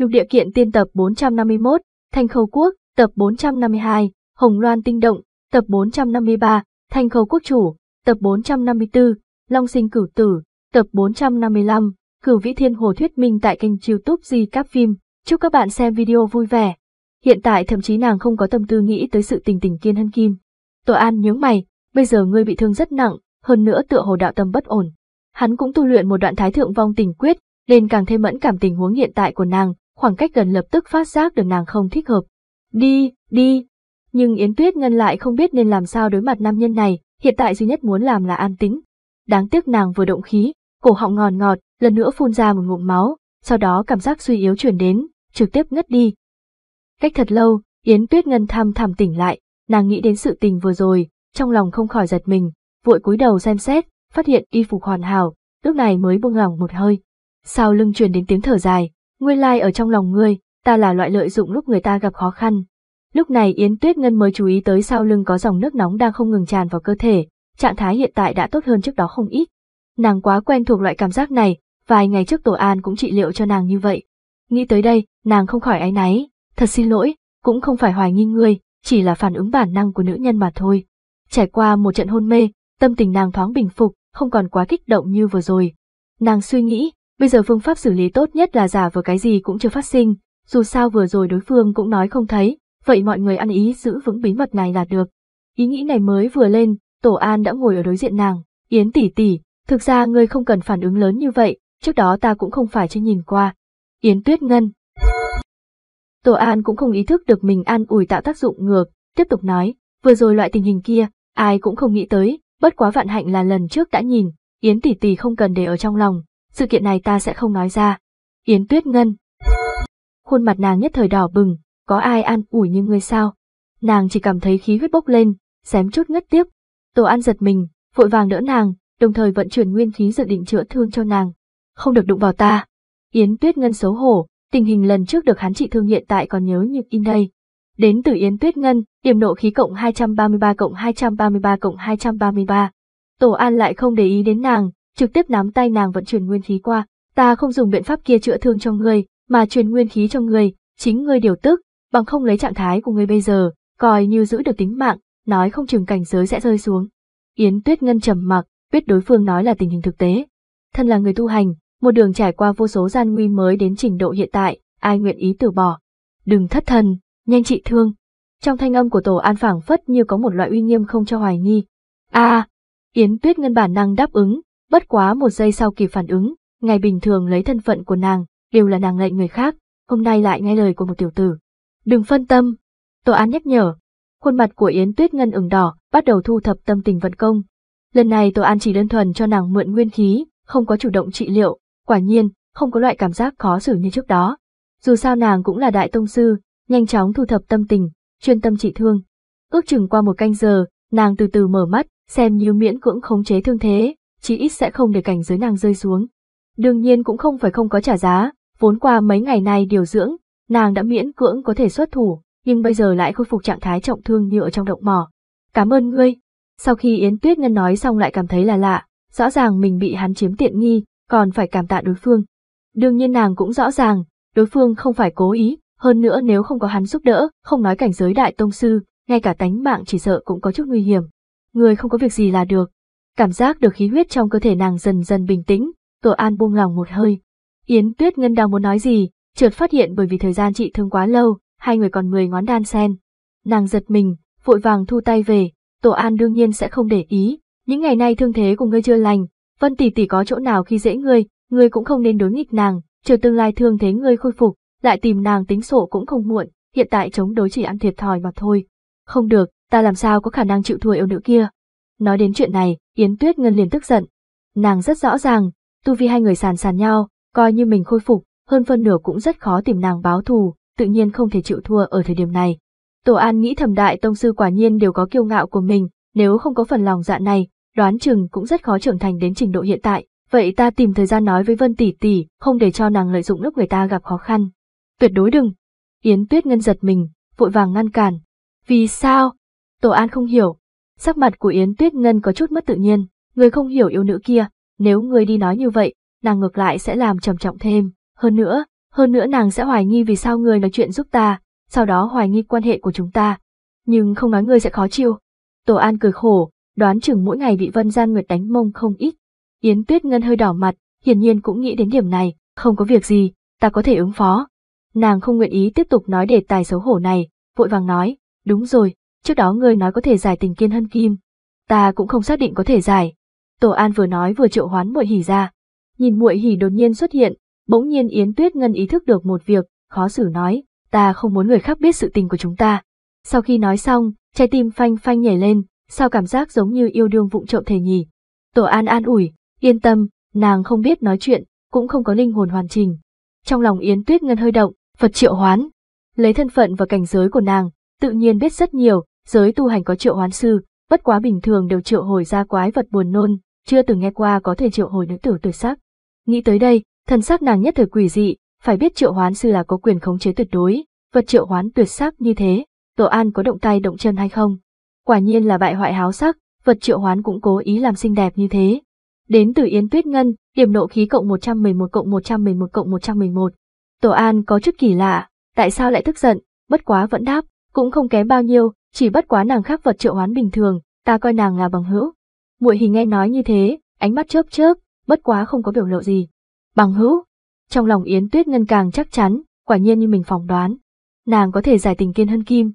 Lục địa kiện tiên tập 451, Thanh Khâu Quốc, tập 452, Hồng Loan Tinh Động, tập 453, Thanh Khâu Quốc Chủ, tập 454, Long Sinh Cửu Tử, tập 455, Cửu Vĩ Thiên Hồ Thuyết Minh tại kênh youtube Di cáp Phim. Chúc các bạn xem video vui vẻ. Hiện tại thậm chí nàng không có tâm tư nghĩ tới sự tình tình kiên hân kim. Tổ An nhướng mày, bây giờ ngươi bị thương rất nặng, hơn nữa tựa hồ đạo tâm bất ổn. Hắn cũng tu luyện một đoạn thái thượng vong tình quyết, nên càng thêm mẫn cảm tình huống hiện tại của nàng, khoảng cách gần lập tức phát giác được nàng không thích hợp. Đi, đi. Nhưng Yến Tuyết Ngân lại không biết nên làm sao đối mặt nam nhân này, hiện tại duy nhất muốn làm là an tĩnh. Đáng tiếc nàng vừa động khí, cổ họng ngòn ngọt, lần nữa phun ra một ngụm máu, sau đó cảm giác suy yếu chuyển đến, trực tiếp ngất đi. Cách thật lâu, Yến Tuyết Ngân thăm thẳm tỉnh lại, nàng nghĩ đến sự tình vừa rồi, trong lòng không khỏi giật mình, vội cúi đầu xem xét, phát hiện y phục hoàn hảo, lúc này mới buông lỏng một hơi. Sau lưng truyền đến tiếng thở dài, Nguyên lai like ở trong lòng ngươi, ta là loại lợi dụng lúc người ta gặp khó khăn. Lúc này Yến Tuyết Ngân mới chú ý tới sau lưng có dòng nước nóng đang không ngừng tràn vào cơ thể, trạng thái hiện tại đã tốt hơn trước đó không ít. Nàng quá quen thuộc loại cảm giác này, vài ngày trước Tổ An cũng trị liệu cho nàng như vậy. Nghĩ tới đây, nàng không khỏi áy náy, thật xin lỗi, cũng không phải hoài nghi ngươi, chỉ là phản ứng bản năng của nữ nhân mà thôi. Trải qua một trận hôn mê, tâm tình nàng thoáng bình phục, không còn quá kích động như vừa rồi. Nàng suy nghĩ, Bây giờ phương pháp xử lý tốt nhất là giả vờ cái gì cũng chưa phát sinh, dù sao vừa rồi đối phương cũng nói không thấy, vậy mọi người ăn ý giữ vững bí mật này là được. Ý nghĩ này mới vừa lên, Tổ An đã ngồi ở đối diện nàng, Yến tỷ tỷ, thực ra ngươi không cần phản ứng lớn như vậy, trước đó ta cũng không phải chỉ nhìn qua. Yến Tuyết Ngân Tổ An cũng không ý thức được mình an ủi tạo tác dụng ngược, tiếp tục nói, vừa rồi loại tình hình kia, ai cũng không nghĩ tới, bất quá vạn hạnh là lần trước đã nhìn, Yến tỷ tỷ không cần để ở trong lòng, sự kiện này ta sẽ không nói ra. Yến Tuyết Ngân Khuôn mặt nàng nhất thời đỏ bừng, có ai an ủi như ngươi sao? Nàng chỉ cảm thấy khí huyết bốc lên, xém chút ngất tiếp. Tổ An giật mình, vội vàng đỡ nàng, đồng thời vận chuyển nguyên khí dự định chữa thương cho nàng. Không được đụng vào ta. Yến Tuyết Ngân xấu hổ, tình hình lần trước được hắn trị thương hiện tại còn nhớ như in đây. Đến từ Yến Tuyết Ngân, điểm nộ khí cộng 233 cộng 233 cộng 233. Tổ An lại không để ý đến nàng, trực tiếp nắm tay nàng vận chuyển nguyên khí qua, ta không dùng biện pháp kia chữa thương cho người mà truyền nguyên khí cho người chính ngươi điều tức, bằng không lấy trạng thái của ngươi bây giờ, coi như giữ được tính mạng, nói không chừng cảnh giới sẽ rơi xuống. Yến Tuyết Ngân trầm mặc, biết đối phương nói là tình hình thực tế. Thân là người tu hành, một đường trải qua vô số gian nguy mới đến trình độ hiện tại, ai nguyện ý từ bỏ. Đừng thất thần, nhanh trị thương. Trong thanh âm của tổ an phảng phất như có một loại uy nghiêm không cho hoài nghi. a à! Yến Tuyết Ngân bản năng đáp ứng, Bất quá một giây sau kịp phản ứng, ngày bình thường lấy thân phận của nàng, đều là nàng lệnh người khác, hôm nay lại nghe lời của một tiểu tử. Đừng phân tâm. Tổ án nhắc nhở. Khuôn mặt của Yến Tuyết Ngân ửng đỏ, bắt đầu thu thập tâm tình vận công. Lần này Tổ An chỉ đơn thuần cho nàng mượn nguyên khí, không có chủ động trị liệu, quả nhiên, không có loại cảm giác khó xử như trước đó. Dù sao nàng cũng là đại tông sư, nhanh chóng thu thập tâm tình, chuyên tâm trị thương. Ước chừng qua một canh giờ, nàng từ từ mở mắt, xem như miễn cưỡng khống chế thương thế, chí ít sẽ không để cảnh giới nàng rơi xuống. Đương nhiên cũng không phải không có trả giá, vốn qua mấy ngày này điều dưỡng, nàng đã miễn cưỡng có thể xuất thủ, nhưng bây giờ lại khôi phục trạng thái trọng thương như ở trong động mỏ. Cảm ơn ngươi. Sau khi Yến Tuyết Ngân nói xong lại cảm thấy là lạ, rõ ràng mình bị hắn chiếm tiện nghi, còn phải cảm tạ đối phương. Đương nhiên nàng cũng rõ ràng, đối phương không phải cố ý, hơn nữa nếu không có hắn giúp đỡ, không nói cảnh giới đại tông sư, ngay cả tánh mạng chỉ sợ cũng có chút nguy hiểm. Người không có việc gì là được, Cảm giác được khí huyết trong cơ thể nàng dần dần bình tĩnh, Tổ An buông lòng một hơi. Yến Tuyết Ngân đang muốn nói gì, chợt phát hiện bởi vì thời gian trị thương quá lâu, hai người còn 10 ngón đan sen. Nàng giật mình, vội vàng thu tay về, Tổ An đương nhiên sẽ không để ý, những ngày nay thương thế của ngươi chưa lành, Vân tỷ tỷ có chỗ nào khi dễ ngươi, ngươi cũng không nên đối nghịch nàng, chờ tương lai thương thế ngươi khôi phục, lại tìm nàng tính sổ cũng không muộn, hiện tại chống đối chỉ ăn thiệt thòi mà thôi. Không được, ta làm sao có khả năng chịu thua yêu nữ kia. Nói đến chuyện này, Yến Tuyết Ngân liền tức giận. Nàng rất rõ ràng, tu vi hai người sàn sàn nhau, coi như mình khôi phục, hơn phân nửa cũng rất khó tìm nàng báo thù, tự nhiên không thể chịu thua ở thời điểm này. Tổ An nghĩ thầm đại tông sư quả nhiên đều có kiêu ngạo của mình, nếu không có phần lòng dạ này, đoán chừng cũng rất khó trưởng thành đến trình độ hiện tại, vậy ta tìm thời gian nói với Vân tỷ tỷ, không để cho nàng lợi dụng lúc người ta gặp khó khăn. Tuyệt đối đừng. Yến Tuyết Ngân giật mình, vội vàng ngăn cản. Vì sao? Tổ An không hiểu, Sắc mặt của Yến Tuyết Ngân có chút mất tự nhiên, người không hiểu yêu nữ kia, nếu người đi nói như vậy, nàng ngược lại sẽ làm trầm trọng thêm. Hơn nữa, hơn nữa nàng sẽ hoài nghi vì sao người nói chuyện giúp ta, sau đó hoài nghi quan hệ của chúng ta. Nhưng không nói người sẽ khó chịu. Tổ An cười khổ, đoán chừng mỗi ngày bị Vân Gian Nguyệt đánh mông không ít. Yến Tuyết Ngân hơi đỏ mặt, hiển nhiên cũng nghĩ đến điểm này, không có việc gì, ta có thể ứng phó. Nàng không nguyện ý tiếp tục nói đề tài xấu hổ này, vội vàng nói, đúng rồi, Trước đó ngươi nói có thể giải tình kiên hân kim, ta cũng không xác định có thể giải. Tổ An vừa nói vừa triệu hoán muội hỉ ra. Nhìn muội hỉ đột nhiên xuất hiện, bỗng nhiên Yến Tuyết Ngân ý thức được một việc, khó xử nói, ta không muốn người khác biết sự tình của chúng ta. Sau khi nói xong, trái tim phanh phanh nhảy lên, sao cảm giác giống như yêu đương vụng trộm thể nhỉ. Tổ An an ủi, yên tâm, nàng không biết nói chuyện, cũng không có linh hồn hoàn chỉnh. Trong lòng Yến Tuyết Ngân hơi động, Phật triệu hoán. Lấy thân phận và cảnh giới của nàng, tự nhiên biết rất nhiều, Giới tu hành có triệu hoán sư, bất quá bình thường đều triệu hồi ra quái vật buồn nôn, chưa từng nghe qua có thể triệu hồi nữ tử tuyệt sắc. Nghĩ tới đây, thần sắc nàng nhất thời quỷ dị, phải biết triệu hoán sư là có quyền khống chế tuyệt đối, vật triệu hoán tuyệt sắc như thế, Tổ An có động tay động chân hay không? Quả nhiên là bại hoại háo sắc, vật triệu hoán cũng cố ý làm xinh đẹp như thế. Đến từ Yến Tuyết Ngân, điểm nộ khí cộng 111 cộng 111 cộng 111. Tổ An có chút kỳ lạ, tại sao lại tức giận, bất quá vẫn đáp, cũng không kém bao nhiêu, chỉ bất quá nàng khác vật triệu hoán bình thường, ta coi nàng là bằng hữu. Muội hình nghe nói như thế, ánh mắt chớp chớp, bất quá không có biểu lộ gì. Bằng hữu? Trong lòng Yến Tuyết Ngân càng chắc chắn, quả nhiên như mình phỏng đoán. Nàng có thể giải tình kiên hơn kim.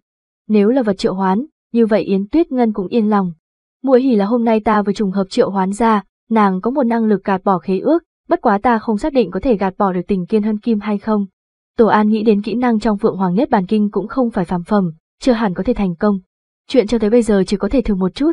Nếu là vật triệu hoán, như vậy Yến Tuyết Ngân cũng yên lòng. Muội hỉ là hôm nay ta vừa trùng hợp triệu hoán ra, nàng có một năng lực gạt bỏ khế ước, bất quá ta không xác định có thể gạt bỏ được tình kiên hơn kim hay không. Tổ An nghĩ đến kỹ năng trong Phượng Hoàng Nhất Bàn Kinh cũng không phải phàm phẩm, chưa hẳn có thể thành công. Chuyện cho tới bây giờ chỉ có thể thử một chút.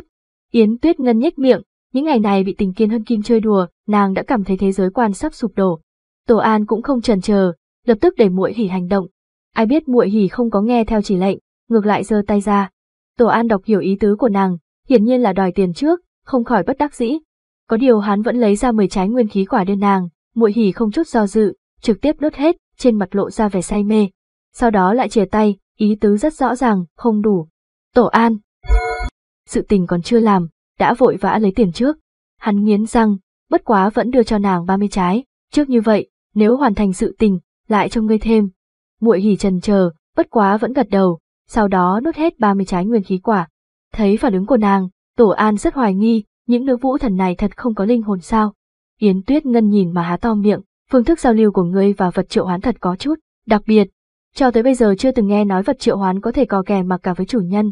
Yến Tuyết Ngân nhếch miệng, những ngày này bị tình kiên hơn kim chơi đùa, nàng đã cảm thấy thế giới quan sắp sụp đổ. Tổ An cũng không chần chờ, lập tức để muội hỉ hành động. Ai biết muội hỉ không có nghe theo chỉ lệnh, ngược lại giơ tay ra. Tổ An đọc hiểu ý tứ của nàng, hiển nhiên là đòi tiền trước, không khỏi bất đắc dĩ. Có điều hắn vẫn lấy ra 10 trái nguyên khí quả đưa nàng, muội hỉ không chút do dự, trực tiếp đốt hết, trên mặt lộ ra vẻ say mê. Sau đó lại chìa tay, ý tứ rất rõ ràng, không đủ. Tổ an. Sự tình còn chưa làm, đã vội vã lấy tiền trước. Hắn nghiến răng, bất quá vẫn đưa cho nàng 30 trái. Trước như vậy, nếu hoàn thành sự tình, lại cho ngươi thêm. Muội hỉ trần chờ, bất quá vẫn gật đầu, sau đó nốt hết 30 trái nguyên khí quả. Thấy phản ứng của nàng, Tổ An rất hoài nghi, những nữ vũ thần này thật không có linh hồn sao. Yến Tuyết Ngân nhìn mà há to miệng, phương thức giao lưu của ngươi và vật triệu hoán thật có chút, đặc biệt, cho tới bây giờ chưa từng nghe nói vật triệu hoán có thể cò kè mặc cả với chủ nhân.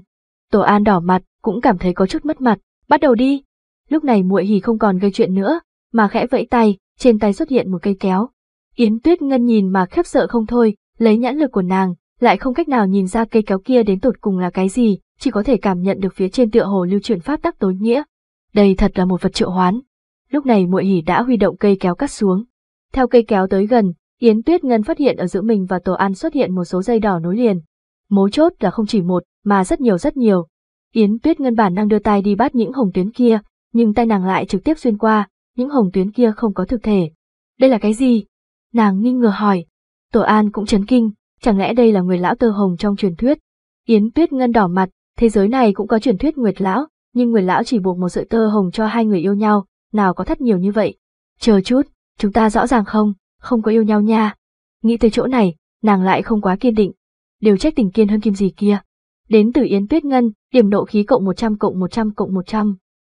Tổ An đỏ mặt, cũng cảm thấy có chút mất mặt, bắt đầu đi. Lúc này muội hỉ không còn gây chuyện nữa, mà khẽ vẫy tay, trên tay xuất hiện một cây kéo. Yến Tuyết Ngân nhìn mà khiếp sợ không thôi, lấy nhãn lực của nàng, lại không cách nào nhìn ra cây kéo kia đến tột cùng là cái gì, chỉ có thể cảm nhận được phía trên tựa hồ lưu chuyển pháp tắc tối nghĩa. Đây thật là một vật triệu hoán. Lúc này muội hỉ đã huy động cây kéo cắt xuống. Theo cây kéo tới gần, Yến Tuyết Ngân phát hiện ở giữa mình và tổ ăn xuất hiện một số dây đỏ nối liền. mối chốt là không chỉ một, mà rất nhiều rất nhiều. Yến Tuyết Ngân bản năng đưa tay đi bắt những hồng tuyến kia, nhưng tay nàng lại trực tiếp xuyên qua, những hồng tuyến kia không có thực thể. Đây là cái gì? Nàng nghi ngờ hỏi. Tổ An cũng chấn kinh, chẳng lẽ đây là người lão tơ hồng trong truyền thuyết? Yến Tuyết Ngân đỏ mặt, thế giới này cũng có truyền thuyết Nguyệt Lão, nhưng Nguyệt Lão chỉ buộc một sợi tơ hồng cho hai người yêu nhau, nào có thắt nhiều như vậy. Chờ chút, chúng ta rõ ràng không? không có yêu nhau nha. Nghĩ tới chỗ này, nàng lại không quá kiên định. Đều trách tình kiên hơn kim gì kia. Đến từ Yến Tuyết Ngân, điểm nộ khí cộng 100 cộng 100 cộng 100.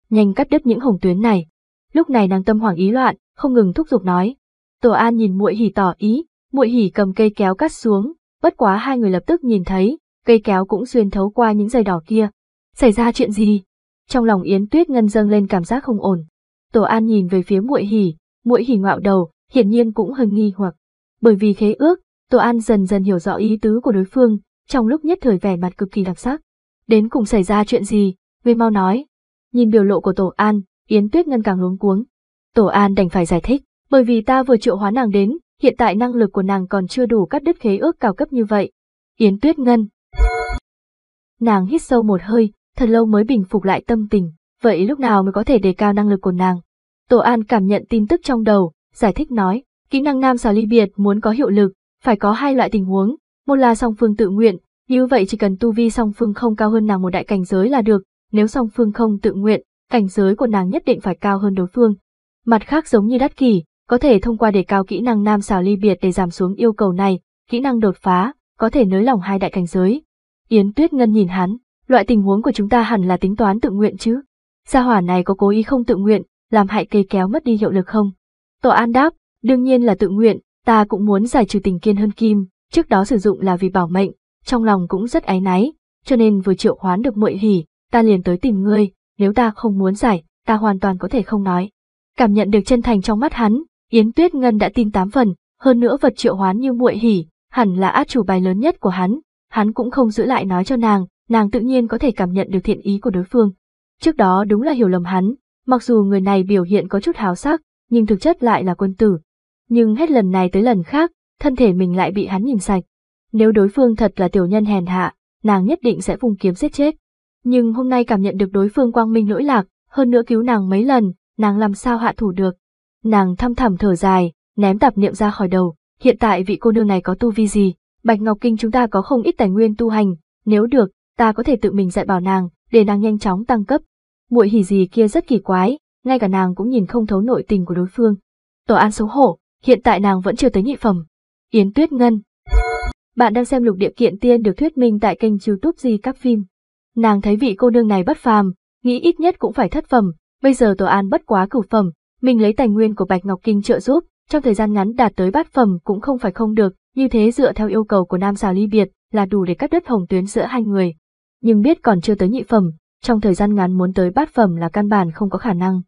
Nhanh cắt đứt những hồng tuyến này. Lúc này nàng tâm hoảng ý loạn, không ngừng thúc giục nói. Tổ An nhìn muội hỉ tỏ ý, muội hỉ cầm cây kéo cắt xuống, bất quá hai người lập tức nhìn thấy, cây kéo cũng xuyên thấu qua những dây đỏ kia. Xảy ra chuyện gì? Trong lòng Yến Tuyết Ngân dâng lên cảm giác không ổn. Tổ An nhìn về phía muội hỉ, muội hỉ ngạo đầu, hiển nhiên cũng hơi nghi hoặc. Bởi vì khế ước, Tô An dần dần hiểu rõ ý tứ của đối phương, trong lúc nhất thời vẻ mặt cực kỳ đặc sắc. Đến cùng xảy ra chuyện gì, người mau nói. Nhìn biểu lộ của Tổ An, Yến Tuyết Ngân càng luống cuống. Tổ An đành phải giải thích, bởi vì ta vừa triệu hóa nàng đến, hiện tại năng lực của nàng còn chưa đủ cắt đứt khế ước cao cấp như vậy. Yến Tuyết Ngân. Nàng hít sâu một hơi, thật lâu mới bình phục lại tâm tình, vậy lúc nào mới có thể đề cao năng lực của nàng. Tổ An cảm nhận tin tức trong đầu, giải thích nói, kỹ năng nam xảo ly biệt muốn có hiệu lực, phải có hai loại tình huống, một là song phương tự nguyện, như vậy chỉ cần tu vi song phương không cao hơn nàng một đại cảnh giới là được, nếu song phương không tự nguyện, cảnh giới của nàng nhất định phải cao hơn đối phương. Mặt khác giống như đắt kỷ, có thể thông qua đề cao kỹ năng nam xảo ly biệt để giảm xuống yêu cầu này, kỹ năng đột phá, có thể nới lỏng hai đại cảnh giới. Yến Tuyết Ngân nhìn hắn, loại tình huống của chúng ta hẳn là tính toán tự nguyện chứ. Gia hỏa này có cố ý không tự nguyện, làm hại cây kéo mất đi hiệu lực không? Tổ An đáp, đương nhiên là tự nguyện, ta cũng muốn giải trừ tình kiên hơn kim, trước đó sử dụng là vì bảo mệnh, trong lòng cũng rất áy náy, cho nên vừa triệu hoán được muội hỉ, ta liền tới tìm ngươi, nếu ta không muốn giải, ta hoàn toàn có thể không nói. Cảm nhận được chân thành trong mắt hắn, Yến Tuyết Ngân đã tin tám phần, hơn nữa vật triệu hoán như muội hỉ, hẳn là át chủ bài lớn nhất của hắn, hắn cũng không giữ lại nói cho nàng, nàng tự nhiên có thể cảm nhận được thiện ý của đối phương. Trước đó đúng là hiểu lầm hắn, mặc dù người này biểu hiện có chút háo sắc, nhưng thực chất lại là quân tử. Nhưng hết lần này tới lần khác, thân thể mình lại bị hắn nhìn sạch. Nếu đối phương thật là tiểu nhân hèn hạ, nàng nhất định sẽ vùng kiếm giết chết. Nhưng hôm nay cảm nhận được đối phương quang minh lỗi lạc, hơn nữa cứu nàng mấy lần, nàng làm sao hạ thủ được. Nàng thăm thẳm thở dài, ném tạp niệm ra khỏi đầu, hiện tại vị cô nương này có tu vi gì, Bạch Ngọc Kinh chúng ta có không ít tài nguyên tu hành, nếu được, ta có thể tự mình dạy bảo nàng, để nàng nhanh chóng tăng cấp. Muội hỉ gì kia rất kỳ quái, ngay cả nàng cũng nhìn không thấu nội tình của đối phương. Tòa án xấu hổ, hiện tại nàng vẫn chưa tới nhị phẩm. Yến Tuyết Ngân Bạn đang xem lục địa kiện tiên được thuyết minh tại kênh youtube Di Các Phim. Nàng thấy vị cô nương này bất phàm, nghĩ ít nhất cũng phải thất phẩm, bây giờ tòa án bất quá cửu phẩm, mình lấy tài nguyên của Bạch Ngọc Kinh trợ giúp, trong thời gian ngắn đạt tới bát phẩm cũng không phải không được, như thế dựa theo yêu cầu của nam xà ly biệt là đủ để cắt đứt hồng tuyến giữa hai người. Nhưng biết còn chưa tới nhị phẩm, trong thời gian ngắn muốn tới bát phẩm là căn bản không có khả năng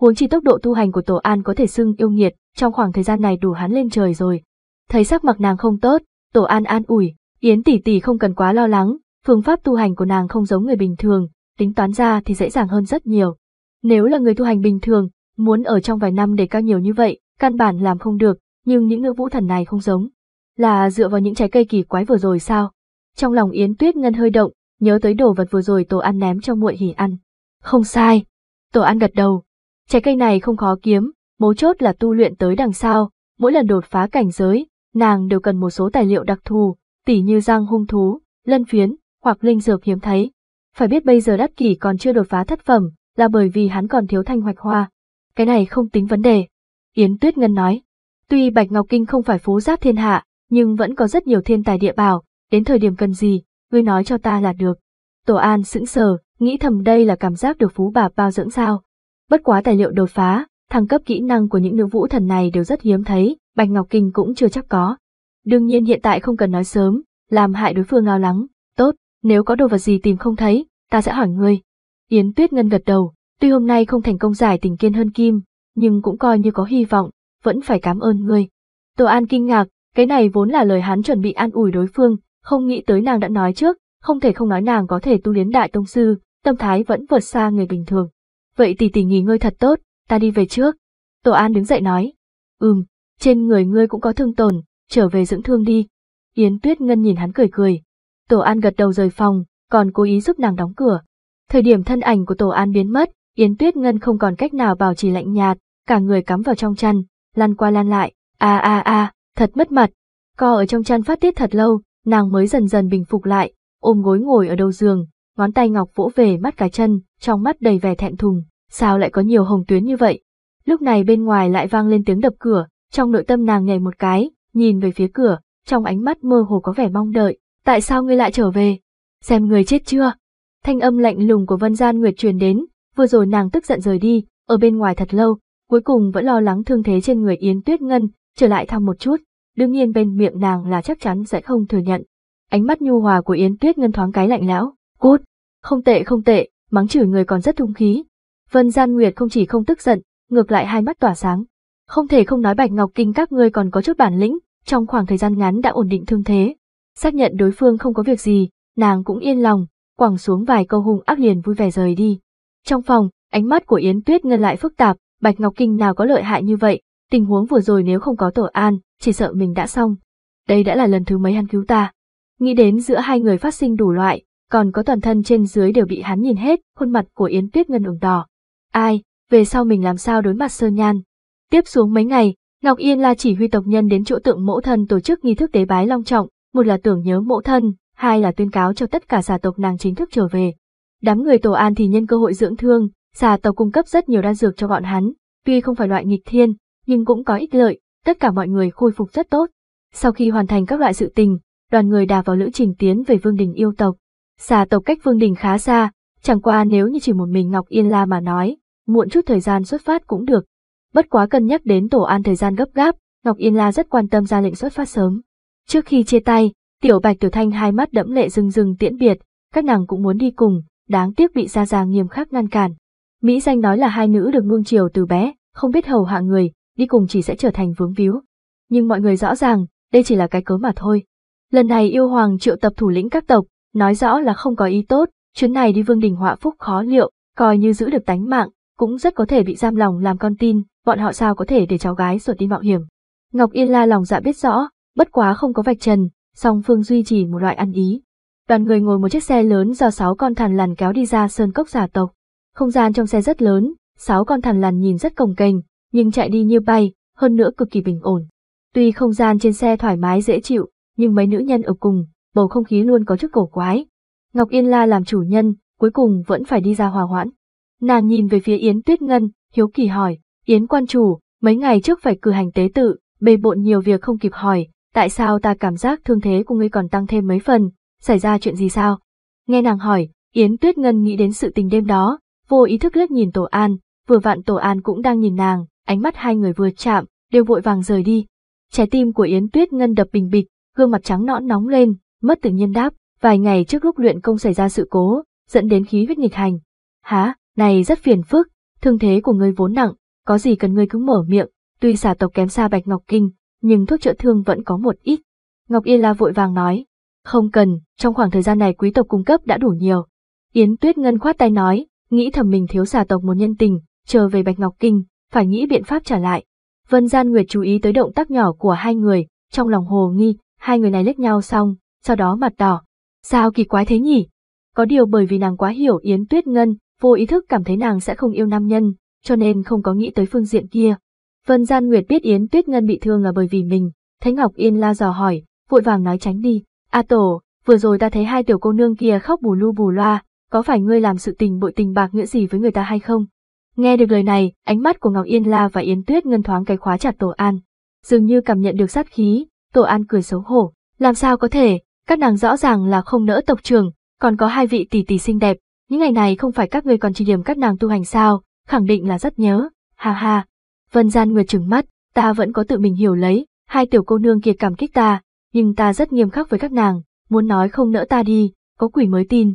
huống chi tốc độ tu hành của tổ an có thể xưng yêu nghiệt, trong khoảng thời gian này đủ hắn lên trời rồi. Thấy sắc mặt nàng không tốt, tổ an an ủi, Yến tỷ tỷ không cần quá lo lắng, phương pháp tu hành của nàng không giống người bình thường, tính toán ra thì dễ dàng hơn rất nhiều. Nếu là người tu hành bình thường, muốn ở trong vài năm để cao nhiều như vậy, căn bản làm không được, nhưng những nữ vũ thần này không giống. Là dựa vào những trái cây kỳ quái vừa rồi sao? Trong lòng Yến Tuyết Ngân hơi động, nhớ tới đồ vật vừa rồi Tổ An ném cho muội hỉ ăn. Không sai. Tổ An gật đầu, Trái cây này không khó kiếm, mấu chốt là tu luyện tới đằng sau, mỗi lần đột phá cảnh giới, nàng đều cần một số tài liệu đặc thù, tỉ như răng hung thú, lân phiến, hoặc linh dược hiếm thấy. Phải biết bây giờ đắt kỷ còn chưa đột phá thất phẩm, là bởi vì hắn còn thiếu thanh hoạch hoa. Cái này không tính vấn đề. Yến Tuyết Ngân nói, tuy Bạch Ngọc Kinh không phải phú giáp thiên hạ, nhưng vẫn có rất nhiều thiên tài địa bảo, đến thời điểm cần gì, ngươi nói cho ta là được. Tổ An sững sờ, nghĩ thầm đây là cảm giác được phú bà bao dưỡng sao. Bất quá tài liệu đột phá, thăng cấp kỹ năng của những nữ vũ thần này đều rất hiếm thấy, Bạch Ngọc Kinh cũng chưa chắc có. Đương nhiên hiện tại không cần nói sớm, làm hại đối phương lo lắng, tốt, nếu có đồ vật gì tìm không thấy, ta sẽ hỏi ngươi. Yến Tuyết Ngân gật đầu, tuy hôm nay không thành công giải tình kiên hơn Kim, nhưng cũng coi như có hy vọng, vẫn phải cảm ơn ngươi. Tô An kinh ngạc, cái này vốn là lời hắn chuẩn bị an ủi đối phương, không nghĩ tới nàng đã nói trước, không thể không nói nàng có thể tu đến đại tông sư, tâm thái vẫn vượt xa người bình thường. Vậy tỷ tỷ nghỉ ngơi thật tốt, ta đi về trước. Tổ An đứng dậy nói. Ừm, trên người ngươi cũng có thương tổn, trở về dưỡng thương đi. Yến Tuyết Ngân nhìn hắn cười cười. Tổ An gật đầu rời phòng, còn cố ý giúp nàng đóng cửa. Thời điểm thân ảnh của Tổ An biến mất, Yến Tuyết Ngân không còn cách nào bảo trì lạnh nhạt, cả người cắm vào trong chăn, lăn qua lan lại, a a a, thật mất mặt. Co ở trong chăn phát tiết thật lâu, nàng mới dần dần bình phục lại, ôm gối ngồi ở đầu giường, ngón tay ngọc vỗ về mắt cá chân, trong mắt đầy vẻ thẹn thùng, sao lại có nhiều hồng tuyến như vậy? Lúc này bên ngoài lại vang lên tiếng đập cửa, trong nội tâm nàng nhảy một cái, nhìn về phía cửa, trong ánh mắt mơ hồ có vẻ mong đợi, tại sao ngươi lại trở về? Xem người chết chưa? Thanh âm lạnh lùng của Vân Gian Nguyệt truyền đến, vừa rồi nàng tức giận rời đi, ở bên ngoài thật lâu, cuối cùng vẫn lo lắng thương thế trên người Yến Tuyết Ngân, trở lại thăm một chút, đương nhiên bên miệng nàng là chắc chắn sẽ không thừa nhận. Ánh mắt nhu hòa của Yến Tuyết Ngân thoáng cái lạnh lão, cút, không tệ không tệ, mắng chửi người còn rất thúng khí. Vân Gian Nguyệt không chỉ không tức giận, ngược lại hai mắt tỏa sáng. Không thể không nói Bạch Ngọc Kinh các ngươi còn có chút bản lĩnh, trong khoảng thời gian ngắn đã ổn định thương thế. Xác nhận đối phương không có việc gì, nàng cũng yên lòng, quẳng xuống vài câu hùng ác liền vui vẻ rời đi. Trong phòng, ánh mắt của Yến Tuyết ngân lại phức tạp, Bạch Ngọc Kinh nào có lợi hại như vậy, tình huống vừa rồi nếu không có tổ an, chỉ sợ mình đã xong. Đây đã là lần thứ mấy hắn cứu ta. Nghĩ đến giữa hai người phát sinh đủ loại, còn có toàn thân trên dưới đều bị hắn nhìn hết, khuôn mặt của Yến Tuyết Ngân ửng đỏ. Ai, về sau mình làm sao đối mặt Sơn Nhan? Tiếp xuống mấy ngày, Ngọc Yên là chỉ huy tộc nhân đến chỗ tượng mẫu thân tổ chức nghi thức tế bái long trọng, một là tưởng nhớ mẫu thân, hai là tuyên cáo cho tất cả xà tộc nàng chính thức trở về. Đám người tổ an thì nhân cơ hội dưỡng thương, xà tộc cung cấp rất nhiều đan dược cho bọn hắn, tuy không phải loại nghịch thiên, nhưng cũng có ích lợi, tất cả mọi người khôi phục rất tốt. Sau khi hoàn thành các loại sự tình, đoàn người đà vào lữ trình tiến về Vương Đình yêu tộc. Xà tộc cách Vương Đình khá xa, chẳng qua nếu như chỉ một mình Ngọc Yên La mà nói, muộn chút thời gian xuất phát cũng được. Bất quá cân nhắc đến tổ an thời gian gấp gáp, Ngọc Yên La rất quan tâm ra lệnh xuất phát sớm. Trước khi chia tay, Tiểu Bạch Tiểu Thanh hai mắt đẫm lệ rưng rưng tiễn biệt, các nàng cũng muốn đi cùng, đáng tiếc bị Gia Gia nghiêm khắc ngăn cản. Mỹ danh nói là hai nữ được nuông chiều từ bé, không biết hầu hạ người, đi cùng chỉ sẽ trở thành vướng víu. Nhưng mọi người rõ ràng, đây chỉ là cái cớ mà thôi. Lần này yêu hoàng triệu tập thủ lĩnh các tộc, nói rõ là không có ý tốt, chuyến này đi Vương Đình Họa Phúc khó liệu, coi như giữ được tánh mạng, cũng rất có thể bị giam lòng làm con tin, bọn họ sao có thể để cháu gái ruột đi mạo hiểm. Ngọc Yên La lòng dạ biết rõ, bất quá không có vạch trần, song phương duy trì một loại ăn ý. Đoàn người ngồi một chiếc xe lớn do sáu con thằn lằn kéo đi ra sơn cốc giả tộc. Không gian trong xe rất lớn, sáu con thằn lằn nhìn rất cồng kềnh, nhưng chạy đi như bay, hơn nữa cực kỳ bình ổn. Tuy không gian trên xe thoải mái dễ chịu, nhưng mấy nữ nhân ở cùng, bầu không khí luôn có chút cổ quái. Ngọc Yên La làm chủ nhân, cuối cùng vẫn phải đi ra hòa hoãn. Nàng nhìn về phía Yến Tuyết Ngân, hiếu kỳ hỏi, Yến quan chủ, mấy ngày trước phải cử hành tế tự, bề bộn nhiều việc không kịp hỏi, tại sao ta cảm giác thương thế của ngươi còn tăng thêm mấy phần, xảy ra chuyện gì sao? Nghe nàng hỏi, Yến Tuyết Ngân nghĩ đến sự tình đêm đó, vô ý thức liếc nhìn Tổ An, vừa vặn Tổ An cũng đang nhìn nàng, ánh mắt hai người vừa chạm, đều vội vàng rời đi. Trái tim của Yến Tuyết Ngân đập bình bịch, gương mặt trắng nõn nóng lên, mất tự nhiên đáp, vài ngày trước lúc luyện công xảy ra sự cố, dẫn đến khí huyết nghịch hành. Há, này rất phiền phức, thương thế của ngươi vốn nặng, có gì cần ngươi cứ mở miệng, tuy xà tộc kém xa bạch ngọc kinh, nhưng thuốc chữa thương vẫn có một ít. Ngọc Yên La vội vàng nói, không cần, trong khoảng thời gian này quý tộc cung cấp đã đủ nhiều. Yến Tuyết Ngân khoát tay nói, nghĩ thầm mình thiếu xà tộc một nhân tình, chờ về Bạch Ngọc Kinh, phải nghĩ biện pháp trả lại. Vân Gian Nguyệt chú ý tới động tác nhỏ của hai người, trong lòng hồ nghi, hai người này lết nhau xong, sau đó mặt đỏ. Sao kỳ quái thế nhỉ? Có điều bởi vì nàng quá hiểu Yến Tuyết Ngân, vô ý thức cảm thấy nàng sẽ không yêu nam nhân, cho nên không có nghĩ tới phương diện kia. Vân Gian Nguyệt biết Yến Tuyết Ngân bị thương là bởi vì mình, thấy Ngọc Yên la dò hỏi, vội vàng nói tránh đi. A à Tổ, vừa rồi ta thấy hai tiểu cô nương kia khóc bù lu bù loa, có phải ngươi làm sự tình bội tình bạc nghĩa gì với người ta hay không? Nghe được lời này, ánh mắt của Ngọc Yên La và Yến Tuyết ngân thoáng cái khóa chặt Tổ An. Dường như cảm nhận được sát khí, Tổ An cười xấu hổ. Làm sao có thể, các nàng rõ ràng là không nỡ tộc trưởng, còn có hai vị tỷ tỷ xinh đẹp, những ngày này không phải các ngươi còn chỉ điểm các nàng tu hành sao, khẳng định là rất nhớ, ha ha. Vân Gian Nguyệt trừng mắt, ta vẫn có tự mình hiểu lấy, hai tiểu cô nương kia cảm kích ta, nhưng ta rất nghiêm khắc với các nàng, muốn nói không nỡ ta đi, có quỷ mới tin.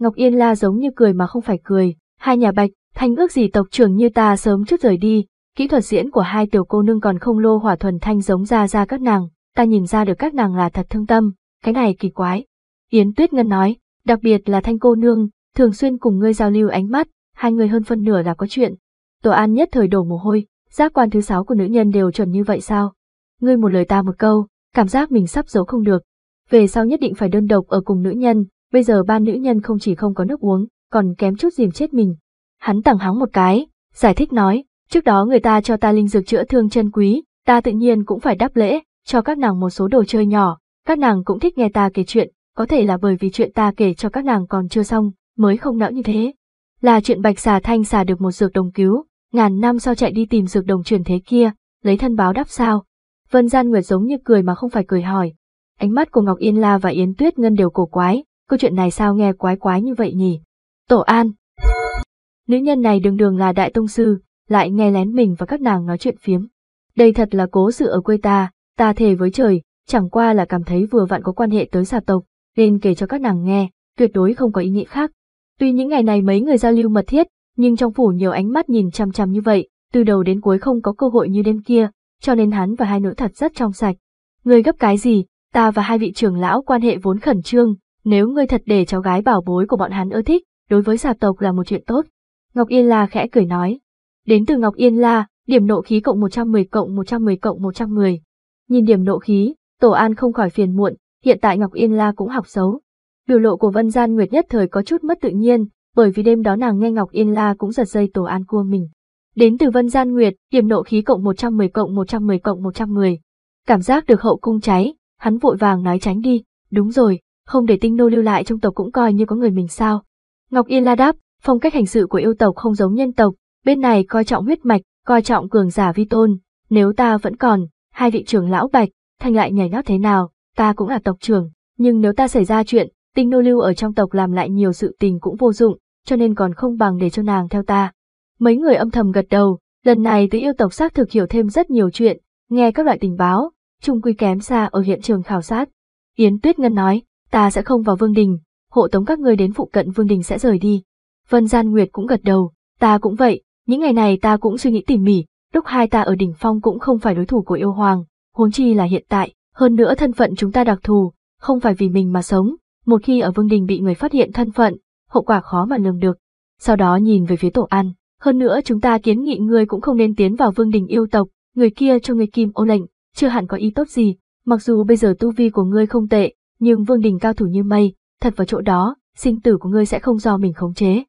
Ngọc Yên La giống như cười mà không phải cười, hai nhà bạch, thanh ước gì tộc trưởng như ta sớm chút rời đi, kỹ thuật diễn của hai tiểu cô nương còn không lô hỏa thuần thanh giống ra ra các nàng, ta nhìn ra được các nàng là thật thương tâm, cái này kỳ quái. Yến Tuyết Ngân nói, đặc biệt là thanh cô nương, thường xuyên cùng ngươi giao lưu ánh mắt, hai người hơn phân nửa là có chuyện. Tổ An nhất thời đổ mồ hôi, giác quan thứ sáu của nữ nhân đều chuẩn như vậy sao? Ngươi một lời ta một câu, cảm giác mình sắp giấu không được. Về sau nhất định phải đơn độc ở cùng nữ nhân, bây giờ ba nữ nhân không chỉ không có nước uống, còn kém chút dìm chết mình. Hắn tẳng hắng một cái, giải thích nói, trước đó người ta cho ta linh dược chữa thương chân quý, ta tự nhiên cũng phải đáp lễ, cho các nàng một số đồ chơi nhỏ, các nàng cũng thích nghe ta kể chuyện, có thể là bởi vì chuyện ta kể cho các nàng còn chưa xong, mới không nỡ như thế. Là chuyện bạch xà thanh xà được một dược đồng cứu, ngàn năm sau chạy đi tìm dược đồng chuyển thế kia, lấy thân báo đáp sao. Vân Gian Nguyệt giống như cười mà không phải cười hỏi. Ánh mắt của Ngọc Yên La và Yến Tuyết Ngân đều cổ quái, câu chuyện này sao nghe quái quái như vậy nhỉ? Tổ An Nữ nhân này đường đường là đại tông sư, lại nghe lén mình và các nàng nói chuyện phiếm. Đây thật là cố sự ở quê ta, ta thề với trời, chẳng qua là cảm thấy vừa vặn có quan hệ tới xà tộc, nên kể cho các nàng nghe, tuyệt đối không có ý nghĩa khác. Tuy những ngày này mấy người giao lưu mật thiết, nhưng trong phủ nhiều ánh mắt nhìn chăm chăm như vậy, từ đầu đến cuối không có cơ hội như đêm kia, cho nên hắn và hai nữ thật rất trong sạch. Người gấp cái gì, ta và hai vị trưởng lão quan hệ vốn khẩn trương, nếu ngươi thật để cháu gái bảo bối của bọn hắn ưa thích, đối với xà tộc là một chuyện tốt. Ngọc Yên La khẽ cười nói. Đến từ Ngọc Yên La, điểm nộ khí cộng 110 cộng 110 cộng 110. Nhìn điểm nộ khí, Tổ An không khỏi phiền muộn, hiện tại Ngọc Yên La cũng học xấu. Biểu lộ của Vân Gian Nguyệt nhất thời có chút mất tự nhiên, bởi vì đêm đó nàng nghe Ngọc Yên La cũng giật dây Tổ An cua mình. Đến từ Vân Gian Nguyệt, điểm nộ khí cộng 110 cộng 110 cộng 110. Cảm giác được hậu cung cháy, hắn vội vàng nói tránh đi, đúng rồi, không để tinh nô lưu lại trong tộc cũng coi như có người mình sao. Ngọc Yên La đáp, phong cách hành sự của yêu tộc không giống nhân tộc, bên này coi trọng huyết mạch, coi trọng cường giả vi tôn, nếu ta vẫn còn, hai vị trưởng lão bạch, Thanh lại nhảy nhót thế nào, ta cũng là tộc trưởng, nhưng nếu ta xảy ra chuyện, tinh nô lưu ở trong tộc làm lại nhiều sự tình cũng vô dụng, cho nên còn không bằng để cho nàng theo ta. Mấy người âm thầm gật đầu, lần này tới yêu tộc xác thực hiểu thêm rất nhiều chuyện, nghe các loại tình báo, chung quy kém xa ở hiện trường khảo sát. Yến Tuyết Ngân nói, ta sẽ không vào Vương Đình, hộ tống các ngươi đến phụ cận Vương Đình sẽ rời đi. Vân Gian Nguyệt cũng gật đầu, ta cũng vậy, những ngày này ta cũng suy nghĩ tỉ mỉ, lúc hai ta ở đỉnh phong cũng không phải đối thủ của yêu hoàng, huống chi là hiện tại, hơn nữa thân phận chúng ta đặc thù, không phải vì mình mà sống, một khi ở Vương Đình bị người phát hiện thân phận, hậu quả khó mà lường được. Sau đó nhìn về phía tổ an, hơn nữa chúng ta kiến nghị người cũng không nên tiến vào Vương Đình yêu tộc, người kia cho người kim ô lệnh, chưa hẳn có ý tốt gì, mặc dù bây giờ tu vi của ngươi không tệ, nhưng Vương Đình cao thủ như mây, thật vào chỗ đó, sinh tử của ngươi sẽ không do mình khống chế.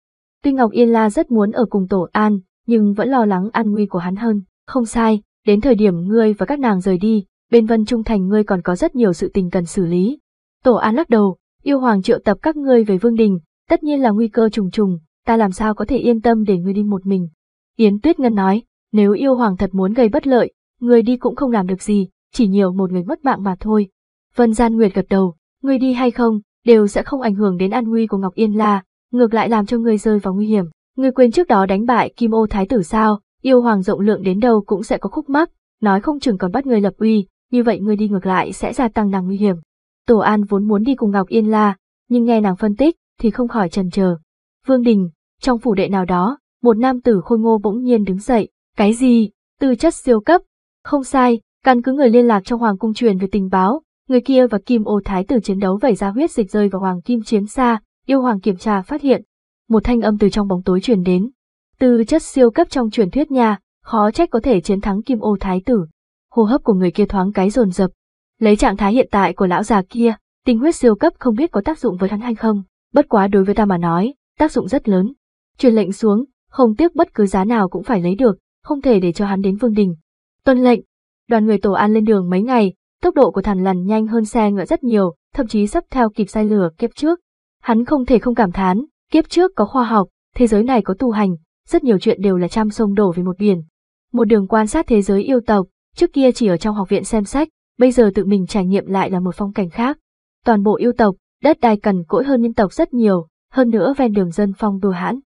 Tuy Ngọc Yên La rất muốn ở cùng tổ an, nhưng vẫn lo lắng an nguy của hắn hơn, không sai, Đến thời điểm ngươi và các nàng rời đi, bên Vân Trung Thành ngươi còn có rất nhiều sự tình cần xử lý. Tổ An lắc đầu, yêu hoàng triệu tập các ngươi về Vương Đình, tất nhiên là nguy cơ trùng trùng, ta làm sao có thể yên tâm để ngươi đi một mình. Yến Tuyết Ngân nói, nếu yêu hoàng thật muốn gây bất lợi, ngươi đi cũng không làm được gì, chỉ nhiều một người mất mạng mà thôi. Vân Gian Nguyệt gật đầu, ngươi đi hay không, đều sẽ không ảnh hưởng đến an nguy của Ngọc Yên La, ngược lại làm cho ngươi rơi vào nguy hiểm. Ngươi quên trước đó đánh bại Kim Ô Thái Tử sao, yêu hoàng rộng lượng đến đâu cũng sẽ có khúc mắc, nói không chừng còn bắt người lập uy, như vậy người đi ngược lại sẽ gia tăng nàng nguy hiểm. Tổ An vốn muốn đi cùng Ngọc Yên La, nhưng nghe nàng phân tích thì không khỏi chần chờ. Vương Đình, trong phủ đệ nào đó, một nam tử khôi ngô bỗng nhiên đứng dậy, cái gì, tư chất siêu cấp, không sai, căn cứ người liên lạc trong hoàng cung truyền về tình báo, người kia và Kim Ô Thái tử chiến đấu vẩy ra huyết dịch rơi vào hoàng kim chiến xa, yêu hoàng kiểm tra phát hiện. Một thanh âm từ trong bóng tối truyền đến, tư chất siêu cấp trong truyền thuyết nha khó trách có thể chiến thắng kim ô thái tử. Hô hấp của người kia thoáng cái rồn rập Lấy trạng thái hiện tại của lão già kia, tinh huyết siêu cấp không biết có tác dụng với hắn hay không, bất quá đối với ta mà nói, tác dụng rất lớn. Truyền lệnh xuống, không tiếc bất cứ giá nào cũng phải lấy được, không thể để cho hắn đến vương đình. Tuân lệnh, đoàn người tổ an lên đường mấy ngày, tốc độ của thằn lằn nhanh hơn xe ngựa rất nhiều, thậm chí sắp theo kịp sai lửa kiếp trước. Hắn không thể không cảm thán, kiếp trước có khoa học, thế giới này có tu hành, rất nhiều chuyện đều là trăm sông đổ về một biển. Một đường quan sát thế giới yêu tộc, trước kia chỉ ở trong học viện xem sách, bây giờ tự mình trải nghiệm lại là một phong cảnh khác. Toàn bộ yêu tộc, đất đai cần cỗi hơn nhân tộc rất nhiều, hơn nữa ven đường dân phong đua hãn.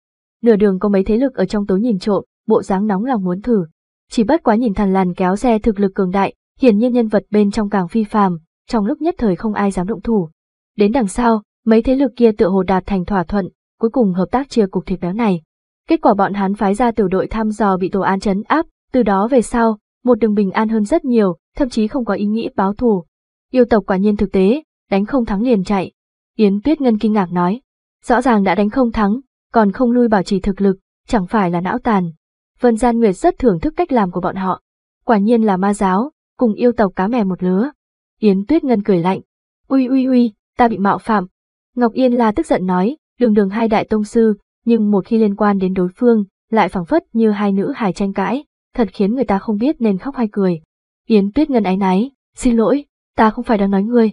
Nửa đường có mấy thế lực ở trong tối nhìn trộm, bộ dáng nóng lòng muốn thử. Chỉ bất quá nhìn thằn làn kéo xe thực lực cường đại, hiển nhiên nhân vật bên trong càng phi phàm, trong lúc nhất thời không ai dám động thủ. Đến đằng sau, mấy thế lực kia tựa hồ đạt thành thỏa thuận, cuối cùng hợp tác chia cục thịt béo này. Kết quả bọn hắn phái ra tiểu đội thăm dò bị Tổ An chấn áp, từ đó về sau, một đường bình an hơn rất nhiều, thậm chí không có ý nghĩ báo thù. Yêu tộc quả nhiên thực tế, đánh không thắng liền chạy. Yến Tuyết Ngân kinh ngạc nói, rõ ràng đã đánh không thắng, còn không lui bảo trì thực lực, chẳng phải là não tàn. Vân Gian Nguyệt rất thưởng thức cách làm của bọn họ. Quả nhiên là ma giáo, cùng yêu tộc cá mè một lứa. Yến Tuyết Ngân cười lạnh. uy uy uy, ta bị mạo phạm. Ngọc Yên La tức giận nói, đường đường hai đại tông sư, nhưng một khi liên quan đến đối phương, lại phẳng phất như hai nữ hài tranh cãi, thật khiến người ta không biết nên khóc hay cười. Yến Tuyết Ngân ái náy, xin lỗi, ta không phải đang nói ngươi.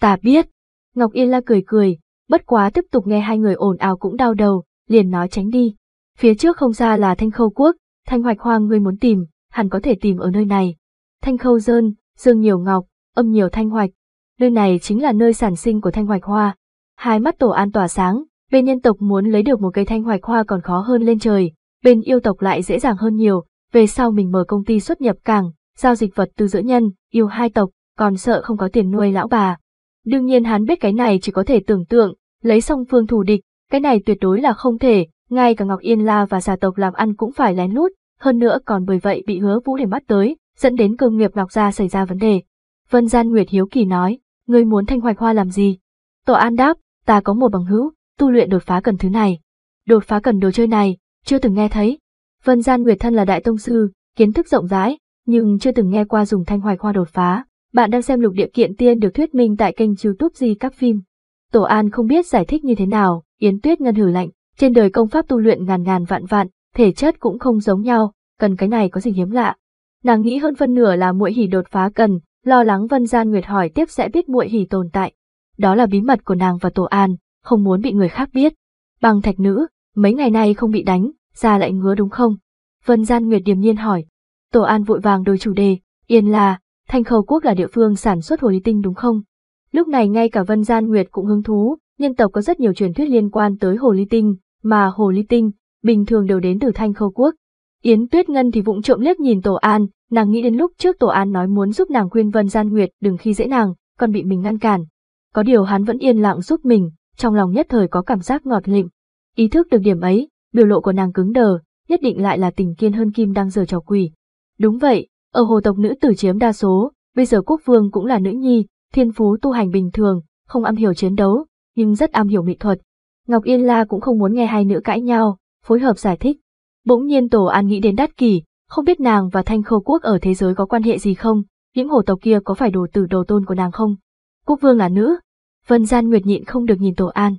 Ta biết. Ngọc Yên La cười cười, bất quá tiếp tục nghe hai người ồn ào cũng đau đầu, liền nói tránh đi. Phía trước không xa là Thanh Khâu Quốc, Thanh Hoạch Hoang ngươi muốn tìm, hẳn có thể tìm ở nơi này. Thanh Khâu Dơn, Dương nhiều ngọc, âm nhiều thanh hoạch. Nơi này chính là nơi sản sinh của thanh hoạch hoa. Hai mắt tổ an tỏa sáng, Bên nhân tộc muốn lấy được một cây thanh hoạch hoa còn khó hơn lên trời, bên yêu tộc lại dễ dàng hơn nhiều, về sau mình mở công ty xuất nhập cảng, giao dịch vật tư giữa nhân, yêu hai tộc, còn sợ không có tiền nuôi lão bà. Đương nhiên hắn biết cái này chỉ có thể tưởng tượng, lấy song phương thù địch, cái này tuyệt đối là không thể, ngay cả Ngọc Yên La và gia tộc làm ăn cũng phải lén lút, hơn nữa còn bởi vậy bị hứa vũ để mắt tới, dẫn đến cơ nghiệp Ngọc Gia xảy ra vấn đề. Vân Gian Nguyệt Hiếu Kỳ nói, ngươi muốn thanh hoạch hoa làm gì? Tổ An đáp, ta có một bằng hữu, tu luyện đột phá cần thứ này. Đột phá cần đồ chơi này, chưa từng nghe thấy. Vân Gian Nguyệt thân là đại tông sư, kiến thức rộng rãi, nhưng chưa từng nghe qua dùng thanh hoài khoa đột phá. Bạn đang xem lục địa kiện tiên được thuyết minh tại kênh youtube Di Các Phim. Tổ An không biết giải thích như thế nào, Yến Tuyết Ngân hử lạnh, trên đời công pháp tu luyện ngàn ngàn vạn vạn, thể chất cũng không giống nhau, cần cái này có gì hiếm lạ. Nàng nghĩ hơn phân nửa là muội hỉ đột phá cần, lo lắng Vân Gian Nguyệt hỏi tiếp sẽ biết muội hỉ tồn tại. Đó là bí mật của nàng và Tổ An, không muốn bị người khác biết. Bằng thạch nữ, mấy ngày nay không bị đánh, da lại ngứa đúng không? Vân Gian Nguyệt điềm nhiên hỏi. Tổ An vội vàng đổi chủ đề, yên là, Thanh Khâu Quốc là địa phương sản xuất hồ ly tinh đúng không? Lúc này ngay cả Vân Gian Nguyệt cũng hứng thú, nhân tộc có rất nhiều truyền thuyết liên quan tới hồ ly tinh, mà hồ ly tinh, bình thường đều đến từ Thanh Khâu Quốc. Yến Tuyết Ngân thì vụng trộm liếc nhìn Tổ An, nàng nghĩ đến lúc trước Tổ An nói muốn giúp nàng khuyên Vân Gian Nguyệt đừng khi dễ nàng, còn bị mình ngăn cản. Có điều hắn vẫn yên lặng giúp mình, trong lòng nhất thời có cảm giác ngọt lịm. Ý thức được điểm ấy, biểu lộ của nàng cứng đờ, nhất định lại là tình kiên hơn kim đang giờ trò quỷ. Đúng vậy, ở hồ tộc nữ tử chiếm đa số, bây giờ quốc vương cũng là nữ nhi, thiên phú tu hành bình thường, không am hiểu chiến đấu, nhưng rất am hiểu mỹ thuật. Ngọc Yên La cũng không muốn nghe hai nữ cãi nhau, phối hợp giải thích. Bỗng nhiên Tổ An nghĩ đến Đát Kỳ, không biết nàng và Thanh Khâu Quốc ở thế giới có quan hệ gì không, những hồ tộc kia có phải đồ tử đồ tôn của nàng không. Quốc vương là nữ, Vân Gian Nguyệt nhịn không được nhìn Tổ An.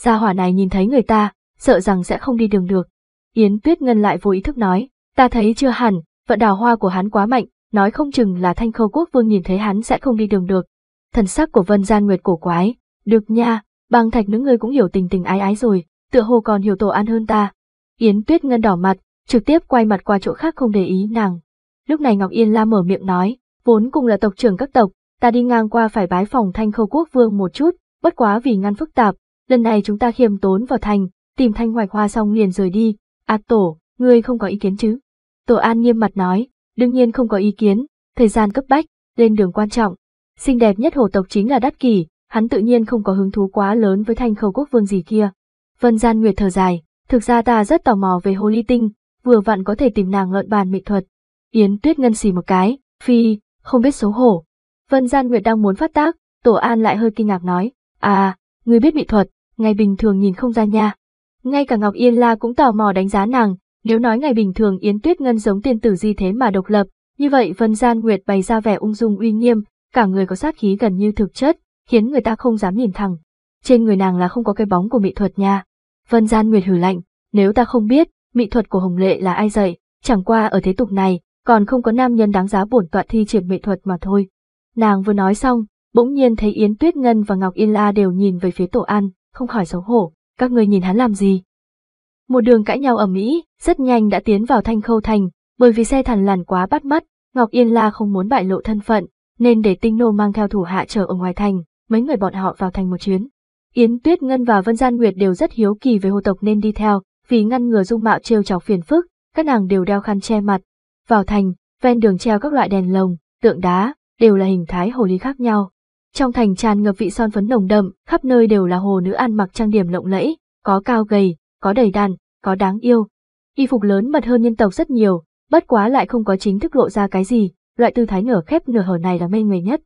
Gia hỏa này nhìn thấy người ta, sợ rằng sẽ không đi đường được. Yến Tuyết Ngân lại vô ý thức nói, ta thấy chưa hẳn, vận đào hoa của hắn quá mạnh, nói không chừng là thanh khâu quốc vương nhìn thấy hắn sẽ không đi đường được. Thần sắc của Vân Gian Nguyệt cổ quái, được nha, băng thạch nữ ngươi cũng hiểu tình tình ái ái rồi, tựa hồ còn hiểu Tổ An hơn ta. Yến Tuyết Ngân đỏ mặt, trực tiếp quay mặt qua chỗ khác không để ý nàng. Lúc này Ngọc Yên La mở miệng nói, vốn cùng là tộc trưởng các tộc, ta đi ngang qua phải bái phòng thanh khâu quốc vương một chút, bất quá vì ngăn phức tạp, lần này chúng ta khiêm tốn vào thành, tìm thanh hoạch hoa xong liền rời đi, a à, tổ, ngươi không có ý kiến chứ? Tổ an nghiêm mặt nói, đương nhiên không có ý kiến, thời gian cấp bách, lên đường quan trọng. Xinh đẹp nhất hồ tộc chính là đắt kỷ, hắn tự nhiên không có hứng thú quá lớn với thanh khâu quốc vương gì kia. Vân gian nguyệt thở dài, thực ra ta rất tò mò về hồ ly tinh, vừa vặn có thể tìm nàng luận bàn mỹ thuật. Yến tuyết ngân xì một cái, phi, không biết xấu hổ, Vân Gian Nguyệt đang muốn phát tác, Tổ An lại hơi kinh ngạc nói, à, à, người biết mỹ thuật, ngày bình thường nhìn không ra nha. Ngay cả Ngọc Yên La cũng tò mò đánh giá nàng, nếu nói ngày bình thường Yến Tuyết Ngân giống tiên tử gì thế mà độc lập, như vậy Vân Gian Nguyệt bày ra vẻ ung dung uy nghiêm, cả người có sát khí gần như thực chất, khiến người ta không dám nhìn thẳng. Trên người nàng là không có cái bóng của mỹ thuật nha. Vân Gian Nguyệt hử lạnh, nếu ta không biết, mỹ thuật của Hồng Lệ là ai dạy, chẳng qua ở thế tục này, còn không có nam nhân đáng giá bổn tọa thi triển mỹ thuật mà thôi. Nàng vừa nói xong, bỗng nhiên thấy Yến Tuyết Ngân và Ngọc Yên La đều nhìn về phía tổ an, không khỏi xấu hổ, các ngươi nhìn hắn làm gì? Một đường cãi nhau ở Mỹ, rất nhanh đã tiến vào thanh khâu thành, bởi vì xe thần lằn quá bắt mắt, Ngọc Yên La không muốn bại lộ thân phận, nên để tinh nô mang theo thủ hạ chờ ở ngoài thành, mấy người bọn họ vào thành một chuyến. Yến Tuyết Ngân và Vân Gian Nguyệt đều rất hiếu kỳ về hồ tộc nên đi theo, vì ngăn ngừa dung mạo trêu chọc phiền phức, các nàng đều đeo khăn che mặt. Vào thành, ven đường treo các loại đèn lồng, tượng đá, đều là hình thái hồ ly khác nhau. Trong thành tràn ngập vị son phấn nồng đậm, khắp nơi đều là hồ nữ ăn mặc trang điểm lộng lẫy, có cao gầy, có đầy đàn, có đáng yêu. Y phục lớn mật hơn nhân tộc rất nhiều, bất quá lại không có chính thức lộ ra cái gì, loại tư thái nửa khép nửa hở này là mê người nhất.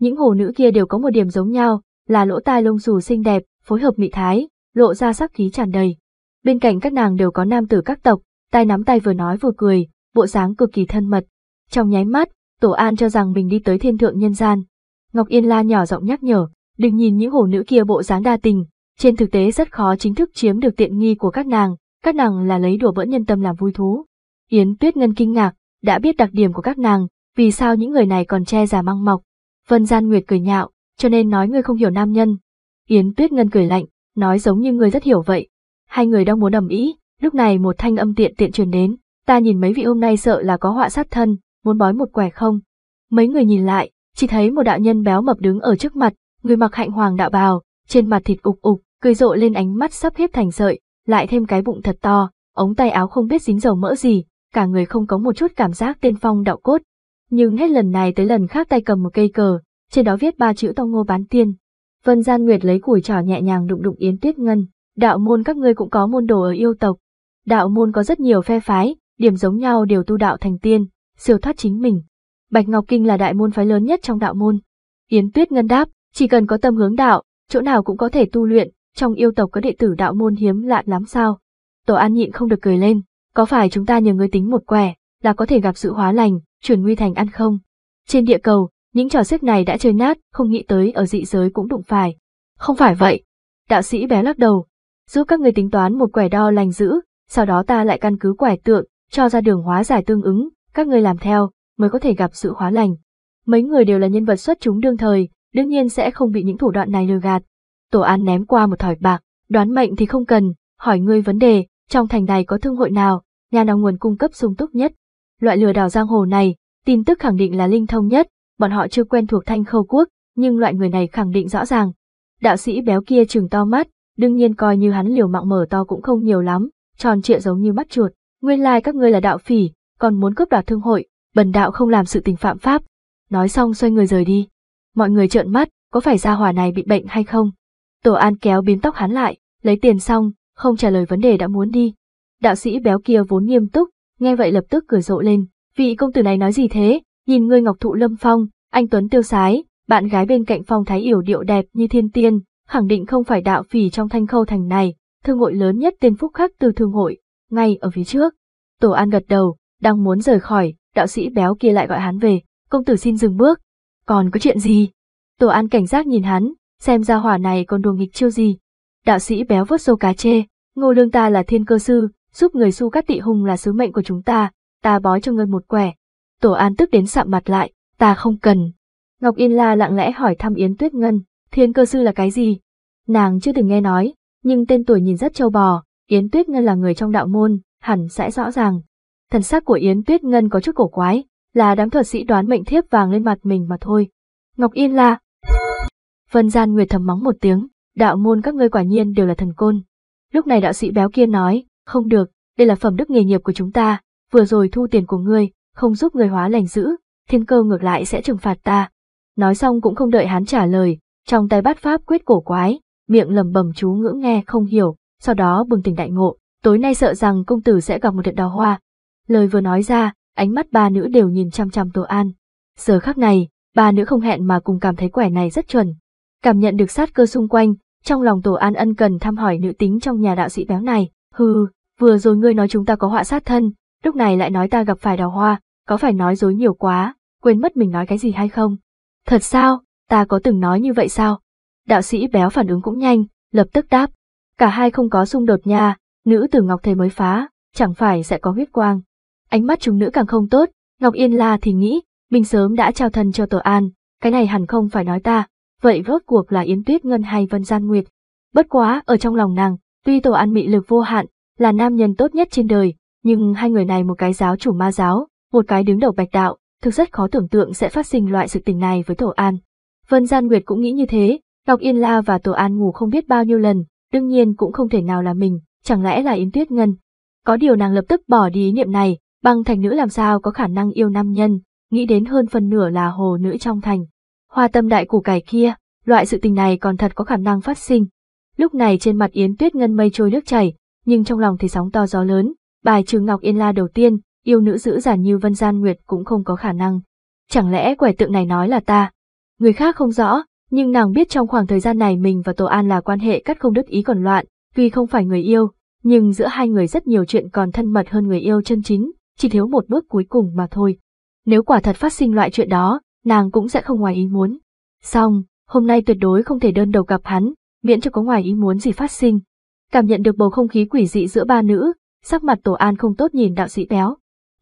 Những hồ nữ kia đều có một điểm giống nhau, là lỗ tai lông xù xinh đẹp, phối hợp mị thái, lộ ra sắc khí tràn đầy. Bên cạnh các nàng đều có nam tử các tộc, tay nắm tay vừa nói vừa cười, bộ dáng cực kỳ thân mật. Trong nháy mắt, Tổ An cho rằng mình đi tới thiên thượng nhân gian. Ngọc Yên La nhỏ giọng nhắc nhở, đừng nhìn những hổ nữ kia bộ dáng đa tình, trên thực tế rất khó chính thức chiếm được tiện nghi của các nàng, các nàng là lấy đùa bỡn nhân tâm làm vui thú. Yến Tuyết Ngân kinh ngạc, đã biết đặc điểm của các nàng, vì sao những người này còn che giả măng mọc. Vân Gian Nguyệt cười nhạo, cho nên nói ngươi không hiểu nam nhân. Yến Tuyết Ngân cười lạnh, nói giống như ngươi rất hiểu vậy. Hai người đang muốn ầm ĩ, lúc này một thanh âm tiện tiện truyền đến, ta nhìn mấy vị hôm nay sợ là có họa sát thân, muốn bói một quẻ không? Mấy người nhìn lại, chỉ thấy một đạo nhân béo mập đứng ở trước mặt, người mặc hạnh hoàng đạo bào, trên mặt thịt ục ục, cười rộ lên ánh mắt sắp hiếp thành sợi, lại thêm cái bụng thật to, ống tay áo không biết dính dầu mỡ gì, cả người không có một chút cảm giác tiên phong đạo cốt. Nhưng hết lần này tới lần khác tay cầm một cây cờ, trên đó viết ba chữ to ngô bán tiên. Vân Gian Nguyệt lấy củi trỏ nhẹ nhàng đụng đụng Yến Tuyết Ngân, đạo môn các ngươi cũng có môn đồ ở yêu tộc. Đạo môn có rất nhiều phe phái, điểm giống nhau đều tu đạo thành tiên, siêu thoát chính mình. Bạch Ngọc Kinh là đại môn phái lớn nhất trong đạo môn. Yến Tuyết Ngân đáp, chỉ cần có tâm hướng đạo, chỗ nào cũng có thể tu luyện, trong yêu tộc có đệ tử đạo môn hiếm lạ lắm sao. Tổ An nhịn không được cười lên, có phải chúng ta nhờ người tính một quẻ, là có thể gặp sự hóa lành, chuyển nguy thành ăn không? Trên địa cầu, những trò xếp này đã chơi nát, không nghĩ tới ở dị giới cũng đụng phải. Không phải vậy. Đạo sĩ bé lắc đầu, giúp các người tính toán một quẻ đo lành giữ, sau đó ta lại căn cứ quẻ tượng, cho ra đường hóa giải tương ứng, các ngươi làm theo, mới có thể gặp sự hóa lành. Mấy người đều là nhân vật xuất chúng đương thời, đương nhiên sẽ không bị những thủ đoạn này lừa gạt. Tổ An ném qua một thỏi bạc, đoán mệnh thì không cần, hỏi ngươi vấn đề, trong thành này có thương hội nào, nhà nào nguồn cung cấp sung túc nhất. Loại lừa đảo giang hồ này, tin tức khẳng định là linh thông nhất, bọn họ chưa quen thuộc thanh khâu quốc, nhưng loại người này khẳng định rõ ràng. Đạo sĩ béo kia trừng to mắt, đương nhiên coi như hắn liều mạng mở to cũng không nhiều lắm, tròn trịa giống như mắt chuột. Nguyên lai like các ngươi là đạo phỉ, còn muốn cướp đoạt thương hội, bần đạo không làm sự tình phạm pháp. Nói xong xoay người rời đi. Mọi người trợn mắt, có phải gia hỏa này bị bệnh hay không? Tổ an kéo bím tóc hắn lại, lấy tiền xong, không trả lời vấn đề đã muốn đi. Đạo sĩ béo kia vốn nghiêm túc, nghe vậy lập tức cười rộ lên. Vị công tử này nói gì thế? Nhìn người ngọc thụ lâm phong, anh Tuấn tiêu sái, bạn gái bên cạnh phong thái yểu điệu đẹp như thiên tiên, khẳng định không phải đạo phỉ trong thanh khâu thành này, thương hội lớn nhất tiên phúc khác từ thương hội, ngay ở phía trước. Tổ an gật đầu, đang muốn rời khỏi, đạo sĩ béo kia lại gọi hắn về, công tử xin dừng bước. Còn có chuyện gì? Tổ an cảnh giác nhìn hắn, xem ra hỏa này còn đùa nghịch chiêu gì. Đạo sĩ béo vớt sâu cá chê, ngô lương ta là thiên cơ sư, giúp người su cát tị hùng là sứ mệnh của chúng ta, ta bói cho ngươi một quẻ. Tổ an tức đến sạm mặt lại, ta không cần. Ngọc Yên La lặng lẽ hỏi thăm Yến Tuyết Ngân, thiên cơ sư là cái gì? Nàng chưa từng nghe nói, nhưng tên tuổi nhìn rất trâu bò, Yến Tuyết Ngân là người trong đạo môn, hẳn sẽ rõ ràng thần sắc của Yến Tuyết Ngân có chút cổ quái, là đám thuật sĩ đoán mệnh thiếp vàng lên mặt mình mà thôi. Ngọc Yên là... Vân Gian Nguyệt thầm mắng một tiếng, đạo môn các ngươi quả nhiên đều là thần côn. Lúc này đạo sĩ béo kia nói, không được, đây là phẩm đức nghề nghiệp của chúng ta, vừa rồi thu tiền của ngươi, không giúp người hóa lành giữ, thiên cơ ngược lại sẽ trừng phạt ta. Nói xong cũng không đợi hắn trả lời, trong tay bát pháp quyết cổ quái, miệng lầm bầm chú ngưỡng nghe không hiểu, sau đó bừng tỉnh đại ngộ, tối nay sợ rằng công tử sẽ gặp một trận đào hoa, Lời vừa nói ra, ánh mắt ba nữ đều nhìn chăm chăm Tô An. Giờ khắc này, ba nữ không hẹn mà cùng cảm thấy quẻ này rất chuẩn. Cảm nhận được sát cơ xung quanh, trong lòng Tổ An ân cần thăm hỏi nữ tính trong nhà đạo sĩ béo này. Hừ, vừa rồi ngươi nói chúng ta có họa sát thân, lúc này lại nói ta gặp phải đào hoa, có phải nói dối nhiều quá, quên mất mình nói cái gì hay không? Thật sao, ta có từng nói như vậy sao? Đạo sĩ béo phản ứng cũng nhanh, lập tức đáp. Cả hai không có xung đột nha, nữ tử ngọc thầy mới phá, chẳng phải sẽ có huyết quang ánh mắt chúng nữ càng không tốt, Ngọc Yên La thì nghĩ, mình sớm đã trao thân cho Tổ An, cái này hẳn không phải nói ta, vậy vớt cuộc là Yến Tuyết Ngân hay Vân Gian Nguyệt. Bất quá, ở trong lòng nàng, tuy Tổ An mị lực vô hạn, là nam nhân tốt nhất trên đời, nhưng hai người này một cái giáo chủ ma giáo, một cái đứng đầu bạch đạo, thực rất khó tưởng tượng sẽ phát sinh loại sự tình này với Tổ An. Vân Gian Nguyệt cũng nghĩ như thế, Ngọc Yên La và Tổ An ngủ không biết bao nhiêu lần, đương nhiên cũng không thể nào là mình, chẳng lẽ là Yến Tuyết Ngân. Có điều nàng lập tức bỏ đi ý niệm này, Băng thành nữ làm sao có khả năng yêu nam nhân, nghĩ đến hơn phần nửa là hồ nữ trong thành. Hoa tâm đại củ cải kia, loại sự tình này còn thật có khả năng phát sinh. Lúc này trên mặt Yến Tuyết ngân mây trôi nước chảy, nhưng trong lòng thì sóng to gió lớn, bài trừ Ngọc Yên La đầu tiên, yêu nữ giữ dằn như Vân Gian Nguyệt cũng không có khả năng. Chẳng lẽ quẻ tượng này nói là ta? Người khác không rõ, nhưng nàng biết trong khoảng thời gian này mình và tổ An là quan hệ cắt không đứt ý còn loạn, tuy không phải người yêu, nhưng giữa hai người rất nhiều chuyện còn thân mật hơn người yêu chân chính, chỉ thiếu một bước cuối cùng mà thôi. Nếu quả thật phát sinh loại chuyện đó, nàng cũng sẽ không ngoài ý muốn. Xong, hôm nay tuyệt đối không thể đơn độc gặp hắn, miễn cho có ngoài ý muốn gì phát sinh. Cảm nhận được bầu không khí quỷ dị giữa ba nữ, sắc mặt Tổ An không tốt nhìn đạo sĩ béo.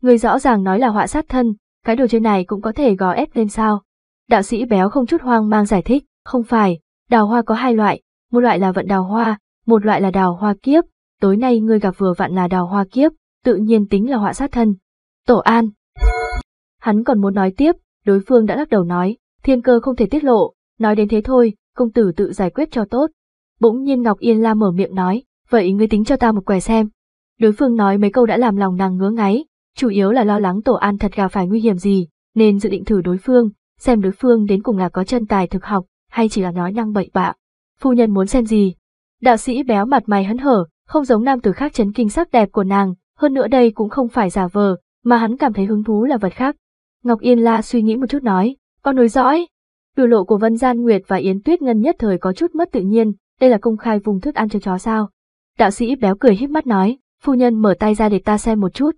Người rõ ràng nói là họa sát thân, cái đồ chơi này cũng có thể gò ép lên sao. Đạo sĩ béo không chút hoang mang giải thích, không phải, đào hoa có hai loại, một loại là vận đào hoa, một loại là đào hoa kiếp, tối nay ngươi gặp vừa vặn là đào hoa kiếp, tự nhiên tính là họa sát thân. Tổ An. Hắn còn muốn nói tiếp, đối phương đã lắc đầu nói, thiên cơ không thể tiết lộ, nói đến thế thôi, công tử tự giải quyết cho tốt. Bỗng nhiên Ngọc Yên La mở miệng nói, vậy ngươi tính cho ta một quẻ xem. Đối phương nói mấy câu đã làm lòng nàng ngứa ngáy, chủ yếu là lo lắng Tổ An thật gà phải nguy hiểm gì, nên dự định thử đối phương, xem đối phương đến cùng là có chân tài thực học, hay chỉ là nói năng bậy bạ. Phu nhân muốn xem gì? Đạo sĩ béo mặt mày hấn hở, không giống nam tử khác chấn kinh sắc đẹp của nàng, hơn nữa đây cũng không phải giả vờ, mà hắn cảm thấy hứng thú là vật khác. Ngọc Yên La suy nghĩ một chút nói, con nối dõi. Biểu lộ của Vân Gian Nguyệt và Yến Tuyết Ngân nhất thời có chút mất tự nhiên, đây là công khai vùng thức ăn cho chó sao. Đạo sĩ béo cười híp mắt nói, phu nhân mở tay ra để ta xem một chút.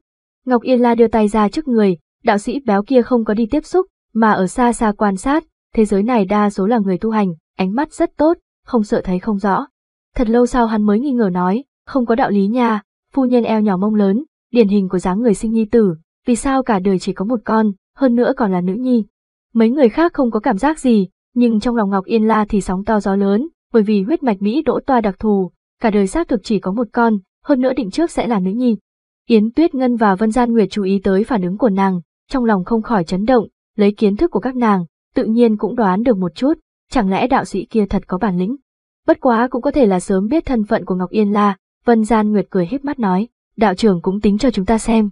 Ngọc Yên La đưa tay ra trước người, đạo sĩ béo kia không có đi tiếp xúc, mà ở xa xa quan sát, thế giới này đa số là người tu hành, ánh mắt rất tốt, không sợ thấy không rõ. Thật lâu sau hắn mới nghi ngờ nói, không có đạo lý nha, phu nhân eo nhỏ mông lớn, điển hình của dáng người sinh nhi tử, vì sao cả đời chỉ có một con, hơn nữa còn là nữ nhi. Mấy người khác không có cảm giác gì, nhưng trong lòng Ngọc Yên La thì sóng to gió lớn, bởi vì huyết mạch Mỹ đỗ toa đặc thù, cả đời xác thực chỉ có một con, hơn nữa định trước sẽ là nữ nhi. Yến Tuyết Ngân và Vân Gian Nguyệt chú ý tới phản ứng của nàng, trong lòng không khỏi chấn động, lấy kiến thức của các nàng, tự nhiên cũng đoán được một chút, chẳng lẽ đạo sĩ kia thật có bản lĩnh. Bất quá cũng có thể là sớm biết thân phận của Ngọc Yên La, Vân Gian Nguyệt cười híp mắt nói, đạo trưởng cũng tính cho chúng ta xem.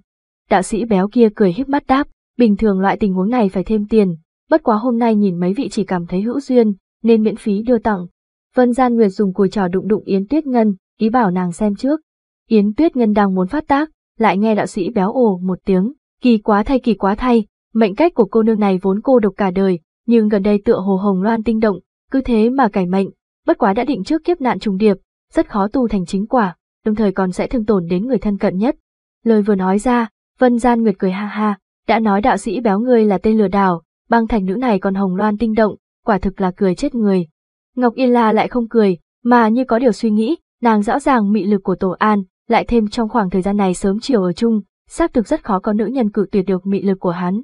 Đạo sĩ béo kia cười híp mắt đáp, bình thường loại tình huống này phải thêm tiền, bất quá hôm nay nhìn mấy vị chỉ cảm thấy hữu duyên, nên miễn phí đưa tặng. Vân Gian Nguyệt dùng cùi trò đụng đụng Yến Tuyết Ngân, ý bảo nàng xem trước. Yến Tuyết Ngân đang muốn phát tác, lại nghe đạo sĩ béo ồ một tiếng, kỳ quá thay kỳ quá thay, mệnh cách của cô nương này vốn cô độc cả đời, nhưng gần đây tựa hồ hồng loan tinh động, cứ thế mà cải mệnh, bất quá đã định trước kiếp nạn trùng điệp, rất khó tu thành chính quả đồng thời còn sẽ thương tổn đến người thân cận nhất. Lời vừa nói ra, Vân Gian Nguyệt cười ha ha, đã nói đạo sĩ béo ngươi là tên lừa đảo, băng thành nữ này còn hồng loan tinh động, quả thực là cười chết người. Ngọc Yên La lại không cười, mà như có điều suy nghĩ, nàng rõ ràng mị lực của Tổ An, lại thêm trong khoảng thời gian này sớm chiều ở chung, xác thực rất khó có nữ nhân cự tuyệt được mị lực của hắn.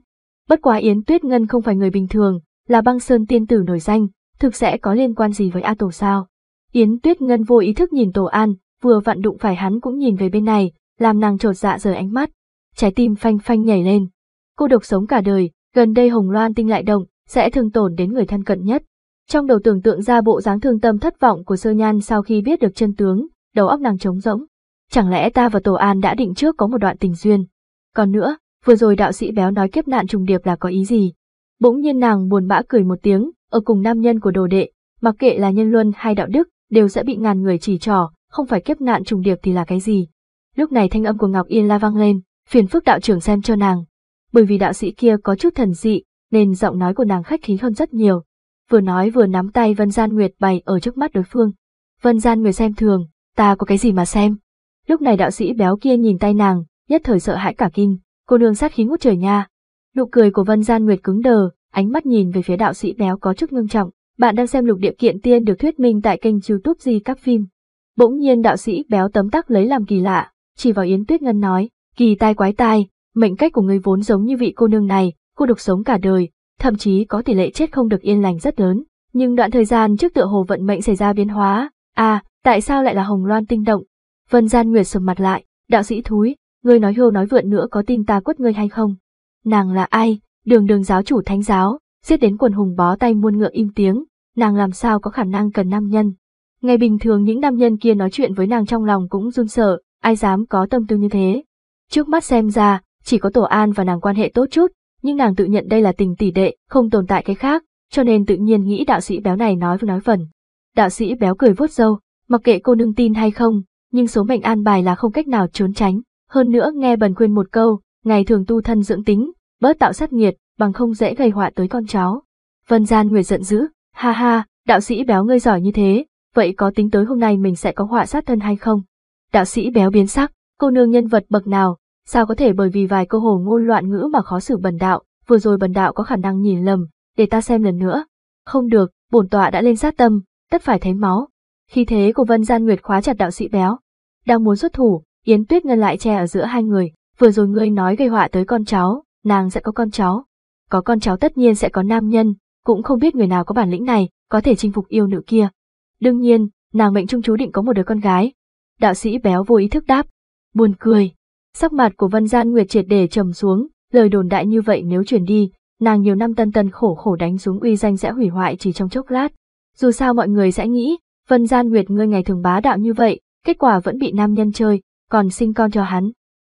Bất quá Yến Tuyết Ngân không phải người bình thường, là băng sơn tiên tử nổi danh, thực sẽ có liên quan gì với A Tổ sao? Yến Tuyết Ngân vô ý thức nhìn Tổ An, vừa vặn đụng phải hắn cũng nhìn về bên này, làm nàng trột dạ rời ánh mắt, trái tim phanh phanh nhảy lên. Cô độc sống cả đời, gần đây Hồng Loan tinh lại động, sẽ thương tổn đến người thân cận nhất. Trong đầu tưởng tượng ra bộ dáng thương tâm thất vọng của Sơ Nhan sau khi biết được chân tướng, đầu óc nàng trống rỗng. Chẳng lẽ ta và Tổ An đã định trước có một đoạn tình duyên? Còn nữa, vừa rồi đạo sĩ béo nói kiếp nạn trùng điệp là có ý gì? Bỗng nhiên nàng buồn bã cười một tiếng, ở cùng nam nhân của đồ đệ, mặc kệ là nhân luân hay đạo đức, đều sẽ bị ngàn người chỉ trỏ, không phải kiếp nạn trùng điệp thì là cái gì. Lúc này thanh âm của Ngọc Yên La vang lên, phiền phức đạo trưởng xem cho nàng. Bởi vì đạo sĩ kia có chút thần dị, nên giọng nói của nàng khách khí hơn rất nhiều. Vừa nói vừa nắm tay Vân Gian Nguyệt bày ở trước mắt đối phương. Vân Gian Nguyệt xem thường, ta có cái gì mà xem. Lúc này đạo sĩ béo kia nhìn tay nàng, nhất thời sợ hãi cả kinh, cô nương sát khí ngút trời nha. Nụ cười của Vân Gian Nguyệt cứng đờ, ánh mắt nhìn về phía đạo sĩ béo có chút ngưng trọng. Bạn đang xem lục địa kiện tiên được thuyết minh tại kênh youtube gì các phim. Bỗng nhiên đạo sĩ béo tấm tắc lấy làm kỳ lạ, chỉ vào Yến Tuyết Ngân nói, kỳ tai quái tai, mệnh cách của người vốn giống như vị cô nương này, cô độc sống cả đời, thậm chí có tỷ lệ chết không được yên lành rất lớn. Nhưng đoạn thời gian trước tựa hồ vận mệnh xảy ra biến hóa, à, tại sao lại là hồng loan tinh động? Vân Gian Nguyệt sầm mặt lại, đạo sĩ thúi, ngươi nói hưu nói vượn nữa có tin ta quất ngươi hay không? Nàng là ai? Đường đường giáo chủ thánh giáo, giết đến quần hùng bó tay muôn ngựa im tiếng, nàng làm sao có khả năng cần nam nhân, Ngày bình thường những nam nhân kia nói chuyện với nàng trong lòng cũng run sợ, ai dám có tâm tư như thế. Trước mắt xem ra, chỉ có Tổ An và nàng quan hệ tốt chút, nhưng nàng tự nhận đây là tình tỷ đệ, không tồn tại cái khác, cho nên tự nhiên nghĩ đạo sĩ béo này nói với nói phần Đạo sĩ béo cười vuốt râu, mặc kệ cô nương tin hay không, nhưng số mệnh an bài là không cách nào trốn tránh, hơn nữa nghe bần khuyên một câu, ngày thường tu thân dưỡng tính, bớt tạo sát nghiệt, bằng không dễ gây họa tới con cháu. Vân Gian Nguyệt giận dữ, ha ha, đạo sĩ béo ngươi giỏi như thế, vậy có tính tới hôm nay mình sẽ có họa sát thân hay không? Đạo sĩ béo biến sắc, cô nương nhân vật bậc nào, sao có thể bởi vì vài câu hồ ngôn loạn ngữ mà khó xử bần đạo, vừa rồi bần đạo có khả năng nhìn lầm, để ta xem lần nữa. Không được, bổn tọa đã lên sát tâm, tất phải thấy máu. Khi thế của Vân Gian Nguyệt khóa chặt đạo sĩ béo. Đang muốn xuất thủ, Yến Tuyết ngăn lại che ở giữa hai người, vừa rồi ngươi nói gây họa tới con cháu, nàng sẽ có con cháu. Có con cháu tất nhiên sẽ có nam nhân, cũng không biết người nào có bản lĩnh này, có thể chinh phục yêu nữ kia. Đương nhiên, nàng mệnh trung chú định có một đứa con gái. Đạo sĩ béo vô ý thức đáp. Buồn cười. Sắc mặt của Vân Gian Nguyệt triệt để trầm xuống, lời đồn đại như vậy nếu truyền đi, nàng nhiều năm tân tân khổ khổ đánh xuống uy danh sẽ hủy hoại chỉ trong chốc lát. Dù sao mọi người sẽ nghĩ, Vân Gian Nguyệt ngươi ngày thường bá đạo như vậy, kết quả vẫn bị nam nhân chơi, còn sinh con cho hắn.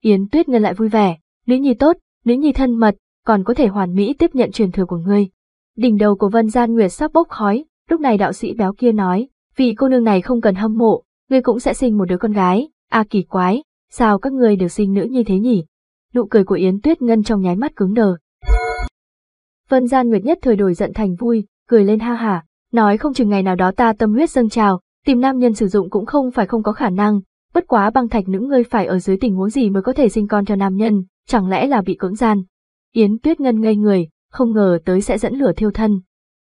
Yến Tuyết Ngân lại vui vẻ, nữ nhi tốt, nữ nhi thân mật, còn có thể hoàn mỹ tiếp nhận truyền thừa của ngươi. Đỉnh đầu của Vân Gian Nguyệt sắp bốc khói, Lúc này đạo sĩ béo kia nói, vì cô nương này không cần hâm mộ, ngươi cũng sẽ sinh một đứa con gái, à kỳ quái, sao các ngươi đều sinh nữ như thế nhỉ? Nụ cười của Yến Tuyết Ngân trong nháy mắt cứng đờ. Vân Gian Nguyệt nhất thời đổi giận thành vui, cười lên ha hả, nói không chừng ngày nào đó ta tâm huyết dâng trào, tìm nam nhân sử dụng cũng không phải không có khả năng, bất quá băng thạch nữ ngươi phải ở dưới tình huống gì mới có thể sinh con cho nam nhân, chẳng lẽ là bị cưỡng gian. Yến Tuyết Ngân ngây người, không ngờ tới sẽ dẫn lửa thiêu thân.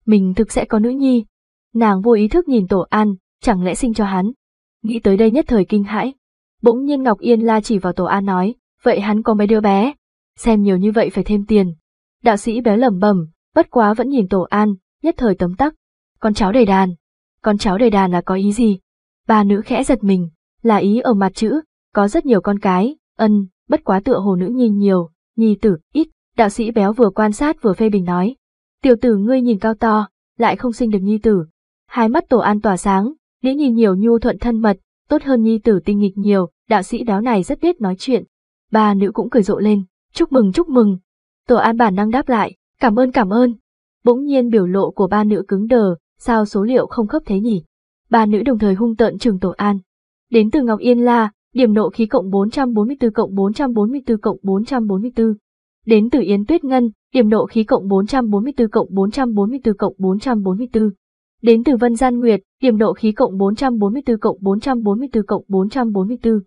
Mình thực sẽ có nữ nhi, Nàng vô ý thức nhìn tổ an, chẳng lẽ sinh cho hắn. Nghĩ tới đây nhất thời kinh hãi. Bỗng nhiên Ngọc Yên la chỉ vào tổ an nói, vậy hắn có mấy đứa bé. Xem nhiều như vậy phải thêm tiền. Đạo sĩ bé lẩm bẩm, bất quá vẫn nhìn tổ an, nhất thời tấm tắc. Con cháu đầy đàn. Con cháu đầy đàn là có ý gì? Bà nữ khẽ giật mình, là ý ở mặt chữ, có rất nhiều con cái, ân, bất quá tựa hồ nữ nhi nhiều, nhi tử, ít, đạo sĩ béo vừa quan sát vừa phê bình nói. Tiểu tử ngươi nhìn cao to, lại không sinh được nhi tử, Hai mắt tổ an tỏa sáng, Lý nhìn nhiều nhu thuận thân mật, tốt hơn nhi tử tinh nghịch nhiều, đạo sĩ đáo này rất biết nói chuyện. Ba nữ cũng cười rộ lên, chúc mừng chúc mừng. Tổ an bản năng đáp lại, cảm ơn cảm ơn. Bỗng nhiên biểu lộ của ba nữ cứng đờ, sao số liệu không khớp thế nhỉ? Ba nữ đồng thời hung tợn trừng tổ an. Đến từ Ngọc Yên La, điểm nộ khí cộng bốn bốn trăm mươi bốn cộng bốn bốn trăm mươi bốn cộng bốn bốn trăm mươi bốn. Đến từ Yến Tuyết Ngân, điểm nộ khí cộng bốn bốn trăm mươi bốn cộng bốn bốn trăm mươi bốn cộng bốn bốn trăm mươi bốn. Đến từ Vân Gian Nguyệt, điểm độ khí cộng 444 cộng 444 cộng 444.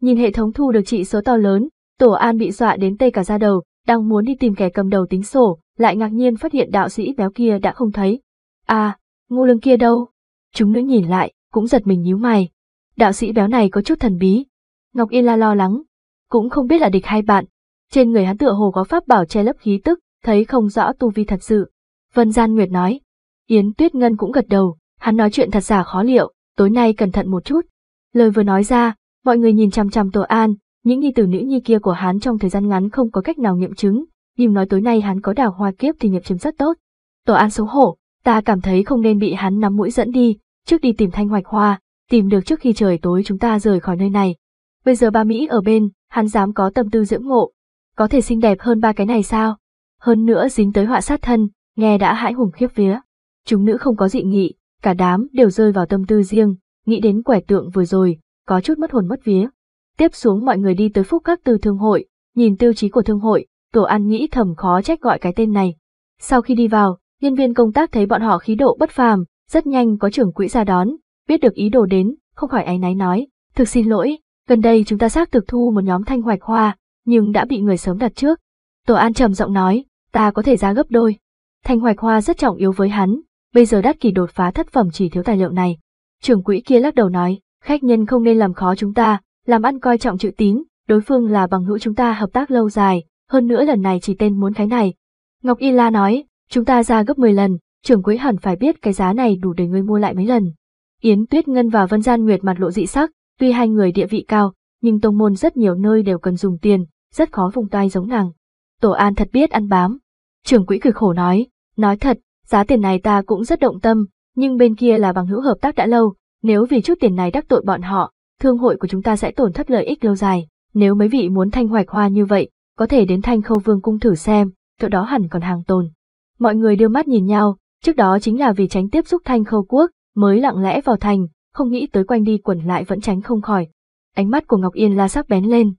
Nhìn hệ thống thu được trị số to lớn, Tổ An bị dọa đến tê cả da đầu, đang muốn đi tìm kẻ cầm đầu tính sổ, lại ngạc nhiên phát hiện đạo sĩ béo kia đã không thấy. À, ngô lương kia đâu? Chúng nữ nhìn lại, cũng giật mình nhíu mày. Đạo sĩ béo này có chút thần bí. Ngọc Yên La lo lắng, cũng không biết là địch hai bạn. Trên người hắn tựa hồ có pháp bảo che lấp khí tức, thấy không rõ tu vi thật sự. Vân Gian Nguyệt nói, Yến Tuyết Ngân cũng gật đầu, hắn nói chuyện thật giả khó liệu, tối nay cẩn thận một chút. Lời vừa nói ra, mọi người nhìn chằm chằm Tô An, những nhi tử nữ nhi kia của hắn trong thời gian ngắn không có cách nào nghiệm chứng, nhưng nói tối nay hắn có đảo hoa kiếp thì nghiệm chứng rất tốt. Tô An xấu hổ, ta cảm thấy không nên bị hắn nắm mũi dẫn đi, trước đi tìm thanh hoạch hoa, tìm được trước khi trời tối chúng ta rời khỏi nơi này. Bây giờ ba Mỹ ở bên, hắn dám có tâm tư dưỡng ngộ, có thể xinh đẹp hơn ba cái này sao? Hơn nữa dính tới họa sát thân, nghe đã hãi hùng khiếp vía. Chúng nữ không có dị nghị, cả đám đều rơi vào tâm tư riêng, nghĩ đến quẻ tượng vừa rồi, có chút mất hồn mất vía. Tiếp xuống mọi người đi tới phúc các từ thương hội, nhìn tiêu chí của thương hội, Tổ An nghĩ thầm khó trách gọi cái tên này. Sau khi đi vào, nhân viên công tác thấy bọn họ khí độ bất phàm, rất nhanh có trưởng quỹ ra đón, biết được ý đồ đến, không khỏi áy náy nói, thực xin lỗi, gần đây chúng ta xác thực thu một nhóm thanh hoạch hoa, nhưng đã bị người sớm đặt trước. Tổ An trầm giọng nói, ta có thể giá gấp đôi. Thanh hoạch hoa rất trọng yếu với hắn, bây giờ đắc kỷ đột phá thất phẩm chỉ thiếu tài liệu này. Trưởng quỹ kia lắc đầu nói, khách nhân không nên làm khó chúng ta, làm ăn coi trọng chữ tín, đối phương là bằng hữu chúng ta hợp tác lâu dài, hơn nữa lần này chỉ tên muốn cái này. Ngọc Y La nói, chúng ta ra gấp 10 lần, trưởng quỹ hẳn phải biết cái giá này đủ để ngươi mua lại mấy lần. Yến Tuyết Ngân và Vân Gian Nguyệt mặt lộ dị sắc, tuy hai người địa vị cao, nhưng tông môn rất nhiều nơi đều cần dùng tiền, rất khó vùng tay giống nàng. Tổ An thật biết ăn bám. Trưởng quỹ cười khổ nói, nói thật, Giá tiền này ta cũng rất động tâm, nhưng bên kia là bằng hữu hợp tác đã lâu, nếu vì chút tiền này đắc tội bọn họ, thương hội của chúng ta sẽ tổn thất lợi ích lâu dài. Nếu mấy vị muốn thanh hoạch hoa như vậy, có thể đến thanh khâu vương cung thử xem, chỗ đó hẳn còn hàng tồn. Mọi người đưa mắt nhìn nhau, trước đó chính là vì tránh tiếp xúc thanh khâu quốc, mới lặng lẽ vào thành, không nghĩ tới quanh đi quẩn lại vẫn tránh không khỏi. Ánh mắt của Ngọc Yên la sắc bén lên.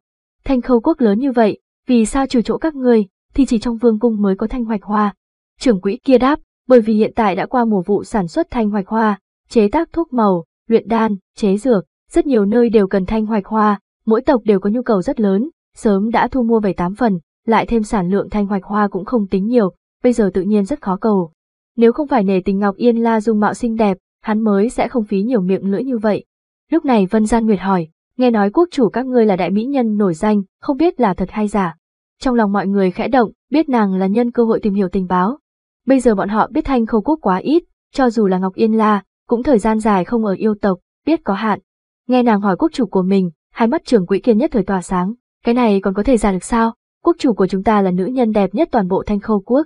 Thanh khâu quốc lớn như vậy, vì sao trừ chỗ các ngươi, thì chỉ trong vương cung mới có thanh hoạch hoa. Trưởng quỹ kia đáp, bởi vì hiện tại đã qua mùa vụ sản xuất thanh hoạch hoa, chế tác thuốc màu, luyện đan, chế dược, rất nhiều nơi đều cần thanh hoạch hoa, mỗi tộc đều có nhu cầu rất lớn, sớm đã thu mua về 8 phần, lại thêm sản lượng thanh hoạch hoa cũng không tính nhiều, bây giờ tự nhiên rất khó cầu. Nếu không phải nể tình Ngọc Yên La dung mạo xinh đẹp, hắn mới sẽ không phí nhiều miệng lưỡi như vậy. Lúc này Vân Gian Nguyệt hỏi, nghe nói quốc chủ các ngươi là đại mỹ nhân nổi danh, không biết là thật hay giả. Trong lòng mọi người khẽ động, biết nàng là nhân cơ hội tìm hiểu tình báo, Bây giờ bọn họ biết thanh khâu quốc quá ít, cho dù là Ngọc Yên La, cũng thời gian dài không ở yêu tộc, biết có hạn. Nghe nàng hỏi quốc chủ của mình, hai mắt trưởng quỹ kiên nhất thời tỏa sáng, cái này còn có thể ra được sao? Quốc chủ của chúng ta là nữ nhân đẹp nhất toàn bộ thanh khâu quốc.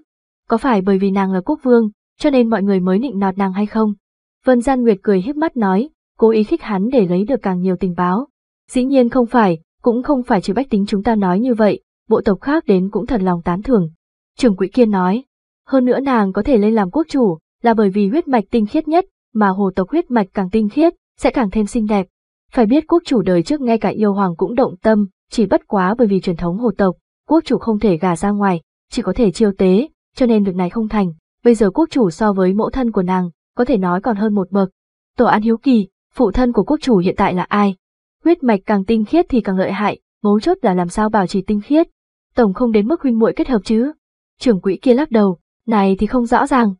Có phải bởi vì nàng là quốc vương, cho nên mọi người mới nịnh nọt nàng hay không? Vân Gian Nguyệt cười híp mắt nói, cố ý khích hắn để lấy được càng nhiều tình báo. Dĩ nhiên không phải, cũng không phải chỉ bách tính chúng ta nói như vậy, bộ tộc khác đến cũng thật lòng tán thưởng. Trưởng quỹ kiên nói, hơn nữa nàng có thể lên làm quốc chủ, là bởi vì huyết mạch tinh khiết nhất, mà hồ tộc huyết mạch càng tinh khiết, sẽ càng thêm xinh đẹp. Phải biết quốc chủ đời trước ngay cả yêu hoàng cũng động tâm, chỉ bất quá bởi vì truyền thống hồ tộc, quốc chủ không thể gà ra ngoài, chỉ có thể chiêu tế, cho nên việc này không thành. Bây giờ quốc chủ so với mẫu thân của nàng, có thể nói còn hơn một bậc. Tổ An hiếu kỳ, phụ thân của quốc chủ hiện tại là ai? Huyết mạch càng tinh khiết thì càng lợi hại, mấu chốt là làm sao bảo trì tinh khiết. Tổng không đến mức huynh muội kết hợp chứ? Trưởng quỹ kia lắc đầu, này thì không rõ ràng.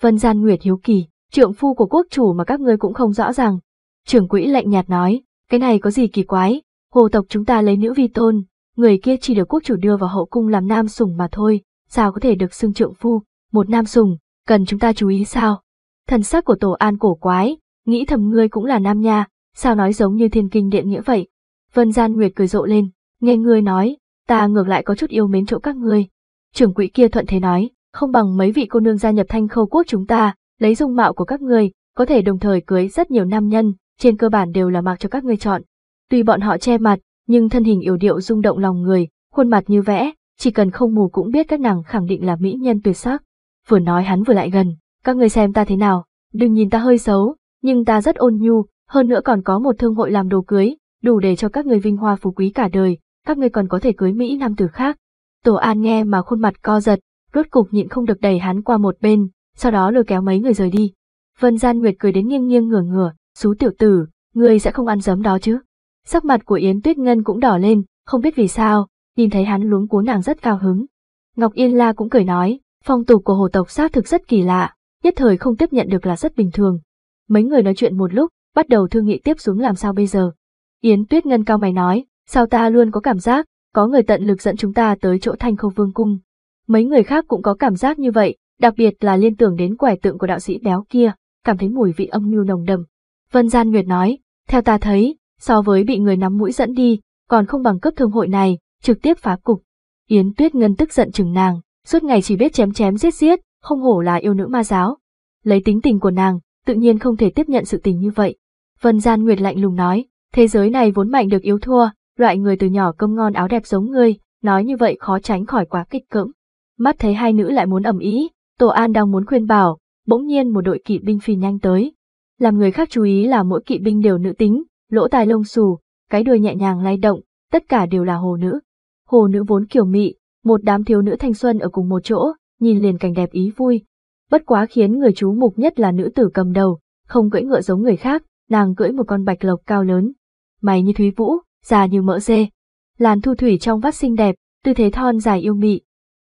Vân Gian Nguyệt hiếu kỳ, trượng phu của quốc chủ mà các ngươi cũng không rõ ràng. Trưởng quỹ lạnh nhạt nói, cái này có gì kỳ quái, hồ tộc chúng ta lấy nữ vi tôn, người kia chỉ được quốc chủ đưa vào hậu cung làm nam sùng mà thôi, sao có thể được xưng trượng phu, một nam sùng, cần chúng ta chú ý sao? Thần sắc của tổ an cổ quái, nghĩ thầm ngươi cũng là nam nha, sao nói giống như thiên kinh điện nghĩa vậy? Vân Gian Nguyệt cười rộ lên, nghe ngươi nói, ta ngược lại có chút yêu mến chỗ các ngươi. Trưởng quỹ kia thuận thế nói, không bằng mấy vị cô nương gia nhập thanh khâu quốc chúng ta, lấy dung mạo của các người có thể đồng thời cưới rất nhiều nam nhân, trên cơ bản đều là mặc cho các ngươi chọn. Tuy bọn họ che mặt, nhưng thân hình yếu điệu rung động lòng người, khuôn mặt như vẽ, chỉ cần không mù cũng biết các nàng khẳng định là mỹ nhân tuyệt sắc. Vừa nói hắn vừa lại gần, các ngươi xem ta thế nào, đừng nhìn ta hơi xấu, nhưng ta rất ôn nhu, hơn nữa còn có một thương hội làm đồ cưới, đủ để cho các người vinh hoa phú quý cả đời, các ngươi còn có thể cưới mỹ nam tử khác. Tổ An nghe mà khuôn mặt co giật, rốt cục nhịn không được đẩy hắn qua một bên, sau đó lôi kéo mấy người rời đi. Vân Gian Nguyệt cười đến nghiêng nghiêng ngửa ngửa, xú tiểu tử, ngươi sẽ không ăn giấm đó chứ. Sắc mặt của Yến Tuyết Ngân cũng đỏ lên, không biết vì sao, nhìn thấy hắn luống cuống nàng rất cao hứng. Ngọc Yên La cũng cười nói, phong tục của hồ tộc xác thực rất kỳ lạ, nhất thời không tiếp nhận được là rất bình thường. Mấy người nói chuyện một lúc, bắt đầu thương nghị tiếp xuống làm sao bây giờ. Yến Tuyết Ngân cao mày nói, sao ta luôn có cảm giác, có người tận lực dẫn chúng ta tới chỗ thanh khâu vương cung, Mấy người khác cũng có cảm giác như vậy, đặc biệt là liên tưởng đến quẻ tượng của đạo sĩ béo kia, cảm thấy mùi vị âm mưu nồng đầm. Vân Gian Nguyệt nói, theo ta thấy, so với bị người nắm mũi dẫn đi, còn không bằng cấp thương hội này, trực tiếp phá cục. Yến Tuyết Ngân tức giận chừng nàng, suốt ngày chỉ biết chém chém giết giết, không hổ là yêu nữ ma giáo. Lấy tính tình của nàng, tự nhiên không thể tiếp nhận sự tình như vậy. Vân Gian Nguyệt lạnh lùng nói, thế giới này vốn mạnh được yếu thua, loại người từ nhỏ cơm ngon áo đẹp giống ngươi, nói như vậy khó tránh khỏi quá kịch cưỡng mắt thấy hai nữ lại muốn ẩm ý, Tổ An đang muốn khuyên bảo, bỗng nhiên một đội kỵ binh phi nhanh tới. Làm người khác chú ý là mỗi kỵ binh đều nữ tính, lỗ tai lông xù, cái đuôi nhẹ nhàng lay động, tất cả đều là hồ nữ. Hồ nữ vốn kiểu mị, một đám thiếu nữ thanh xuân ở cùng một chỗ, nhìn liền cảnh đẹp ý vui. Bất quá khiến người chú mục nhất là nữ tử cầm đầu, không cưỡi ngựa giống người khác, nàng cưỡi một con bạch lộc cao lớn. Mày như thúy vũ, già như mỡ dê. Làn thu thủy trong vắt xinh đẹp, tư thế thon dài yêu mị,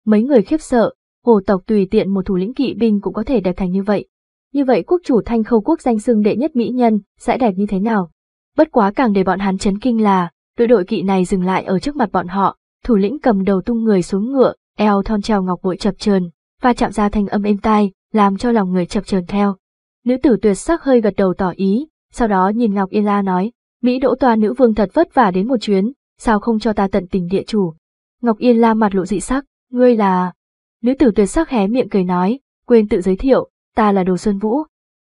mấy người khiếp sợ, hồ tộc tùy tiện một thủ lĩnh kỵ binh cũng có thể đẹp thành như vậy. Như vậy quốc chủ thanh khâu quốc danh xưng đệ nhất mỹ nhân, sẽ đẹp như thế nào? Bất quá càng để bọn hắn chấn kinh là, đội đội kỵ này dừng lại ở trước mặt bọn họ, thủ lĩnh cầm đầu tung người xuống ngựa, eo thon treo ngọc bội chập chờn và chạm ra thanh âm êm tai, làm cho lòng người chập chờn theo. Nữ tử tuyệt sắc hơi gật đầu tỏ ý, sau đó nhìn Ngọc Yên La nói, Mỹ đỗ toa nữ vương thật vất vả đến một chuyến, sao không cho ta tận tình địa chủ. Ngọc Yên La mặt lộ dị sắc, Ngươi là... Nữ tử tuyệt sắc hé miệng cười nói, quên tự giới thiệu, ta là Đồ Sơn Vũ.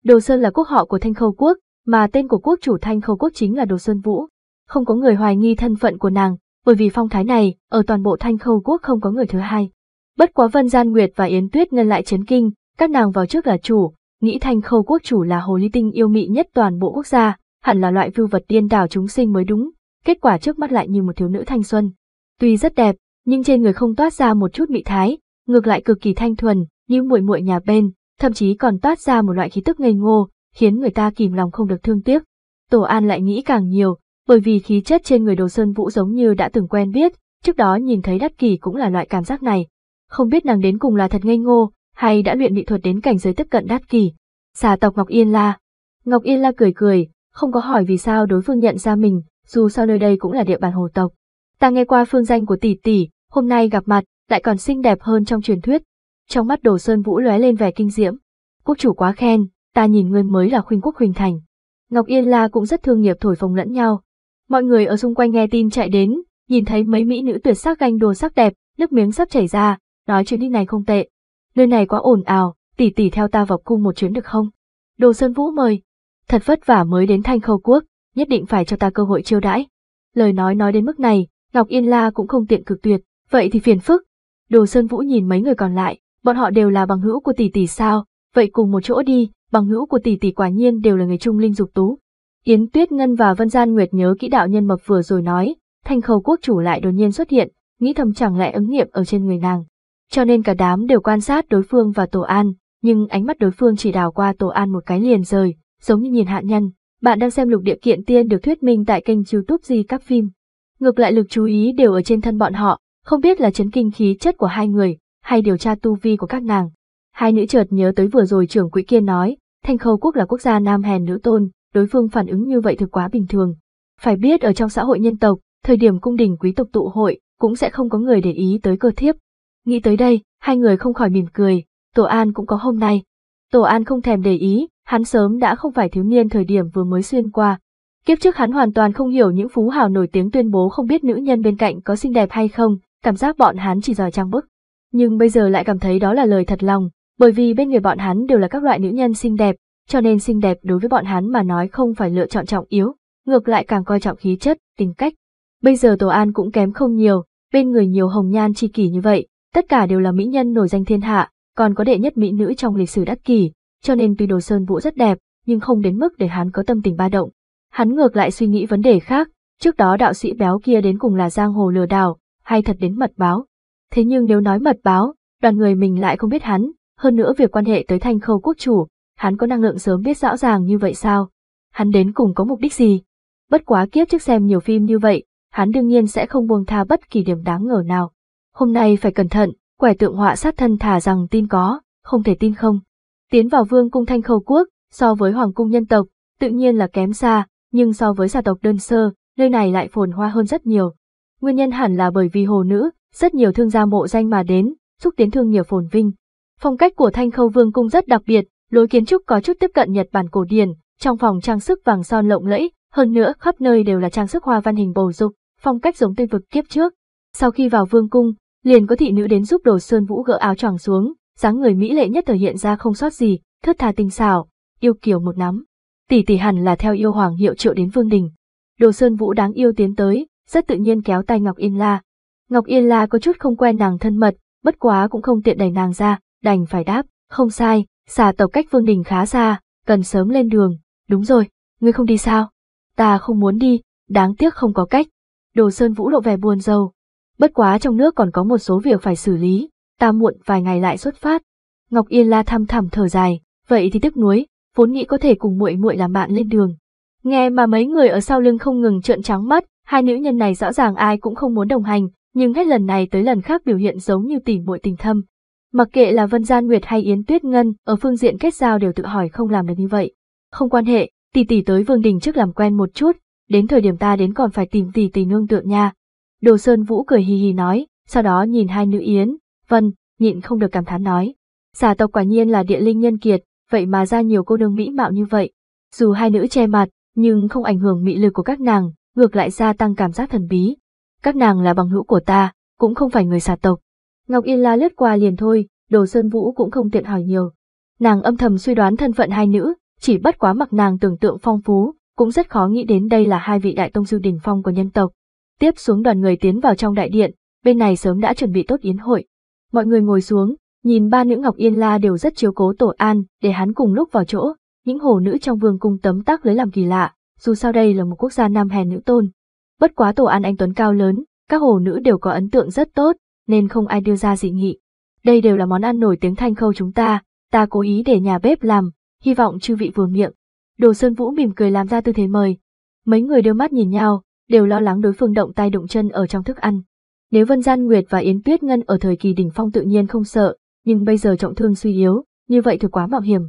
Đồ Sơn là quốc họ của Thanh Khâu Quốc, mà tên của quốc chủ Thanh Khâu Quốc chính là Đồ Sơn Vũ. Không có người hoài nghi thân phận của nàng, bởi vì phong thái này, ở toàn bộ Thanh Khâu Quốc không có người thứ hai. Bất quá Vân Gian Nguyệt và Yến Tuyết ngân lại chấn kinh, các nàng vào trước là chủ, nghĩ Thanh Khâu Quốc chủ là hồ ly tinh yêu mị nhất toàn bộ quốc gia, hẳn là loại vưu vật điên đảo chúng sinh mới đúng, kết quả trước mắt lại như một thiếu nữ thanh xuân. Tuy rất đẹp, nhưng trên người không toát ra một chút mị thái, ngược lại cực kỳ thanh thuần, như muội muội nhà bên, thậm chí còn toát ra một loại khí tức ngây ngô, khiến người ta kìm lòng không được thương tiếc. Tổ An lại nghĩ càng nhiều, bởi vì khí chất trên người Đồ Sơn Vũ giống như đã từng quen biết, trước đó nhìn thấy Đắc Kỳ cũng là loại cảm giác này. Không biết nàng đến cùng là thật ngây ngô, hay đã luyện mỹ thuật đến cảnh giới tiếp cận Đắc Kỳ. Xà tộc Ngọc Yên La. Ngọc Yên La cười cười, không có hỏi vì sao đối phương nhận ra mình, dù sao nơi đây cũng là địa bàn hồ tộc. Ta nghe qua phương danh của tỷ tỷ, hôm nay gặp mặt, lại còn xinh đẹp hơn trong truyền thuyết. Trong mắt Đồ Sơn Vũ lóe lên vẻ kinh diễm. Quốc chủ quá khen, ta nhìn ngươi mới là khuynh quốc huỳnh thành. Ngọc Yên La cũng rất thương nghiệp thổi phồng lẫn nhau. Mọi người ở xung quanh nghe tin chạy đến, nhìn thấy mấy mỹ nữ tuyệt sắc ganh đồ sắc đẹp, nước miếng sắp chảy ra, nói chuyến đi này không tệ. Nơi này quá ồn ào, tỷ tỷ theo ta vào cung một chuyến được không? Đồ Sơn Vũ mời. Thật vất vả mới đến Thanh Khâu Quốc, nhất định phải cho ta cơ hội chiêu đãi. Lời nói nói đến mức này, Ngọc Yên La cũng không tiện cực tuyệt, vậy thì phiền phức. Đồ Sơn Vũ nhìn mấy người còn lại, bọn họ đều là bằng hữu của tỷ tỷ sao, vậy cùng một chỗ đi, bằng hữu của tỷ tỷ quả nhiên đều là người trung linh dục tú. Yến Tuyết Ngân và Vân Gian Nguyệt nhớ kỹ đạo nhân mập vừa rồi nói, thanh khâu quốc chủ lại đột nhiên xuất hiện, nghĩ thầm chẳng lẽ ứng nghiệm ở trên người nàng. Cho nên cả đám đều quan sát đối phương và Tổ An, nhưng ánh mắt đối phương chỉ đào qua Tổ An một cái liền rời, giống như nhìn hạ nhân. Bạn đang xem lục địa kiện tiên được thuyết minh tại kênh youtube Di Các Phim ngược lại lực chú ý đều ở trên thân bọn họ, không biết là chấn kinh khí chất của hai người, hay điều tra tu vi của các nàng. Hai nữ chợt nhớ tới vừa rồi trưởng quỹ kia nói, Thanh Khâu Quốc là quốc gia nam hèn nữ tôn, đối phương phản ứng như vậy thực quá bình thường. Phải biết ở trong xã hội nhân tộc, thời điểm cung đình quý tộc tụ hội, cũng sẽ không có người để ý tới cơ thiếp. Nghĩ tới đây, hai người không khỏi mỉm cười, Tổ An cũng có hôm nay. Tổ An không thèm để ý, hắn sớm đã không phải thiếu niên thời điểm vừa mới xuyên qua, Kiếp trước hắn hoàn toàn không hiểu những phú hào nổi tiếng tuyên bố không biết nữ nhân bên cạnh có xinh đẹp hay không, cảm giác bọn hắn chỉ giỏi trang bức. Nhưng bây giờ lại cảm thấy đó là lời thật lòng, bởi vì bên người bọn hắn đều là các loại nữ nhân xinh đẹp, cho nên xinh đẹp đối với bọn hắn mà nói không phải lựa chọn trọng yếu, ngược lại càng coi trọng khí chất, tính cách. Bây giờ Tổ An cũng kém không nhiều, bên người nhiều hồng nhan chi kỷ như vậy, tất cả đều là mỹ nhân nổi danh thiên hạ, còn có đệ nhất mỹ nữ trong lịch sử đắc kỷ, cho nên tuy Đồ Sơn Vũ rất đẹp, nhưng không đến mức để hắn có tâm tình ba động. Hắn ngược lại suy nghĩ vấn đề khác, trước đó đạo sĩ béo kia đến cùng là giang hồ lừa đảo, hay thật đến mật báo. Thế nhưng nếu nói mật báo, đoàn người mình lại không biết hắn, hơn nữa việc quan hệ tới thanh khâu quốc chủ, hắn có năng lượng sớm biết rõ ràng như vậy sao? Hắn đến cùng có mục đích gì? Bất quá kiếp trước xem nhiều phim như vậy, hắn đương nhiên sẽ không buông tha bất kỳ điểm đáng ngờ nào. Hôm nay phải cẩn thận, quẻ tượng họa sát thân thả rằng tin có, không thể tin không. Tiến vào vương cung thanh khâu quốc, so với hoàng cung nhân tộc, tự nhiên là kém xa, nhưng so với gia tộc đơn sơ, nơi này lại phồn hoa hơn rất nhiều. Nguyên nhân hẳn là bởi vì hồ nữ, rất nhiều thương gia mộ danh mà đến, xúc tiến thương nghiệp phồn vinh. Phong cách của Thanh Khâu Vương cung rất đặc biệt, lối kiến trúc có chút tiếp cận Nhật Bản cổ điển, trong phòng trang sức vàng son lộng lẫy, hơn nữa khắp nơi đều là trang sức hoa văn hình bầu dục, phong cách giống Tây vực kiếp trước. Sau khi vào vương cung, liền có thị nữ đến giúp Đồ Sơn Vũ gỡ áo choàng xuống, dáng người mỹ lệ nhất thể hiện ra không sót gì, thướt tha tinh xảo, yêu kiều một nắm tỷ tỷ hẳn là theo yêu hoàng hiệu triệu đến vương đình. Đồ Sơn Vũ đáng yêu tiến tới, rất tự nhiên kéo tay Ngọc Yên La. Ngọc Yên La có chút không quen nàng thân mật, bất quá cũng không tiện đẩy nàng ra, đành phải đáp, không sai, xà tộc cách vương đình khá xa, cần sớm lên đường, đúng rồi, ngươi không đi sao? Ta không muốn đi, đáng tiếc không có cách. Đồ Sơn Vũ lộ vẻ buồn rầu. Bất quá trong nước còn có một số việc phải xử lý, ta muộn vài ngày lại xuất phát. Ngọc Yên La thăm thẳm thở dài, vậy thì tức nuối, vốn nghĩ có thể cùng muội muội làm bạn lên đường. Nghe mà mấy người ở sau lưng không ngừng trợn trắng mắt, hai nữ nhân này rõ ràng ai cũng không muốn đồng hành, nhưng hết lần này tới lần khác biểu hiện giống như tỉ muội tình thâm. Mặc kệ là Vân Gian Nguyệt hay Yến Tuyết Ngân, ở phương diện kết giao đều tự hỏi không làm được như vậy. Không quan hệ, tỷ tỷ tới Vương Đình trước làm quen một chút, đến thời điểm ta đến còn phải tìm tỷ tỷ nương tựa nha. Đồ Sơn Vũ cười hì hì nói, sau đó nhìn hai nữ Yến, Vân, nhịn không được cảm thán nói. Xà tộc quả nhiên là địa linh nhân kiệt, vậy mà ra nhiều cô nương mỹ mạo như vậy. Dù hai nữ che mặt, nhưng không ảnh hưởng mỹ lực của các nàng, ngược lại gia tăng cảm giác thần bí. Các nàng là bằng hữu của ta, cũng không phải người xà tộc. Ngọc Yên la lướt qua liền thôi, đồ sơn vũ cũng không tiện hỏi nhiều. Nàng âm thầm suy đoán thân phận hai nữ, chỉ bất quá mặc nàng tưởng tượng phong phú, cũng rất khó nghĩ đến đây là hai vị đại tông sư đỉnh phong của nhân tộc. Tiếp xuống đoàn người tiến vào trong đại điện, bên này sớm đã chuẩn bị tốt yến hội. Mọi người ngồi xuống, Nhìn ba nữ Ngọc Yên La đều rất chiếu cố tổ an, để hắn cùng lúc vào chỗ, những hồ nữ trong vương cung tấm tắc lấy làm kỳ lạ, dù sao đây là một quốc gia nam hèn nữ tôn. Bất quá tổ an anh Tuấn cao lớn, các hồ nữ đều có ấn tượng rất tốt, nên không ai đưa ra dị nghị. Đây đều là món ăn nổi tiếng thanh khâu chúng ta, ta cố ý để nhà bếp làm, hy vọng chư vị vừa miệng. Đồ Sơn Vũ mỉm cười làm ra tư thế mời. Mấy người đưa mắt nhìn nhau, đều lo lắng đối phương động tay động chân ở trong thức ăn. Nếu Vân Gian Nguyệt và Yến Tuyết Ngân ở thời kỳ đỉnh phong tự nhiên không sợ, nhưng bây giờ trọng thương suy yếu, như vậy thì quá mạo hiểm.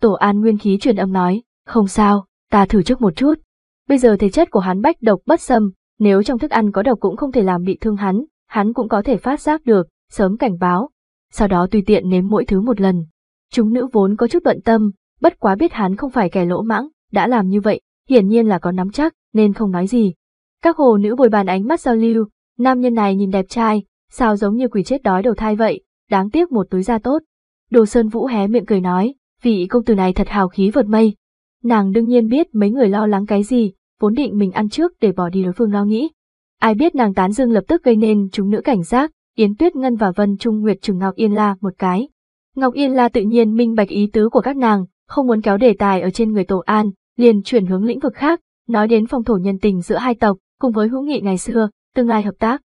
Tổ an nguyên khí truyền âm nói, không sao, ta thử trước một chút. Bây giờ thể chất của hắn bách độc bất xâm, nếu trong thức ăn có độc cũng không thể làm bị thương hắn, hắn cũng có thể phát giác được, sớm cảnh báo. Sau đó tùy tiện nếm mỗi thứ một lần. Chúng nữ vốn có chút bận tâm, bất quá biết hắn không phải kẻ lỗ mãng, đã làm như vậy, hiển nhiên là có nắm chắc, nên không nói gì. Các hồ nữ bồi bàn ánh mắt giao lưu, nam nhân này nhìn đẹp trai, sao giống như quỷ chết đói đầu thai vậy, đáng tiếc một túi da tốt. Đồ Sơn Vũ hé miệng cười nói, vị công tử này thật hào khí vượt mây. Nàng đương nhiên biết mấy người lo lắng cái gì, vốn định mình ăn trước để bỏ đi đối phương lo nghĩ. Ai biết nàng tán dương lập tức gây nên chúng nữ cảnh giác, Yến Tuyết Ngân và Vân Trung Nguyệt trừng Ngọc Yên La một cái. Ngọc Yên La tự nhiên minh bạch ý tứ của các nàng, không muốn kéo đề tài ở trên người Tổ An, liền chuyển hướng lĩnh vực khác, nói đến phong thổ nhân tình giữa hai tộc, cùng với hữu nghị ngày xưa, tương lai hợp tác.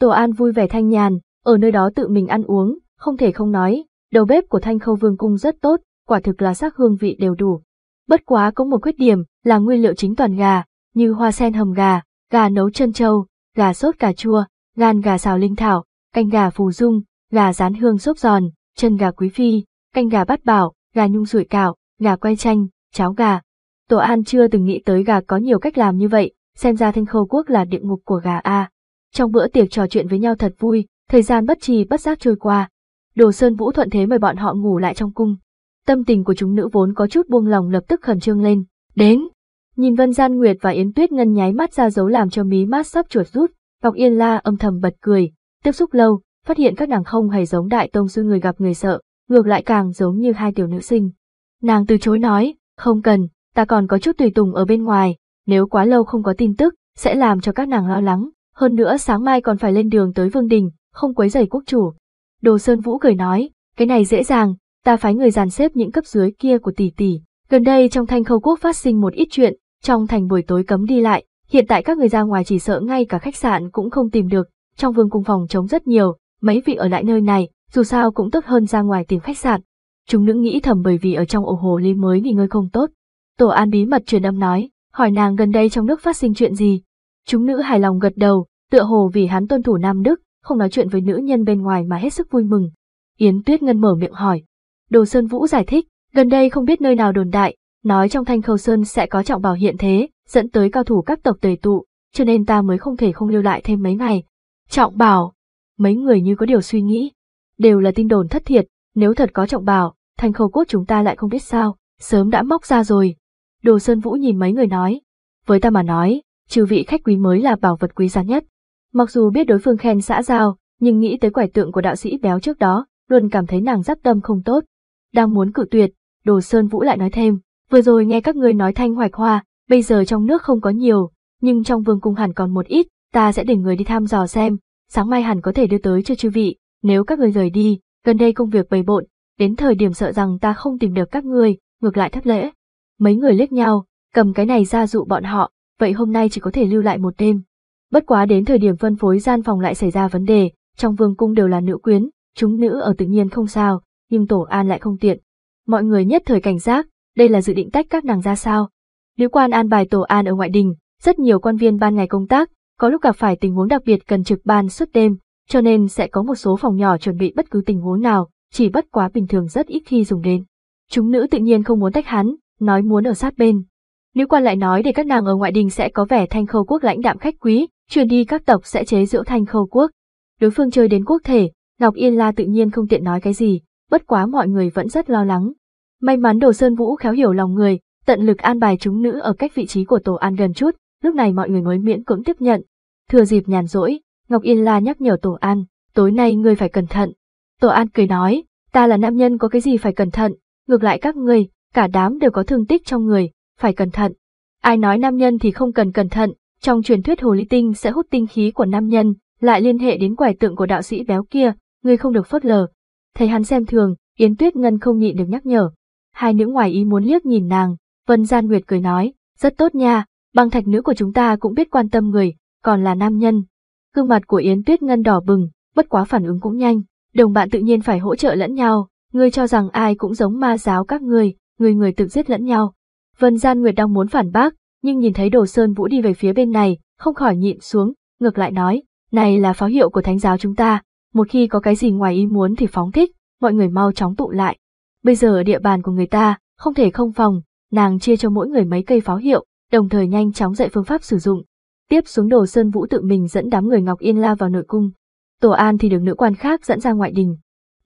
Tổ An vui vẻ thanh nhàn, ở nơi đó tự mình ăn uống, không thể không nói, đầu bếp của Thanh Khâu Vương Cung rất tốt, quả thực là sắc hương vị đều đủ. Bất quá có một khuyết điểm là nguyên liệu chính toàn gà, như hoa sen hầm gà, gà nấu chân trâu, gà sốt cà chua, gan gà xào linh thảo, canh gà phù dung, gà rán hương xốp giòn, chân gà quý phi, canh gà bát bảo, gà nhung rủi cạo, gà quay chanh, cháo gà. Tổ An chưa từng nghĩ tới gà có nhiều cách làm như vậy, xem ra Thanh Khâu Quốc là địa ngục của gà A. Trong bữa tiệc trò chuyện với nhau thật vui, Thời gian bất trì bất giác trôi qua, Đồ Sơn Vũ thuận thế mời bọn họ ngủ lại trong cung. Tâm tình của chúng nữ vốn có chút buông lòng lập tức khẩn trương lên. Đến! Nhìn Vân Gian Nguyệt và Yến Tuyết Ngân nháy mắt ra dấu làm cho mí mắt sắp chuột rút, Ngọc Yên La âm thầm bật cười, tiếp xúc lâu, phát hiện các nàng không hề giống đại tông sư người gặp người sợ, ngược lại càng giống như hai tiểu nữ sinh. Nàng từ chối nói, không cần, ta còn có chút tùy tùng ở bên ngoài, nếu quá lâu không có tin tức, sẽ làm cho các nàng lo lắng, hơn nữa sáng mai còn phải lên đường tới Vương Đình, không quấy rầy quốc chủ. Đồ Sơn Vũ cười nói, cái này dễ dàng, ta phái người dàn xếp những cấp dưới kia của tỷ tỷ. Gần đây trong thanh khâu quốc phát sinh một ít chuyện, trong thành buổi tối cấm đi lại, hiện tại các người ra ngoài chỉ sợ ngay cả khách sạn cũng không tìm được, trong vương cung phòng trống rất nhiều, mấy vị ở lại nơi này, dù sao cũng tốt hơn ra ngoài tìm khách sạn. Chúng nữ nghĩ thầm bởi vì ở trong ổ hồ ly mới nghỉ ngơi không tốt. Tổ an bí mật truyền âm nói, hỏi nàng gần đây trong nước phát sinh chuyện gì. Chúng nữ hài lòng gật đầu, tựa hồ vì hắn tuân thủ Nam Đức, không nói chuyện với nữ nhân bên ngoài mà hết sức vui mừng. Yến Tuyết Ngân mở miệng hỏi. Đồ Sơn Vũ giải thích, gần đây không biết nơi nào đồn đại, nói trong thanh khâu sơn sẽ có trọng bảo hiện thế, dẫn tới cao thủ các tộc tề tụ, cho nên ta mới không thể không lưu lại thêm mấy ngày. Trọng bảo, mấy người như có điều suy nghĩ, đều là tin đồn thất thiệt, nếu thật có trọng bảo, thanh khâu quốc chúng ta lại không biết sao, sớm đã móc ra rồi. Đồ Sơn Vũ nhìn mấy người nói, với ta mà nói, trừ vị khách quý mới là bảo vật quý giá nhất, Mặc dù biết đối phương khen xã giao, nhưng nghĩ tới quải tượng của đạo sĩ béo trước đó, luôn cảm thấy nàng giáp tâm không tốt. Đang muốn cử tuyệt, Đồ Sơn Vũ lại nói thêm, vừa rồi nghe các ngươi nói thanh hoạch hoa, bây giờ trong nước không có nhiều, nhưng trong vương cung hẳn còn một ít, ta sẽ để người đi thăm dò xem, sáng mai hẳn có thể đưa tới cho chư vị, nếu các người rời đi, gần đây công việc bầy bộn, đến thời điểm sợ rằng ta không tìm được các ngươi, ngược lại thất lễ. Mấy người liếc nhau, cầm cái này ra dụ bọn họ, vậy hôm nay chỉ có thể lưu lại một đêm. Bất quá đến thời điểm phân phối gian phòng lại xảy ra vấn đề, trong vương cung đều là nữ quyến, chúng nữ ở tự nhiên không sao, nhưng tổ an lại không tiện. Mọi người nhất thời cảnh giác, đây là dự định tách các nàng ra sao. Nữ quan an bài tổ an ở ngoại đình, rất nhiều quan viên ban ngày công tác, có lúc gặp phải tình huống đặc biệt cần trực ban suốt đêm, cho nên sẽ có một số phòng nhỏ chuẩn bị bất cứ tình huống nào, chỉ bất quá bình thường rất ít khi dùng đến. Chúng nữ tự nhiên không muốn tách hắn, nói muốn ở sát bên. Nữ quan lại nói để các nàng ở ngoại đình sẽ có vẻ thanh khâu quốc lãnh đạm khách quý, Chuyển đi các tộc sẽ chế giễu Thanh Khâu quốc. Đối phương chơi đến quốc thể, Ngọc Yên La tự nhiên không tiện nói cái gì, bất quá mọi người vẫn rất lo lắng. May mắn Đồ Sơn Vũ khéo hiểu lòng người, tận lực an bài chúng nữ ở cách vị trí của Tổ An gần chút, lúc này mọi người mới miễn cưỡng tiếp nhận. Thừa dịp nhàn rỗi, Ngọc Yên La nhắc nhở Tổ An, tối nay ngươi phải cẩn thận. Tổ An cười nói, ta là nam nhân có cái gì phải cẩn thận, ngược lại các ngươi, cả đám đều có thương tích trong người, phải cẩn thận. Ai nói nam nhân thì không cần cẩn thận, trong truyền thuyết hồ ly tinh sẽ hút tinh khí của nam nhân, lại liên hệ đến quẻ tượng của đạo sĩ béo kia, người không được phớt lờ. Thấy hắn xem thường, Yến Tuyết Ngân không nhịn được nhắc nhở. Hai nữ ngoài ý muốn liếc nhìn nàng, Vân Gian Nguyệt cười nói, rất tốt nha, băng thạch nữ của chúng ta cũng biết quan tâm người, còn là nam nhân. Gương mặt của Yến Tuyết Ngân đỏ bừng, bất quá phản ứng cũng nhanh, đồng bạn tự nhiên phải hỗ trợ lẫn nhau, ngươi cho rằng ai cũng giống ma giáo các người người người tự giết lẫn nhau. Vân Gian Nguyệt đang muốn phản bác, nhưng nhìn thấy Đồ Sơn Vũ đi về phía bên này, không khỏi nhịn xuống, ngược lại nói, này là pháo hiệu của thánh giáo chúng ta, một khi có cái gì ngoài ý muốn thì phóng thích, mọi người mau chóng tụ lại. Bây giờ địa bàn của người ta, không thể không phòng, nàng chia cho mỗi người mấy cây pháo hiệu, đồng thời nhanh chóng dạy phương pháp sử dụng. Tiếp xuống Đồ Sơn Vũ tự mình dẫn đám người Ngọc Yên La vào nội cung. Tổ An thì được nữ quan khác dẫn ra ngoại đình.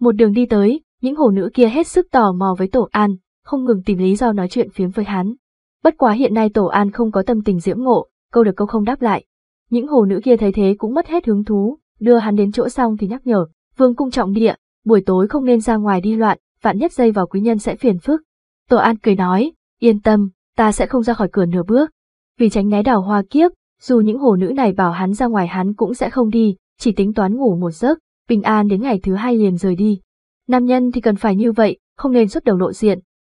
Một đường đi tới, những hồ nữ kia hết sức tò mò với Tổ An, không ngừng tìm lý do nói chuyện phiếm với hắn. Bất quá hiện nay Tổ An không có tâm tình diễm ngộ, câu được câu không đáp lại. Những hồ nữ kia thấy thế cũng mất hết hứng thú, đưa hắn đến chỗ xong thì nhắc nhở, vương cung trọng địa, buổi tối không nên ra ngoài đi loạn, vạn nhất dây vào quý nhân sẽ phiền phức. Tổ An cười nói, yên tâm, ta sẽ không ra khỏi cửa nửa bước. Vì tránh né đào hoa kiếp, dù những hồ nữ này bảo hắn ra ngoài hắn cũng sẽ không đi, chỉ tính toán ngủ một giấc, bình an đến ngày thứ hai liền rời đi. Nam nhân thì cần phải như vậy, không nên xuất đầu lộ diện.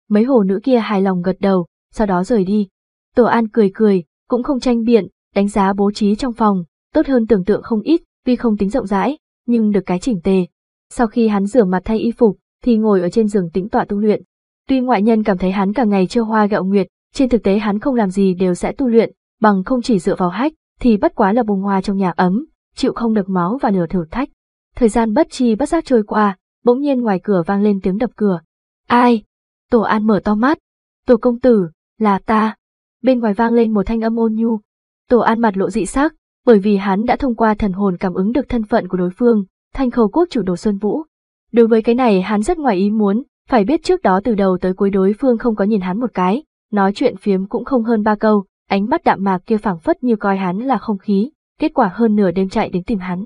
Mấy hồ nữ kia hài lòng gật đầu, sau đó rời đi. Tổ An cười cười, cũng không tranh biện, đánh giá bố trí trong phòng, tốt hơn tưởng tượng không ít, tuy không tính rộng rãi, nhưng được cái chỉnh tề. Sau khi hắn rửa mặt thay y phục, thì ngồi ở trên giường tĩnh tọa tu luyện. Tuy ngoại nhân cảm thấy hắn cả ngày chơi hoa gạo nguyệt, trên thực tế hắn không làm gì đều sẽ tu luyện, bằng không chỉ dựa vào hách, thì bất quá là bông hoa trong nhà ấm, chịu không được máu và nửa thử thách. Thời gian bất chi bất giác trôi qua, bỗng nhiên ngoài cửa vang lên tiếng đập cửa. Ai? Tổ An mở to mắt. Tổ công tử, là ta. Bên ngoài vang lên một thanh âm ôn nhu. Tổ an mặt lộ dị sắc, bởi vì hắn đã thông qua thần hồn cảm ứng được thân phận của đối phương, thanh khẩu quốc chủ đồ xuân Vũ. Đối với cái này hắn rất ngoài ý muốn, phải biết trước đó từ đầu tới cuối đối phương không có nhìn hắn một cái, nói chuyện phiếm cũng không hơn ba câu, ánh mắt đạm mạc kia phảng phất như coi hắn là không khí, kết quả hơn nửa đêm chạy đến tìm hắn.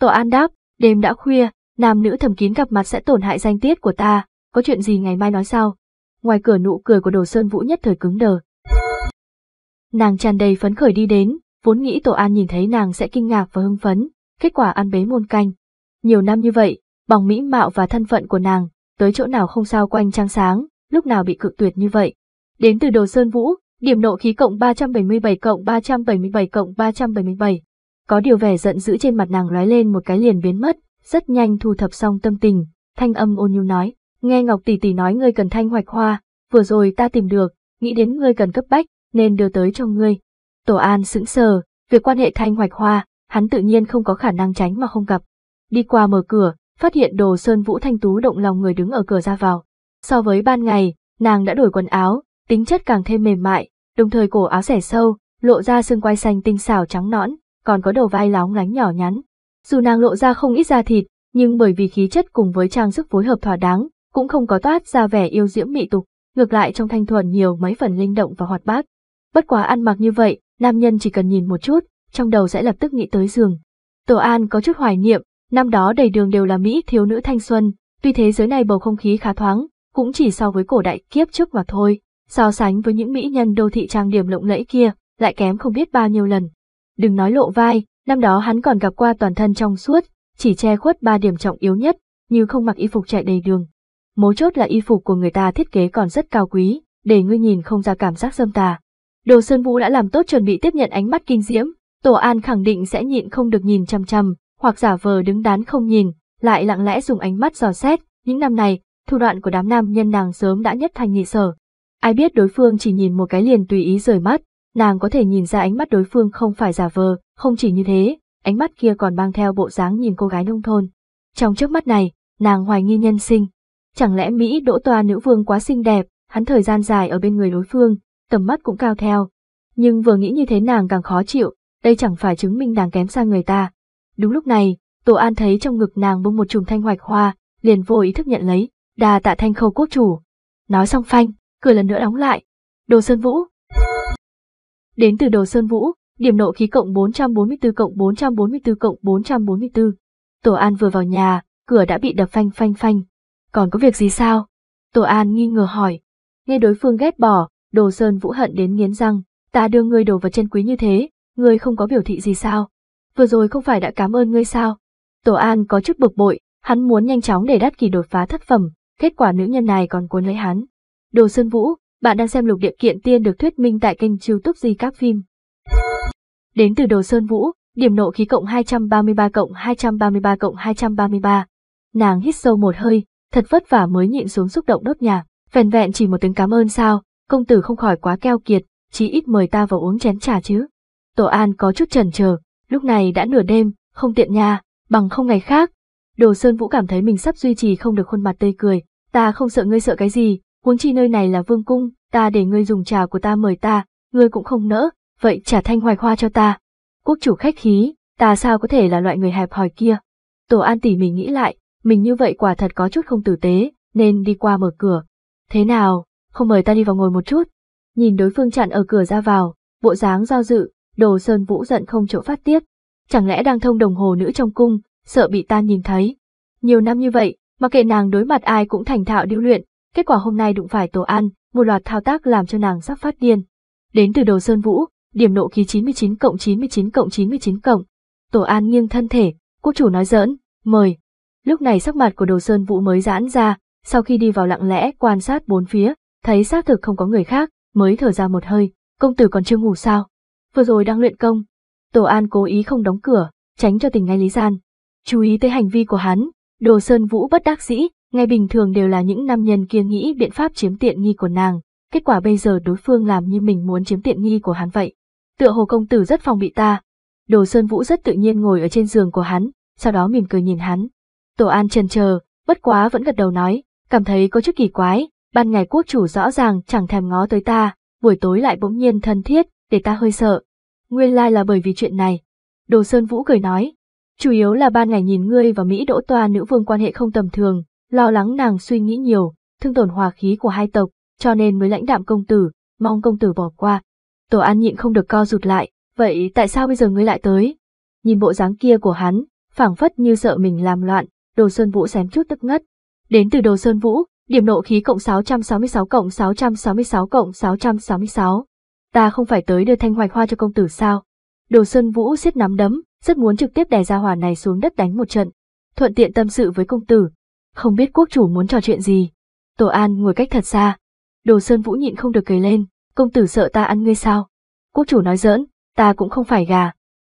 Tổ an đáp, đêm đã khuya, nam nữ thầm kín gặp mặt sẽ tổn hại danh tiết của ta, có chuyện gì ngày mai nói sau ngoài cửa nụ cười của đồ sơn vũ nhất thời cứng đờ. Nàng tràn đầy phấn khởi đi đến, vốn nghĩ Tổ An nhìn thấy nàng sẽ kinh ngạc và hưng phấn, kết quả ăn bế môn canh. Nhiều năm như vậy, bằng mỹ mạo và thân phận của nàng, tới chỗ nào không sao quanh trang sáng, lúc nào bị cự tuyệt như vậy. Đến từ đồ Sơn Vũ, điểm nộ khí cộng ba trăm bảy mươi bảy cộng ba trăm bảy mươi bảy cộng ba trăm bảy mươi bảy Có điều vẻ giận dữ trên mặt nàng lóe lên một cái liền biến mất, rất nhanh thu thập xong tâm tình, thanh âm ôn nhu nói. Nghe Ngọc tỷ tỷ nói ngươi cần thanh hoạch hoa, vừa rồi ta tìm được, nghĩ đến ngươi cần cấp bách, nên đưa tới cho ngươi. Tổ An sững sờ, việc quan hệ thanh hoạch hoa, hắn tự nhiên không có khả năng tránh mà không gặp. Đi qua mở cửa, phát hiện đồ sơn vũ thanh tú động lòng người đứng ở cửa ra vào. So với ban ngày, nàng đã đổi quần áo, tính chất càng thêm mềm mại, đồng thời cổ áo rẻ sâu, lộ ra xương quai xanh tinh xảo trắng nõn, còn có đầu vai láo lánh nhỏ nhắn. Dù nàng lộ ra không ít da thịt, nhưng bởi vì khí chất cùng với trang sức phối hợp thỏa đáng, cũng không có toát ra vẻ yêu diễm mị tục, ngược lại trong thanh thuần nhiều mấy phần linh động và hoạt bát. Bất quá ăn mặc như vậy, nam nhân chỉ cần nhìn một chút, trong đầu sẽ lập tức nghĩ tới giường. Tổ An có chút hoài niệm, năm đó đầy đường đều là mỹ thiếu nữ thanh xuân, tuy thế giới này bầu không khí khá thoáng, cũng chỉ so với cổ đại kiếp trước mà thôi, so sánh với những mỹ nhân đô thị trang điểm lộng lẫy kia, lại kém không biết bao nhiêu lần. Đừng nói lộ vai, năm đó hắn còn gặp qua toàn thân trong suốt, chỉ che khuất ba điểm trọng yếu nhất, như không mặc y phục chạy đầy đường. Mấu chốt là y phục của người ta thiết kế còn rất cao quý, để ngươi nhìn không ra cảm giác dâm tà. Đồ Sơn Vũ đã làm tốt chuẩn bị tiếp nhận ánh mắt kinh diễm, Tổ An khẳng định sẽ nhịn không được nhìn chăm chăm, hoặc giả vờ đứng đán không nhìn, lại lặng lẽ dùng ánh mắt dò xét, những năm này, thủ đoạn của đám nam nhân nàng sớm đã nhất thành nhị sở. Ai biết đối phương chỉ nhìn một cái liền tùy ý rời mắt, nàng có thể nhìn ra ánh mắt đối phương không phải giả vờ, không chỉ như thế, ánh mắt kia còn mang theo bộ dáng nhìn cô gái nông thôn. Trong trước mắt này, nàng hoài nghi nhân sinh, Chẳng lẽ Mỹ đỗ toa nữ vương quá xinh đẹp, hắn thời gian dài ở bên người đối phương, tầm mắt cũng cao theo. Nhưng vừa nghĩ như thế nàng càng khó chịu, đây chẳng phải chứng minh nàng kém xa người ta. Đúng lúc này, Tổ An thấy trong ngực nàng bung một chùm thanh hoạch hoa, liền vô ý thức nhận lấy, đà tạ thanh khâu quốc chủ. Nói xong phanh, cửa lần nữa đóng lại. Đồ Sơn Vũ. Đến từ Đồ Sơn Vũ, điểm nộ khí cộng 444 cộng 444 cộng 444. Tổ An vừa vào nhà, cửa đã bị đập phanh phanh phanh, còn có việc gì sao? Tổ An nghi ngờ hỏi. Nghe đối phương ghét bỏ, Đồ Sơn Vũ hận đến nghiến răng, ta đưa ngươi đồ vật chân quý như thế, ngươi không có biểu thị gì sao? Vừa rồi không phải đã cảm ơn ngươi sao? Tổ An có chút bực bội, hắn muốn nhanh chóng để đắt kỳ đột phá thất phẩm, kết quả nữ nhân này còn cuốn lấy hắn. Đồ Sơn Vũ, bạn đang xem lục địa kiện tiên được thuyết minh tại kênh youtube di các phim. Đến từ Đồ Sơn Vũ, điểm nộ khí cộng 233 cộng 233 cộng 233. Nàng hít sâu một hơi, thật vất vả mới nhịn xuống xúc động đốt nhà. Vẹn vẹn chỉ một tiếng cảm ơn sao, công tử không khỏi quá keo kiệt, chí ít mời ta vào uống chén trà chứ. Tổ An có chút chần chờ, lúc này đã nửa đêm, không tiện nha, bằng không ngày khác. Đồ Sơn Vũ cảm thấy mình sắp duy trì không được khuôn mặt tươi cười, ta không sợ ngươi sợ cái gì, huống chi nơi này là vương cung, ta để ngươi dùng trà của ta mời ta, ngươi cũng không nỡ, vậy trả thanh hoài hoa cho ta. Quốc chủ khách khí, ta sao có thể là loại người hẹp hòi kia. Tổ An tỉ mình nghĩ lại, mình như vậy quả thật có chút không tử tế, nên đi qua mở cửa. Thế nào, không mời ta đi vào ngồi một chút? Nhìn đối phương chặn ở cửa ra vào, bộ dáng giao dự, đồ sơn vũ giận không chỗ phát tiết. Chẳng lẽ đang thông đồng hồ nữ trong cung, sợ bị ta nhìn thấy. Nhiều năm như vậy, mà kệ nàng đối mặt ai cũng thành thạo điêu luyện, kết quả hôm nay đụng phải tổ an, một loạt thao tác làm cho nàng sắp phát điên. Đến từ đồ sơn vũ, điểm nộ khí 99 cộng 99 cộng 99 cộng. Tổ an nghiêng thân thể, quốc chủ nói giỡn, mời, Lúc này sắc mặt của Đồ Sơn Vũ mới giãn ra, sau khi đi vào lặng lẽ quan sát bốn phía, thấy xác thực không có người khác, mới thở ra một hơi, công tử còn chưa ngủ sao? Vừa rồi đang luyện công. Tổ An cố ý không đóng cửa, tránh cho tình ngay Lý Gian. Chú ý tới hành vi của hắn, Đồ Sơn Vũ bất đắc dĩ, ngay bình thường đều là những nam nhân kia nghĩ biện pháp chiếm tiện nghi của nàng, kết quả bây giờ đối phương làm như mình muốn chiếm tiện nghi của hắn vậy. Tựa hồ công tử rất phòng bị ta. Đồ Sơn Vũ rất tự nhiên ngồi ở trên giường của hắn, sau đó mỉm cười nhìn hắn, Tổ An chần chờ, bất quá vẫn gật đầu nói, cảm thấy có chút kỳ quái, ban ngày quốc chủ rõ ràng chẳng thèm ngó tới ta, buổi tối lại bỗng nhiên thân thiết, để ta hơi sợ. Nguyên lai là bởi vì chuyện này. Đồ Sơn Vũ cười nói, chủ yếu là ban ngày nhìn ngươi và Mỹ đỗ toa nữ vương quan hệ không tầm thường, lo lắng nàng suy nghĩ nhiều, thương tổn hòa khí của hai tộc, cho nên mới lãnh đạm công tử, mong công tử bỏ qua. Tổ An nhịn không được co rụt lại, vậy tại sao bây giờ ngươi lại tới? Nhìn bộ dáng kia của hắn, phảng phất như sợ mình làm loạn, Đồ Sơn Vũ xém chút tức ngất. Đến từ Đồ Sơn Vũ, điểm nộ khí cộng 666 cộng 666 cộng 666. Ta không phải tới đưa thanh hoạch hoa cho công tử sao? Đồ Sơn Vũ siết nắm đấm, rất muốn trực tiếp đè ra hỏa này xuống đất đánh một trận. Thuận tiện tâm sự với công tử. Không biết quốc chủ muốn trò chuyện gì. Tổ An ngồi cách thật xa. Đồ Sơn Vũ nhịn không được cười lên, công tử sợ ta ăn ngươi sao? Quốc chủ nói giỡn, ta cũng không phải gà.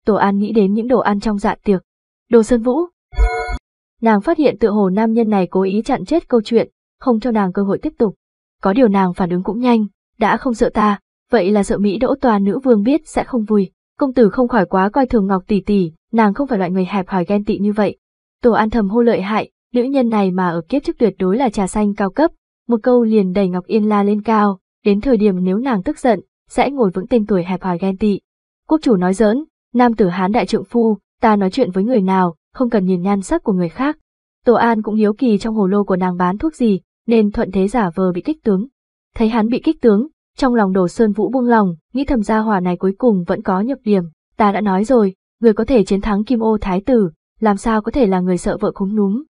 Tổ An nghĩ đến những đồ ăn trong dạ tiệc. Đồ Sơn Vũ, Nàng phát hiện tựa hồ nam nhân này cố ý chặn chết câu chuyện, không cho nàng cơ hội tiếp tục. Có điều nàng phản ứng cũng nhanh, đã không sợ ta, vậy là sợ Mỹ đỗ tòa nữ vương biết sẽ không vui. Công tử không khỏi quá coi thường Ngọc tỷ tỷ, nàng không phải loại người hẹp hòi ghen tị như vậy. Tổ an thầm hô lợi hại, nữ nhân này mà ở kiếp trước tuyệt đối là trà xanh cao cấp, một câu liền đẩy Ngọc Yên La lên cao, đến thời điểm nếu nàng tức giận, sẽ ngồi vững tên tuổi hẹp hòi ghen tị. Quốc chủ nói giỡn, nam tử hán đại trượng phu, ta nói chuyện với người nào, không cần nhìn nhan sắc của người khác. Tổ An cũng hiếu kỳ trong hồ lô của nàng bán thuốc gì, nên thuận thế giả vờ bị kích tướng. Thấy hắn bị kích tướng, trong lòng Đồ Sơn Vũ buông lòng, nghĩ thầm gia hỏa này cuối cùng vẫn có nhược điểm. Ta đã nói rồi, người có thể chiến thắng Kim Ô Thái Tử, làm sao có thể là người sợ vợ khúng núm.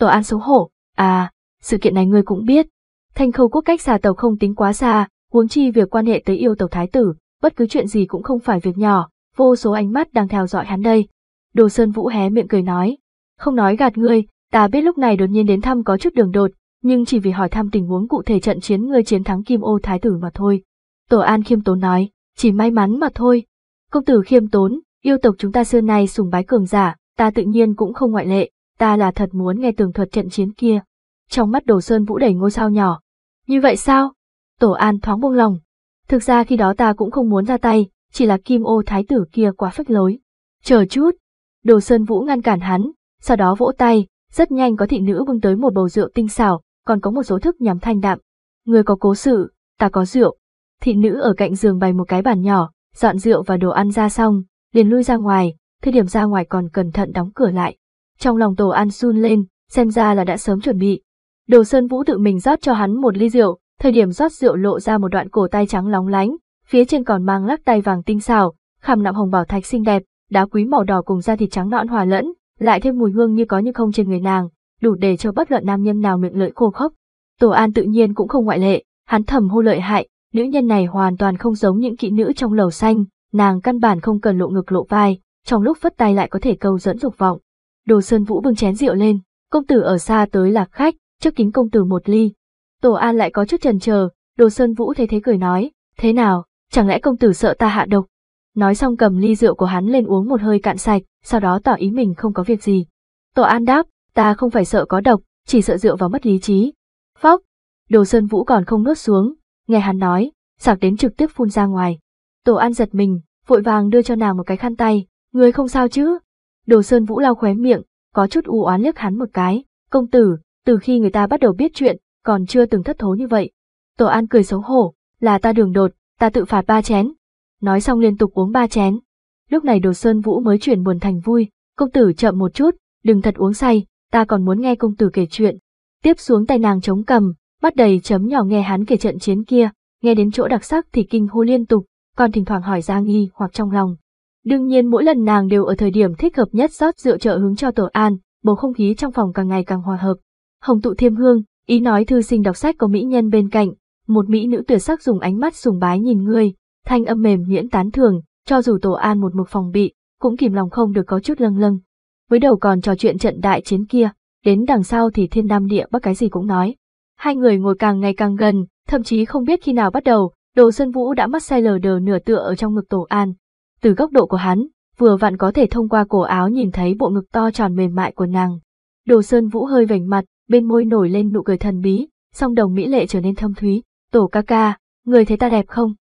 Tổ An xấu hổ, à, sự kiện này ngươi cũng biết. Thanh khâu quốc cách xà tàu không tính quá xa, huống chi việc quan hệ tới yêu tàu Thái Tử, bất cứ chuyện gì cũng không phải việc nhỏ, vô số ánh mắt đang theo dõi hắn đây. Đồ Sơn Vũ hé miệng cười nói, không nói gạt ngươi, ta biết lúc này đột nhiên đến thăm có chút đường đột, nhưng chỉ vì hỏi thăm tình huống cụ thể trận chiến ngươi chiến thắng Kim Ô Thái Tử mà thôi. Tổ An khiêm tốn nói, chỉ may mắn mà thôi. Công tử khiêm tốn, yêu tộc chúng ta xưa nay sùng bái cường giả, ta tự nhiên cũng không ngoại lệ, ta là thật muốn nghe tường thuật trận chiến kia. Trong mắt Đồ Sơn Vũ đẩy ngôi sao nhỏ. Như vậy sao? Tổ An thoáng buông lòng. Thực ra khi đó ta cũng không muốn ra tay, chỉ là Kim Ô Thái Tử kia quá phách lối. Chờ chút, Đồ Sơn Vũ ngăn cản hắn, sau đó vỗ tay, rất nhanh có thị nữ bưng tới một bầu rượu tinh xảo, còn có một số thức nhắm thanh đạm. Người có cố sự, ta có rượu. Thị nữ ở cạnh giường bày một cái bàn nhỏ, dọn rượu và đồ ăn ra xong, liền lui ra ngoài, thời điểm ra ngoài còn cẩn thận đóng cửa lại. Trong lòng Tổ An sun lên, xem ra là đã sớm chuẩn bị. Đồ Sơn Vũ tự mình rót cho hắn một ly rượu, thời điểm rót rượu lộ ra một đoạn cổ tay trắng lóng lánh, phía trên còn mang lắc tay vàng tinh xảo, khảm nạm hồng bảo thạch xinh đẹp, đá quý màu đỏ cùng da thịt trắng nõn hòa lẫn, lại thêm mùi hương như có như không trên người nàng, đủ để cho bất luận nam nhân nào miệng lưỡi khô khốc. Tổ An tự nhiên cũng không ngoại lệ, hắn thầm hô lợi hại, nữ nhân này hoàn toàn không giống những kỵ nữ trong lầu xanh, nàng căn bản không cần lộ ngực lộ vai, trong lúc phất tay lại có thể câu dẫn dục vọng. Đồ Sơn Vũ bưng chén rượu lên, công tử ở xa tới là khách, trước kính công tử một ly. Tổ An lại có chút chần chờ, Đồ Sơn Vũ thấy thế cười nói, thế nào, chẳng lẽ công tử sợ ta hạ độc, nói xong cầm ly rượu của hắn lên uống một hơi cạn sạch, sau đó tỏ ý mình không có việc gì. Tổ An đáp, ta không phải sợ có độc, chỉ sợ rượu vào mất lý trí. Phóc! Đồ Sơn Vũ còn không nuốt xuống, nghe hắn nói, sạc đến trực tiếp phun ra ngoài. Tổ An giật mình, vội vàng đưa cho nàng một cái khăn tay, người không sao chứ? Đồ Sơn Vũ lau khóe miệng, có chút u oán liếc hắn một cái, công tử, từ khi người ta bắt đầu biết chuyện, còn chưa từng thất thố như vậy. Tổ An cười xấu hổ, là ta đường đột, ta tự phạt ba chén, nói xong liên tục uống ba chén. Lúc này đồ sơn vũ mới chuyển buồn thành vui, công tử chậm một chút, đừng thật uống say, ta còn muốn nghe công tử kể chuyện. Tiếp xuống tay nàng chống cầm, bắt đầy chấm nhỏ nghe hắn kể trận chiến kia, nghe đến chỗ đặc sắc thì kinh hô liên tục, còn thỉnh thoảng hỏi Giang Y hoặc trong lòng. Đương nhiên mỗi lần nàng đều ở thời điểm thích hợp nhất rót rượu trợ hứng cho tổ an, bầu không khí trong phòng càng ngày càng hòa hợp. Hồng tụ thiêm hương, ý nói thư sinh đọc sách có mỹ nhân bên cạnh, một mỹ nữ tuyệt sắc dùng ánh mắt sùng bái nhìn ngươi, thanh âm mềm nhuyễn tán thường, cho dù Tổ An một mực phòng bị, cũng kìm lòng không được có chút lâng lâng. Với đầu còn trò chuyện trận đại chiến kia, đến đằng sau thì thiên nam địa bắc cái gì cũng nói. Hai người ngồi càng ngày càng gần, thậm chí không biết khi nào bắt đầu, Đồ Sơn Vũ đã mất say lờ đờ nửa tựa ở trong ngực Tổ An. Từ góc độ của hắn, vừa vặn có thể thông qua cổ áo nhìn thấy bộ ngực to tròn mềm mại của nàng. Đồ Sơn Vũ hơi vành mặt, bên môi nổi lên nụ cười thần bí, song đồng mỹ lệ trở nên thâm thúy. Tổ ca ca, người thấy ta đẹp không?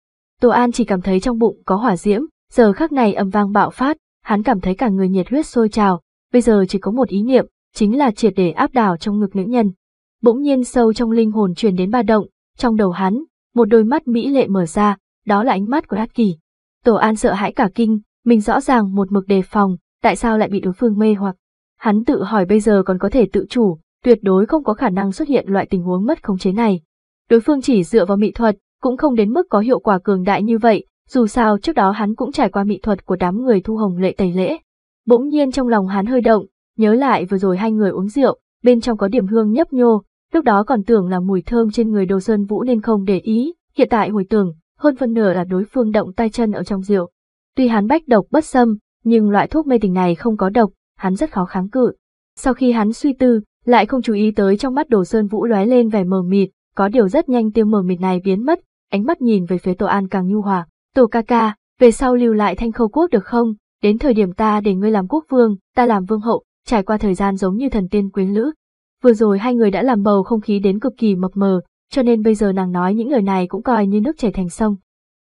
Tô An chỉ cảm thấy trong bụng có hỏa diễm, giờ khắc này âm vang bạo phát, hắn cảm thấy cả người nhiệt huyết sôi trào, bây giờ chỉ có một ý niệm, chính là triệt để áp đảo trong ngực nữ nhân. Bỗng nhiên sâu trong linh hồn truyền đến ba động, trong đầu hắn, một đôi mắt mỹ lệ mở ra, đó là ánh mắt của Đát Kỳ. Tổ An sợ hãi cả kinh, mình rõ ràng một mực đề phòng, tại sao lại bị đối phương mê hoặc. Hắn tự hỏi bây giờ còn có thể tự chủ, tuyệt đối không có khả năng xuất hiện loại tình huống mất khống chế này. Đối phương chỉ dựa vào mỹ thuật, cũng không đến mức có hiệu quả cường đại như vậy, dù sao trước đó hắn cũng trải qua mỹ thuật của đám người thu hồng lệ tẩy lễ. Bỗng nhiên trong lòng hắn hơi động, nhớ lại vừa rồi hai người uống rượu, bên trong có điểm hương nhấp nhô, lúc đó còn tưởng là mùi thơm trên người Đồ Sơn Vũ nên không để ý, hiện tại hồi tưởng, hơn phân nửa là đối phương động tay chân ở trong rượu. Tuy hắn bách độc bất xâm, nhưng loại thuốc mê tình này không có độc, hắn rất khó kháng cự. Sau khi hắn suy tư, lại không chú ý tới trong mắt Đồ Sơn Vũ lóe lên vẻ mờ mịt, có điều rất nhanh tiêu mờ mịt này biến mất, ánh mắt nhìn về phía tổ An càng nhu hòa. Tổ ca ca, về sau lưu lại thanh khâu quốc được không? Đến thời điểm ta để ngươi làm quốc vương, ta làm vương hậu, trải qua thời gian giống như thần tiên quyến lữ. Vừa rồi hai người đã làm bầu không khí đến cực kỳ mập mờ, cho nên bây giờ nàng nói những lời này cũng coi như nước chảy thành sông.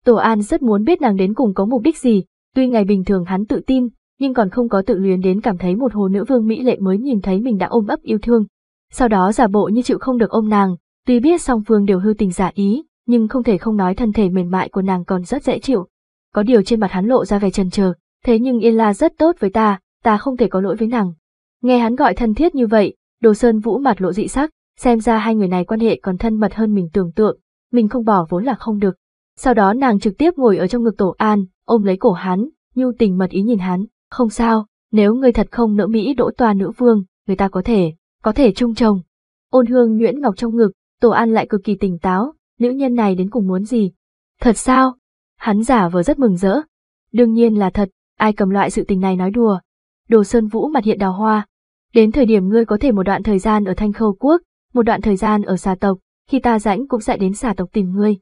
Tổ An rất muốn biết nàng đến cùng có mục đích gì, tuy ngày bình thường hắn tự tin, nhưng còn không có tự luyến đến cảm thấy một hồ nữ vương mỹ lệ mới nhìn thấy mình đã ôm ấp yêu thương. Sau đó giả bộ như chịu không được ôm nàng, tuy biết song phương đều hư tình giả ý, nhưng không thể không nói thân thể mềm mại của nàng còn rất dễ chịu. Có điều trên mặt hắn lộ ra vẻ trần chờ thế nhưng Yên La rất tốt với ta, ta không thể có lỗi với nàng. Nghe hắn gọi thân thiết như vậy, Đồ Sơn Vũ mặt lộ dị sắc, xem ra hai người này quan hệ còn thân mật hơn mình tưởng tượng, mình không bỏ vốn là không được. Sau đó nàng trực tiếp ngồi ở trong ngực Tổ An, ôm lấy cổ hắn, nhu tình mật ý nhìn hắn, không sao, nếu ngươi thật không nỡ Mỹ đỗ toa nữ vương, người ta có thể, có thể chung chồng. Ôn hương nhuyễn ngọc trong ngực, Tổ An lại cực kỳ tỉnh táo, nữ nhân này đến cùng muốn gì? Thật sao? Hắn giả vờ rất mừng rỡ. Đương nhiên là thật, ai cầm loại sự tình này nói đùa. Đồ Sơn Vũ mặt hiện đào hoa. Đến thời điểm ngươi có thể một đoạn thời gian ở Thanh Khâu Quốc, một đoạn thời gian ở xà tộc, khi ta rảnh cũng sẽ đến xà tộc tìm ngươi.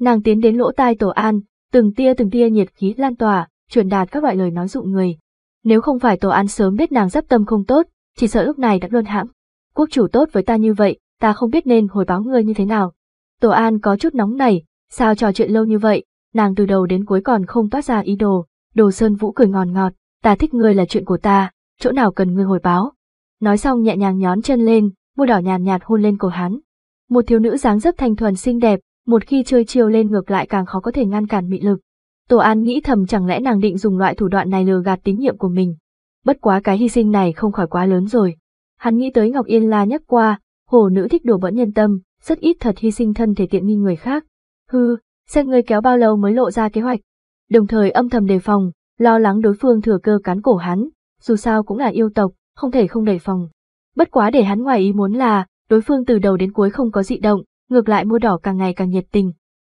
Nàng tiến đến lỗ tai tổ an, từng tia từng tia nhiệt khí lan tỏa, truyền đạt các loại lời nói dụ người. Nếu không phải tổ an sớm biết nàng dấp tâm không tốt, chỉ sợ lúc này đã luôn hãm. Quốc chủ tốt với ta như vậy, ta không biết nên hồi báo ngươi như thế nào. Tổ An có chút nóng nảy, sao trò chuyện lâu như vậy, nàng từ đầu đến cuối còn không toát ra ý đồ, đồ sơn vũ cười ngòn ngọt, ta thích ngươi là chuyện của ta, chỗ nào cần ngươi hồi báo. Nói xong nhẹ nhàng nhón chân lên, môi đỏ nhàn nhạt hôn lên cổ hắn. Một thiếu nữ dáng dấp thanh thuần xinh đẹp, một khi chơi chiêu lên ngược lại càng khó có thể ngăn cản mị lực. Tổ An nghĩ thầm chẳng lẽ nàng định dùng loại thủ đoạn này lừa gạt tín nhiệm của mình. Bất quá cái hy sinh này không khỏi quá lớn rồi. Hắn nghĩ tới Ngọc Yên La nhắc qua, hồ nữ thích đùa bỡn nhân tâm, rất ít thật hy sinh thân thể tiện nghi người khác. Hư, xem ngươi kéo bao lâu mới lộ ra kế hoạch. Đồng thời âm thầm đề phòng, lo lắng đối phương thừa cơ cắn cổ hắn, dù sao cũng là yêu tộc, không thể không đề phòng. Bất quá để hắn ngoài ý muốn là, đối phương từ đầu đến cuối không có dị động, ngược lại mua đỏ càng ngày càng nhiệt tình.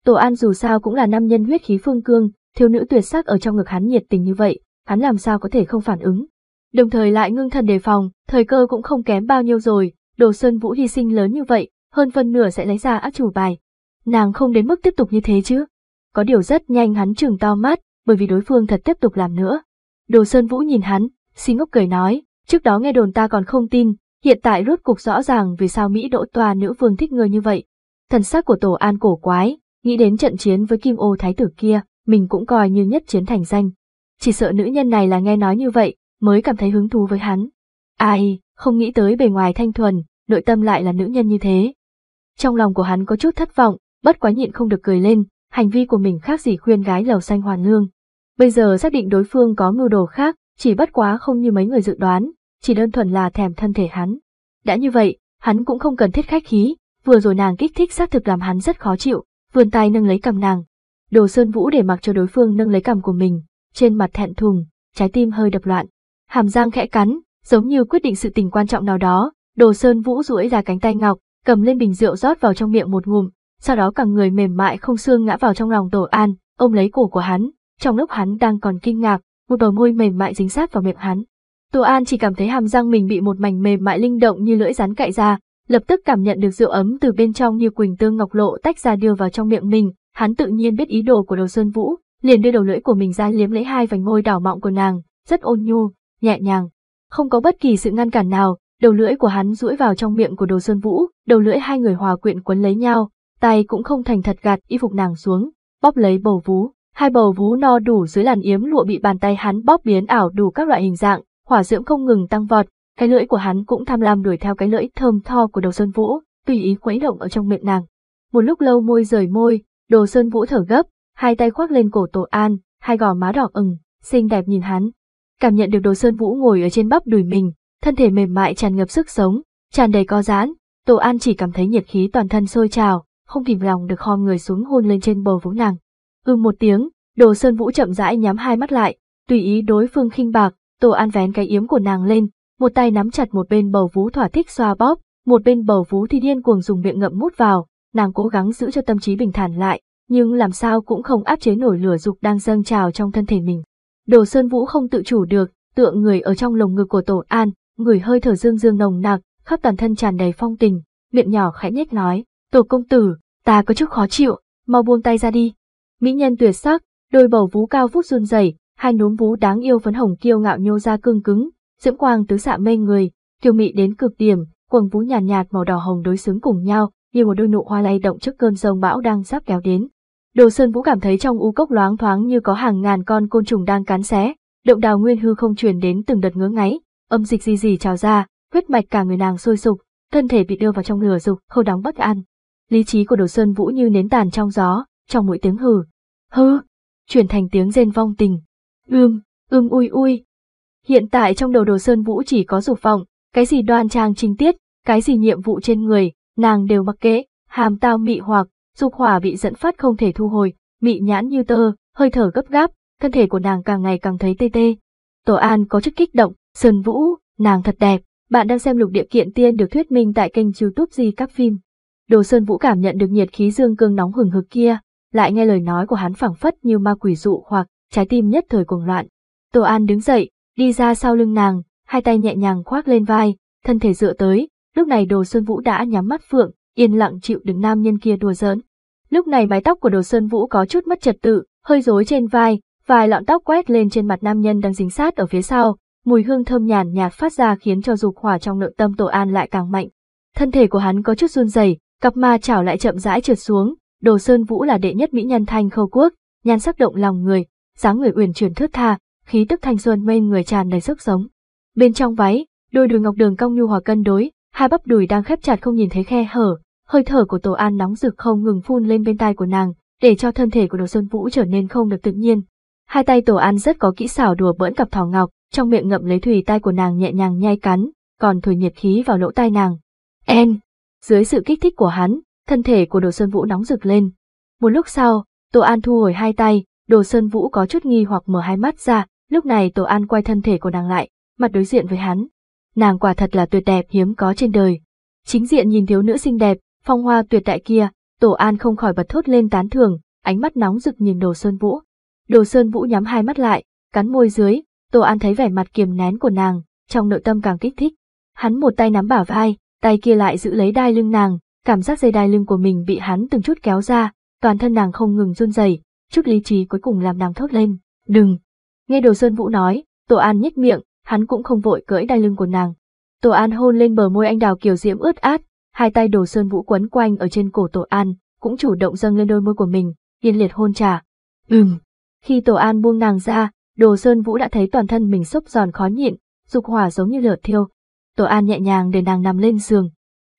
Tổ An dù sao cũng là nam nhân huyết khí phương cương, thiếu nữ tuyệt sắc ở trong ngực hắn nhiệt tình như vậy, hắn làm sao có thể không phản ứng. Đồng thời lại ngưng thần đề phòng, thời cơ cũng không kém bao nhiêu rồi, Đồ Sơn Vũ hy sinh lớn như vậy, hơn phần nửa sẽ lấy ra ác chủ bài. Nàng không đến mức tiếp tục như thế chứ. Có điều rất nhanh hắn trừng to mắt, bởi vì đối phương thật tiếp tục làm nữa. Đồ Sơn Vũ nhìn hắn, xí ngốc cười nói, trước đó nghe đồn ta còn không tin, hiện tại rốt cục rõ ràng vì sao Mỹ đỗ tòa nữ vương thích người như vậy. Thần sắc của Tổ An cổ quái, nghĩ đến trận chiến với Kim Ô Thái Tử kia, mình cũng coi như nhất chiến thành danh. Chỉ sợ nữ nhân này là nghe nói như vậy, mới cảm thấy hứng thú với hắn. Ai, không nghĩ tới bề ngoài thanh thuần, nội tâm lại là nữ nhân như thế, trong lòng của hắn có chút thất vọng, bất quá nhịn không được cười lên, hành vi của mình khác gì khuyên gái lầu xanh hoàn lương. Bây giờ xác định đối phương có mưu đồ khác, chỉ bất quá không như mấy người dự đoán, chỉ đơn thuần là thèm thân thể hắn. Đã như vậy, hắn cũng không cần thiết khách khí, vừa rồi nàng kích thích xác thực làm hắn rất khó chịu, vươn tay nâng lấy cầm nàng. Đồ Sơn Vũ để mặc cho đối phương nâng lấy cầm của mình, trên mặt thẹn thùng, trái tim hơi đập loạn. Hàm răng khẽ cắn, giống như quyết định sự tình quan trọng nào đó, Đồ Sơn Vũ duỗi ra cánh tay ngọc, cầm lên bình rượu rót vào trong miệng một ngụm, sau đó cả người mềm mại không xương ngã vào trong lòng Tổ An, ôm lấy cổ của hắn, trong lúc hắn đang còn kinh ngạc, một bờ môi mềm mại dính sát vào miệng hắn. Tổ An chỉ cảm thấy hàm răng mình bị một mảnh mềm mại linh động như lưỡi rắn cạy ra, lập tức cảm nhận được rượu ấm từ bên trong như quỳnh tương ngọc lộ tách ra đưa vào trong miệng mình, hắn tự nhiên biết ý đồ của Đầu Sơn Vũ, liền đưa đầu lưỡi của mình ra liếm lấy hai vành môi đỏ mọng của nàng, rất ôn nhu, nhẹ nhàng, không có bất kỳ sự ngăn cản nào, đầu lưỡi của hắn duỗi vào trong miệng của đồ sơn vũ, đầu lưỡi hai người hòa quyện quấn lấy nhau, tay cũng không thành thật gạt y phục nàng xuống, bóp lấy bầu vú, hai bầu vú no đủ dưới làn yếm lụa bị bàn tay hắn bóp biến ảo đủ các loại hình dạng, hỏa diễm không ngừng tăng vọt, cái lưỡi của hắn cũng tham lam đuổi theo cái lưỡi thơm tho của Đồ Sơn Vũ, tùy ý quấy động ở trong miệng nàng. Một lúc lâu môi rời môi, Đồ Sơn Vũ thở gấp, hai tay khoác lên cổ Tổ An, hai gò má đỏ ửng, xinh đẹp nhìn hắn. Cảm nhận được Đồ Sơn Vũ ngồi ở trên bắp đùi mình, thân thể mềm mại tràn ngập sức sống, tràn đầy co giãn, Tô An chỉ cảm thấy nhiệt khí toàn thân sôi trào, không kìm lòng được khom người xuống hôn lên trên bờ vũ nàng. Ưm ừ một tiếng, Đồ Sơn Vũ chậm rãi nhắm hai mắt lại, tùy ý đối phương khinh bạc, Tô An vén cái yếm của nàng lên, một tay nắm chặt một bên bầu vú thỏa thích xoa bóp, một bên bầu vú thì điên cuồng dùng miệng ngậm mút vào, nàng cố gắng giữ cho tâm trí bình thản lại, nhưng làm sao cũng không áp chế nổi lửa dục đang dâng trào trong thân thể mình. Đồ Sơn Vũ không tự chủ được, tựa người ở trong lồng ngực của Tổ An, người hơi thở dương dương nồng nặc, khắp toàn thân tràn đầy phong tình, miệng nhỏ khẽ nhếch nói, tổ công tử, ta có chút khó chịu, mau buông tay ra đi. Mỹ nhân tuyệt sắc, đôi bầu vú cao vút run rẩy, hai núm vú đáng yêu phấn hồng kiêu ngạo nhô ra cương cứng, diễm quang tứ xạ mê người, kiều mị đến cực điểm, quần vú nhàn nhạt, nhạt màu đỏ hồng đối xứng cùng nhau, như một đôi nụ hoa lay động trước cơn rông bão đang sắp kéo đến. Đồ Sơn Vũ cảm thấy trong u cốc loáng thoáng như có hàng ngàn con côn trùng đang cắn xé, động đào nguyên hư không truyền đến từng đợt ngứa ngáy, âm dịch gì gì trào ra, huyết mạch cả người nàng sôi sục, thân thể bị đưa vào trong lửa dục, khâu đóng bất an. Lý trí của Đồ Sơn Vũ như nến tàn trong gió, trong mỗi tiếng hừ, hừ, chuyển thành tiếng rên vong tình. Ưm, ưm ui ui. Hiện tại trong đầu Đồ Sơn Vũ chỉ có dục vọng, cái gì đoan trang trinh tiết, cái gì nhiệm vụ trên người, nàng đều mặc kệ, hàm tao mị hoặc, dục hỏa bị dẫn phát không thể thu hồi, mị nhãn như tơ, hơi thở gấp gáp, thân thể của nàng càng ngày càng thấy tê tê. Tổ An có chút kích động, Sơn Vũ, nàng thật đẹp, bạn đang xem lục địa kiện tiên được thuyết minh tại kênh youtube Di Các Phim. Đồ Sơn Vũ cảm nhận được nhiệt khí dương cương nóng hừng hực kia, lại nghe lời nói của hắn phẳng phất như ma quỷ dụ hoặc trái tim nhất thời cuồng loạn. Tô An đứng dậy, đi ra sau lưng nàng, hai tay nhẹ nhàng khoác lên vai, thân thể dựa tới, lúc này Đồ Sơn Vũ đã nhắm mắt phượng, yên lặng chịu đựng nam nhân kia đùa giỡn. Lúc này mái tóc của Đồ Sơn Vũ có chút mất trật tự, hơi rối trên vai, vài lọn tóc quét lên trên mặt nam nhân đang dính sát ở phía sau, mùi hương thơm nhàn nhạt phát ra khiến cho dục hỏa trong nội tâm Tổ An lại càng mạnh. Thân thể của hắn có chút run rẩy, cặp ma chảo lại chậm rãi trượt xuống, Đồ Sơn Vũ là đệ nhất mỹ nhân thanh khâu quốc, nhan sắc động lòng người, dáng người uyển chuyển thướt tha, khí tức thanh xuân mê người tràn đầy sức sống. Bên trong váy, đôi đùi ngọc đường cong nhu hòa cân đối, hai bắp đùi đang khép chặt không nhìn thấy khe hở, hơi thở của Tổ An nóng rực không ngừng phun lên bên tai của nàng, để cho thân thể của Đồ Sơn Vũ trở nên không được tự nhiên. Hai tay Tổ An rất có kỹ xảo đùa bỡn cặp thỏ ngọc, trong miệng ngậm lấy thủy tai của nàng nhẹ nhàng nhai cắn, còn thổi nhiệt khí vào lỗ tai nàng. En! Dưới sự kích thích của hắn, thân thể của Đồ Sơn Vũ nóng rực lên. Một lúc sau, Tô An thu hồi hai tay, Đồ Sơn Vũ có chút nghi hoặc mở hai mắt ra, lúc này Tô An quay thân thể của nàng lại, mặt đối diện với hắn. Nàng quả thật là tuyệt đẹp hiếm có trên đời. Chính diện nhìn thiếu nữ xinh đẹp, phong hoa tuyệt đại kia, Tổ An không khỏi bật thốt lên tán thường, ánh mắt nóng rực nhìn Đồ Sơn Vũ. Đồ Sơn Vũ nhắm hai mắt lại, cắn môi dưới, Tô An thấy vẻ mặt kiềm nén của nàng, trong nội tâm càng kích thích. Hắn một tay nắm bả vai, tay kia lại giữ lấy đai lưng nàng, cảm giác dây đai lưng của mình bị hắn từng chút kéo ra, toàn thân nàng không ngừng run rẩy, chút lý trí cuối cùng làm nàng thốt lên, "Đừng." Nghe Đồ Sơn Vũ nói, Tô An nhếch miệng, hắn cũng không vội cưỡi đai lưng của nàng. Tô An hôn lên bờ môi anh đào kiều diễm ướt át, hai tay Đồ Sơn Vũ quấn quanh ở trên cổ Tô An, cũng chủ động dâng lên đôi môi của mình, yên liệt hôn trả. "Ừm." Khi Tô An buông nàng ra, Đồ Sơn Vũ đã thấy toàn thân mình sốc giòn khó nhịn, dục hỏa giống như lửa thiêu. Tổ An nhẹ nhàng để nàng nằm lên giường.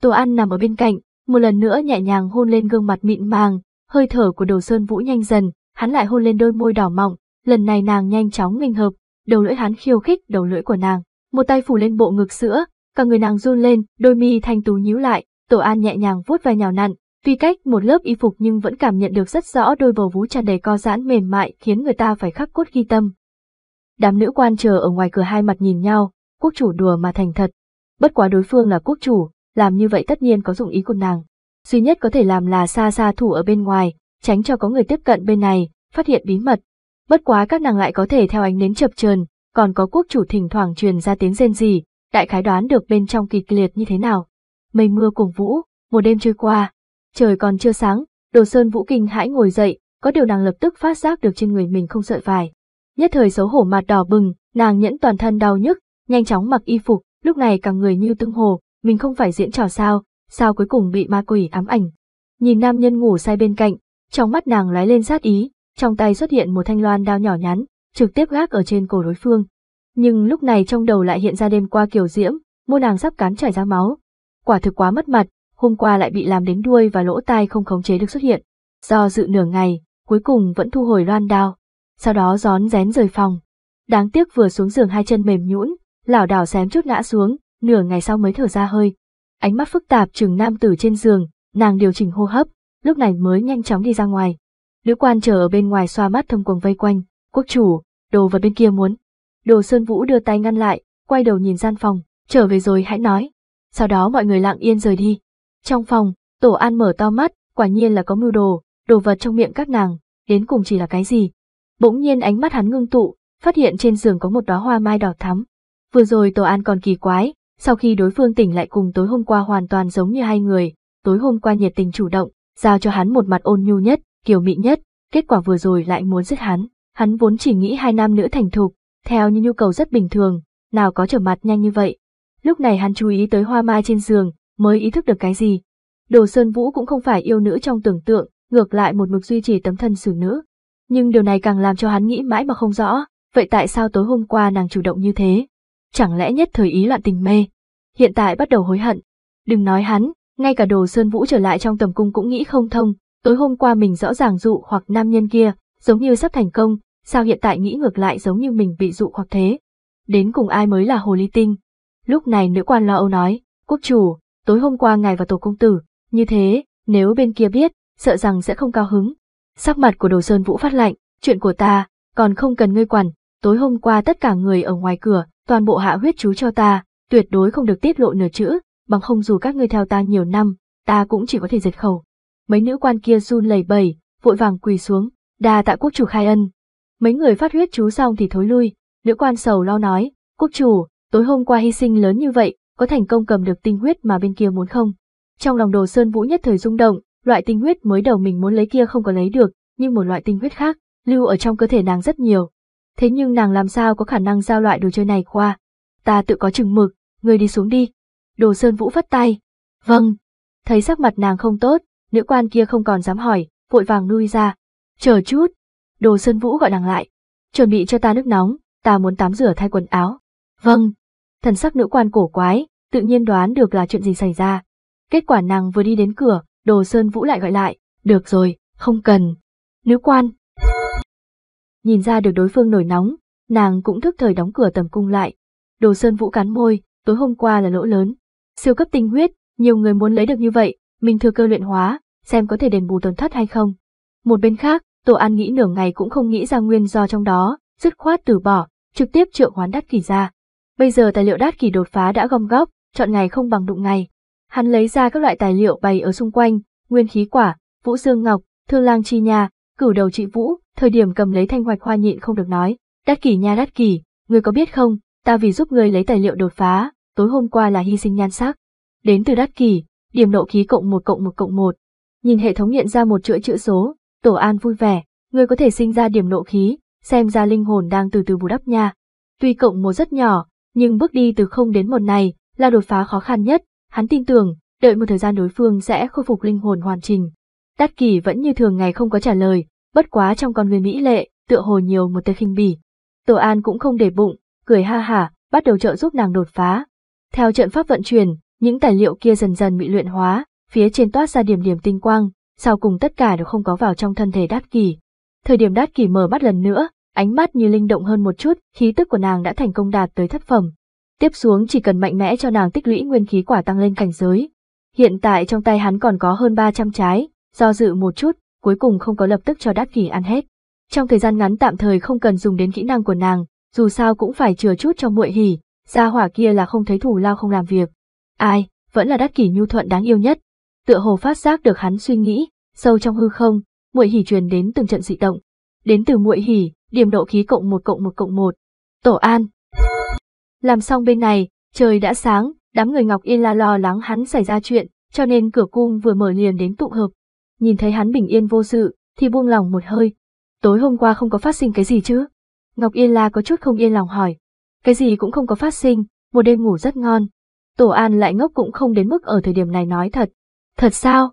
Tổ An nằm ở bên cạnh, một lần nữa nhẹ nhàng hôn lên gương mặt mịn màng, hơi thở của Đồ Sơn Vũ nhanh dần, hắn lại hôn lên đôi môi đỏ mọng, lần này nàng nhanh chóng nghênh hợp, đầu lưỡi hắn khiêu khích đầu lưỡi của nàng, một tay phủ lên bộ ngực sữa, cả người nàng run lên, đôi mi thanh tú nhíu lại, Tổ An nhẹ nhàng vuốt ve nhào nặn, tuy cách một lớp y phục nhưng vẫn cảm nhận được rất rõ đôi bầu vú tràn đầy co giãn mềm mại khiến người ta phải khắc cốt ghi tâm. Đám nữ quan chờ ở ngoài cửa hai mặt nhìn nhau, quốc chủ đùa mà thành thật. Bất quá đối phương là quốc chủ, làm như vậy tất nhiên có dụng ý của nàng. Duy nhất có thể làm là xa xa thủ ở bên ngoài, tránh cho có người tiếp cận bên này, phát hiện bí mật. Bất quá các nàng lại có thể theo ánh nến chập chờn, còn có quốc chủ thỉnh thoảng truyền ra tiếng rên gì, đại khái đoán được bên trong kịch liệt như thế nào. Mây mưa cùng vũ, một đêm trôi qua, trời còn chưa sáng, đồ sơn vũ kinh hãi ngồi dậy, có điều nàng lập tức phát giác được trên người mình không sợi vải nhất thời xấu hổ mặt đỏ bừng, nàng nhẫn toàn thân đau nhức, nhanh chóng mặc y phục, lúc này cả người như tương hồ, mình không phải diễn trò sao, sao cuối cùng bị ma quỷ ám ảnh. Nhìn nam nhân ngủ say bên cạnh, trong mắt nàng lóe lên sát ý, trong tay xuất hiện một thanh loan đao nhỏ nhắn, trực tiếp gác ở trên cổ đối phương. Nhưng lúc này trong đầu lại hiện ra đêm qua kiểu diễm, mua nàng sắp cán chảy ra máu. Quả thực quá mất mặt, hôm qua lại bị làm đến đuôi và lỗ tai không khống chế được xuất hiện. Do dự nửa ngày, cuối cùng vẫn thu hồi loan đao, sau đó rón rén rời phòng. Đáng tiếc vừa xuống giường hai chân mềm nhũn, lảo đảo xém chút ngã xuống, nửa ngày sau mới thở ra hơi. Ánh mắt phức tạp chừng nam tử trên giường, nàng điều chỉnh hô hấp, lúc này mới nhanh chóng đi ra ngoài. Nữ quan chờ ở bên ngoài xoa mắt thông quần vây quanh, quốc chủ, đồ vật bên kia muốn. Đồ Sơn Vũ đưa tay ngăn lại, quay đầu nhìn gian phòng, trở về rồi hãy nói. Sau đó mọi người lặng yên rời đi. Trong phòng, tổ an mở to mắt, quả nhiên là có mưu đồ, đồ vật trong miệng các nàng, đến cùng chỉ là cái gì. Bỗng nhiên ánh mắt hắn ngưng tụ, phát hiện trên giường có một đóa hoa mai đỏ thắm. Vừa rồi Tổ An còn kỳ quái, sau khi đối phương tỉnh lại cùng tối hôm qua hoàn toàn giống như hai người, tối hôm qua nhiệt tình chủ động, giao cho hắn một mặt ôn nhu nhất, kiều mị nhất, kết quả vừa rồi lại muốn giết hắn. Hắn vốn chỉ nghĩ hai nam nữ thành thục, theo như nhu cầu rất bình thường, nào có trở mặt nhanh như vậy. Lúc này hắn chú ý tới hoa mai trên giường, mới ý thức được cái gì. Đồ Sơn Vũ cũng không phải yêu nữ trong tưởng tượng, ngược lại một mực duy trì tấm thân xử nữ, nhưng điều này càng làm cho hắn nghĩ mãi mà không rõ, vậy tại sao tối hôm qua nàng chủ động như thế? Chẳng lẽ nhất thời ý loạn tình mê? Hiện tại bắt đầu hối hận. Đừng nói hắn, ngay cả đồ Sơn Vũ trở lại trong tầm cung cũng nghĩ không thông, tối hôm qua mình rõ ràng dụ hoặc nam nhân kia, giống như sắp thành công, sao hiện tại nghĩ ngược lại giống như mình bị dụ hoặc thế? Đến cùng ai mới là hồ ly tinh? Lúc này nữ quan lo âu nói, quốc chủ, tối hôm qua ngài và tổ công tử, như thế, nếu bên kia biết, sợ rằng sẽ không cao hứng, Sắc mặt của đồ sơn vũ phát lạnh, chuyện của ta, còn không cần ngươi quản, tối hôm qua tất cả người ở ngoài cửa, toàn bộ hạ huyết chú cho ta, tuyệt đối không được tiết lộ nửa chữ, bằng không dù các ngươi theo ta nhiều năm, ta cũng chỉ có thể giật khẩu. Mấy nữ quan kia run lẩy bẩy, vội vàng quỳ xuống, đa tạ quốc chủ khai ân. Mấy người phát huyết chú xong thì thối lui, nữ quan sầu lo nói, quốc chủ, tối hôm qua hy sinh lớn như vậy, có thành công cầm được tinh huyết mà bên kia muốn không? Trong lòng đồ sơn vũ nhất thời rung động, Loại tinh huyết mới đầu mình muốn lấy kia không có lấy được, nhưng một loại tinh huyết khác, lưu ở trong cơ thể nàng rất nhiều. Thế nhưng nàng làm sao có khả năng giao loại đồ chơi này qua? Ta tự có chừng mực, ngươi đi xuống đi. Đồ Sơn Vũ vất tay. Vâng. Thấy sắc mặt nàng không tốt, nữ quan kia không còn dám hỏi, vội vàng lui ra. Chờ chút. Đồ Sơn Vũ gọi nàng lại. Chuẩn bị cho ta nước nóng, ta muốn tắm rửa thay quần áo. Vâng. Thần sắc nữ quan cổ quái, tự nhiên đoán được là chuyện gì xảy ra. Kết quả nàng vừa đi đến cửa, Đồ Sơn Vũ lại gọi lại, được rồi, không cần. Nữ quan. Nhìn ra được đối phương nổi nóng, nàng cũng thức thời đóng cửa tầm cung lại. Đồ Sơn Vũ cắn môi, tối hôm qua là lỗ lớn. Siêu cấp tinh huyết, nhiều người muốn lấy được như vậy, mình thừa cơ luyện hóa, xem có thể đền bù tổn thất hay không. Một bên khác, tổ An nghĩ nửa ngày cũng không nghĩ ra nguyên do trong đó, dứt khoát từ bỏ, trực tiếp triệu hoán đát kỳ ra. Bây giờ tài liệu đát kỳ đột phá đã gom góp, chọn ngày không bằng đụng ngày, Hắn lấy ra các loại tài liệu bày ở xung quanh, nguyên khí quả, vũ dương ngọc, thương lang chi nha, cửu đầu trị vũ, thời điểm cầm lấy thanh hoạch hoa nhịn không được nói, đắt kỷ nha đắt kỷ, ngươi có biết không, ta vì giúp ngươi lấy tài liệu đột phá, tối hôm qua là hy sinh nhan sắc. Đến từ đắt kỷ, điểm nộ khí cộng một cộng một cộng một. Nhìn hệ thống hiện ra một chuỗi chữ số, tổ an vui vẻ, ngươi có thể sinh ra điểm nộ khí, xem ra linh hồn đang từ từ bù đắp nha. Tuy cộng một rất nhỏ, nhưng bước đi từ không đến một này là đột phá khó khăn nhất, Hắn tin tưởng, đợi một thời gian đối phương sẽ khôi phục linh hồn hoàn chỉnh. Đát Kỳ vẫn như thường ngày không có trả lời, bất quá trong con người mỹ lệ, tựa hồ nhiều một tia khinh bỉ. Tổ An cũng không để bụng, cười ha hả, bắt đầu trợ giúp nàng đột phá. Theo trận pháp vận chuyển, những tài liệu kia dần dần bị luyện hóa, phía trên toát ra điểm điểm tinh quang, sau cùng tất cả đều không có vào trong thân thể Đát Kỳ. Thời điểm Đát Kỳ mở mắt lần nữa, ánh mắt như linh động hơn một chút, khí tức của nàng đã thành công đạt tới thất phẩm, Tiếp xuống chỉ cần mạnh mẽ cho nàng tích lũy nguyên khí quả tăng lên cảnh giới. Hiện tại trong tay hắn còn có hơn 300 trái, do dự một chút, cuối cùng không có lập tức cho đát kỷ ăn hết. Trong thời gian ngắn tạm thời không cần dùng đến kỹ năng của nàng, dù sao cũng phải chừa chút cho muội hỉ, gia hỏa kia là không thấy thủ lao không làm việc. Ai, vẫn là đát kỷ nhu thuận đáng yêu nhất. Tựa hồ phát giác được hắn suy nghĩ, sâu trong hư không, muội hỉ truyền đến từng trận dị động. Đến từ muội hỉ, điểm độ khí cộng một cộng một cộng một. Tổ An, làm xong bên này, trời đã sáng, đám người Ngọc Yên la lo lắng hắn xảy ra chuyện, cho nên cửa cung vừa mở liền đến tụ hợp. Nhìn thấy hắn bình yên vô sự, thì buông lòng một hơi. Tối hôm qua không có phát sinh cái gì chứ? Ngọc Yên la có chút không yên lòng hỏi. Cái gì cũng không có phát sinh, một đêm ngủ rất ngon. Tổ An lại ngốc cũng không đến mức ở thời điểm này nói thật. Thật sao?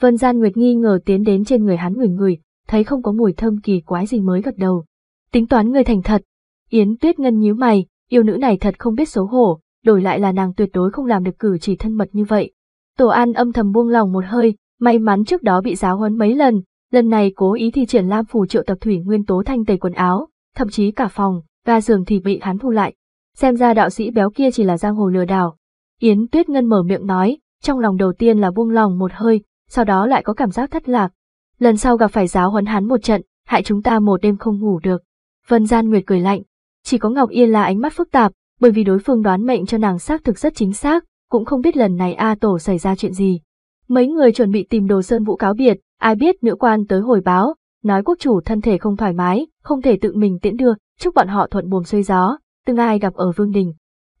Vân Gian Nguyệt nghi ngờ tiến đến trên người hắn ngửi ngửi, thấy không có mùi thơm kỳ quái gì mới gật đầu. Tính toán người thành thật. Yến Tuyết Ngân nhíu mày, Yêu nữ này thật không biết xấu hổ, đổi lại là nàng tuyệt đối không làm được cử chỉ thân mật như vậy. Tổ An âm thầm buông lòng một hơi, may mắn trước đó bị giáo huấn mấy lần, lần này cố ý thi triển lam phủ triệu tập thủy nguyên tố thanh tẩy quần áo, thậm chí cả phòng, và giường thì bị hắn thu lại. Xem ra đạo sĩ béo kia chỉ là giang hồ lừa đảo. Yến Tuyết Ngân mở miệng nói, trong lòng đầu tiên là buông lòng một hơi, sau đó lại có cảm giác thất lạc. Lần sau gặp phải giáo huấn hắn một trận, hại chúng ta một đêm không ngủ được. Vân Gian Nguyệt cười lạnh, chỉ có Ngọc Yên là ánh mắt phức tạp, bởi vì đối phương đoán mệnh cho nàng xác thực rất chính xác, cũng không biết lần này A Tổ xảy ra chuyện gì. Mấy người chuẩn bị tìm đồ sơn vũ cáo biệt, ai biết nữ quan tới hồi báo, nói quốc chủ thân thể không thoải mái, không thể tự mình tiễn đưa, chúc bọn họ thuận buồm xuôi gió, từng ai gặp ở vương đình.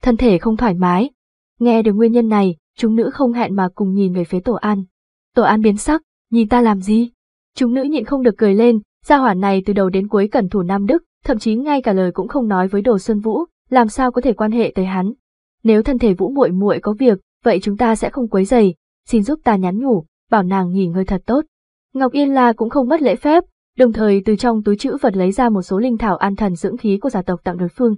Thân thể không thoải mái. Nghe được nguyên nhân này, chúng nữ không hẹn mà cùng nhìn về phía tổ an. Tổ an biến sắc, nhìn ta làm gì? Chúng nữ nhịn không được cười lên, gia hỏa này từ đầu đến cuối cẩn thủ Nam Đức, thậm chí ngay cả lời cũng không nói với Đồ Sơn Vũ, làm sao có thể quan hệ tới hắn. Nếu thân thể Vũ muội muội có việc, vậy chúng ta sẽ không quấy rầy, xin giúp ta nhắn nhủ, bảo nàng nghỉ ngơi thật tốt. Ngọc Yên La cũng không mất lễ phép, đồng thời từ trong túi chữ vật lấy ra một số linh thảo an thần dưỡng khí của gia tộc tặng đối phương.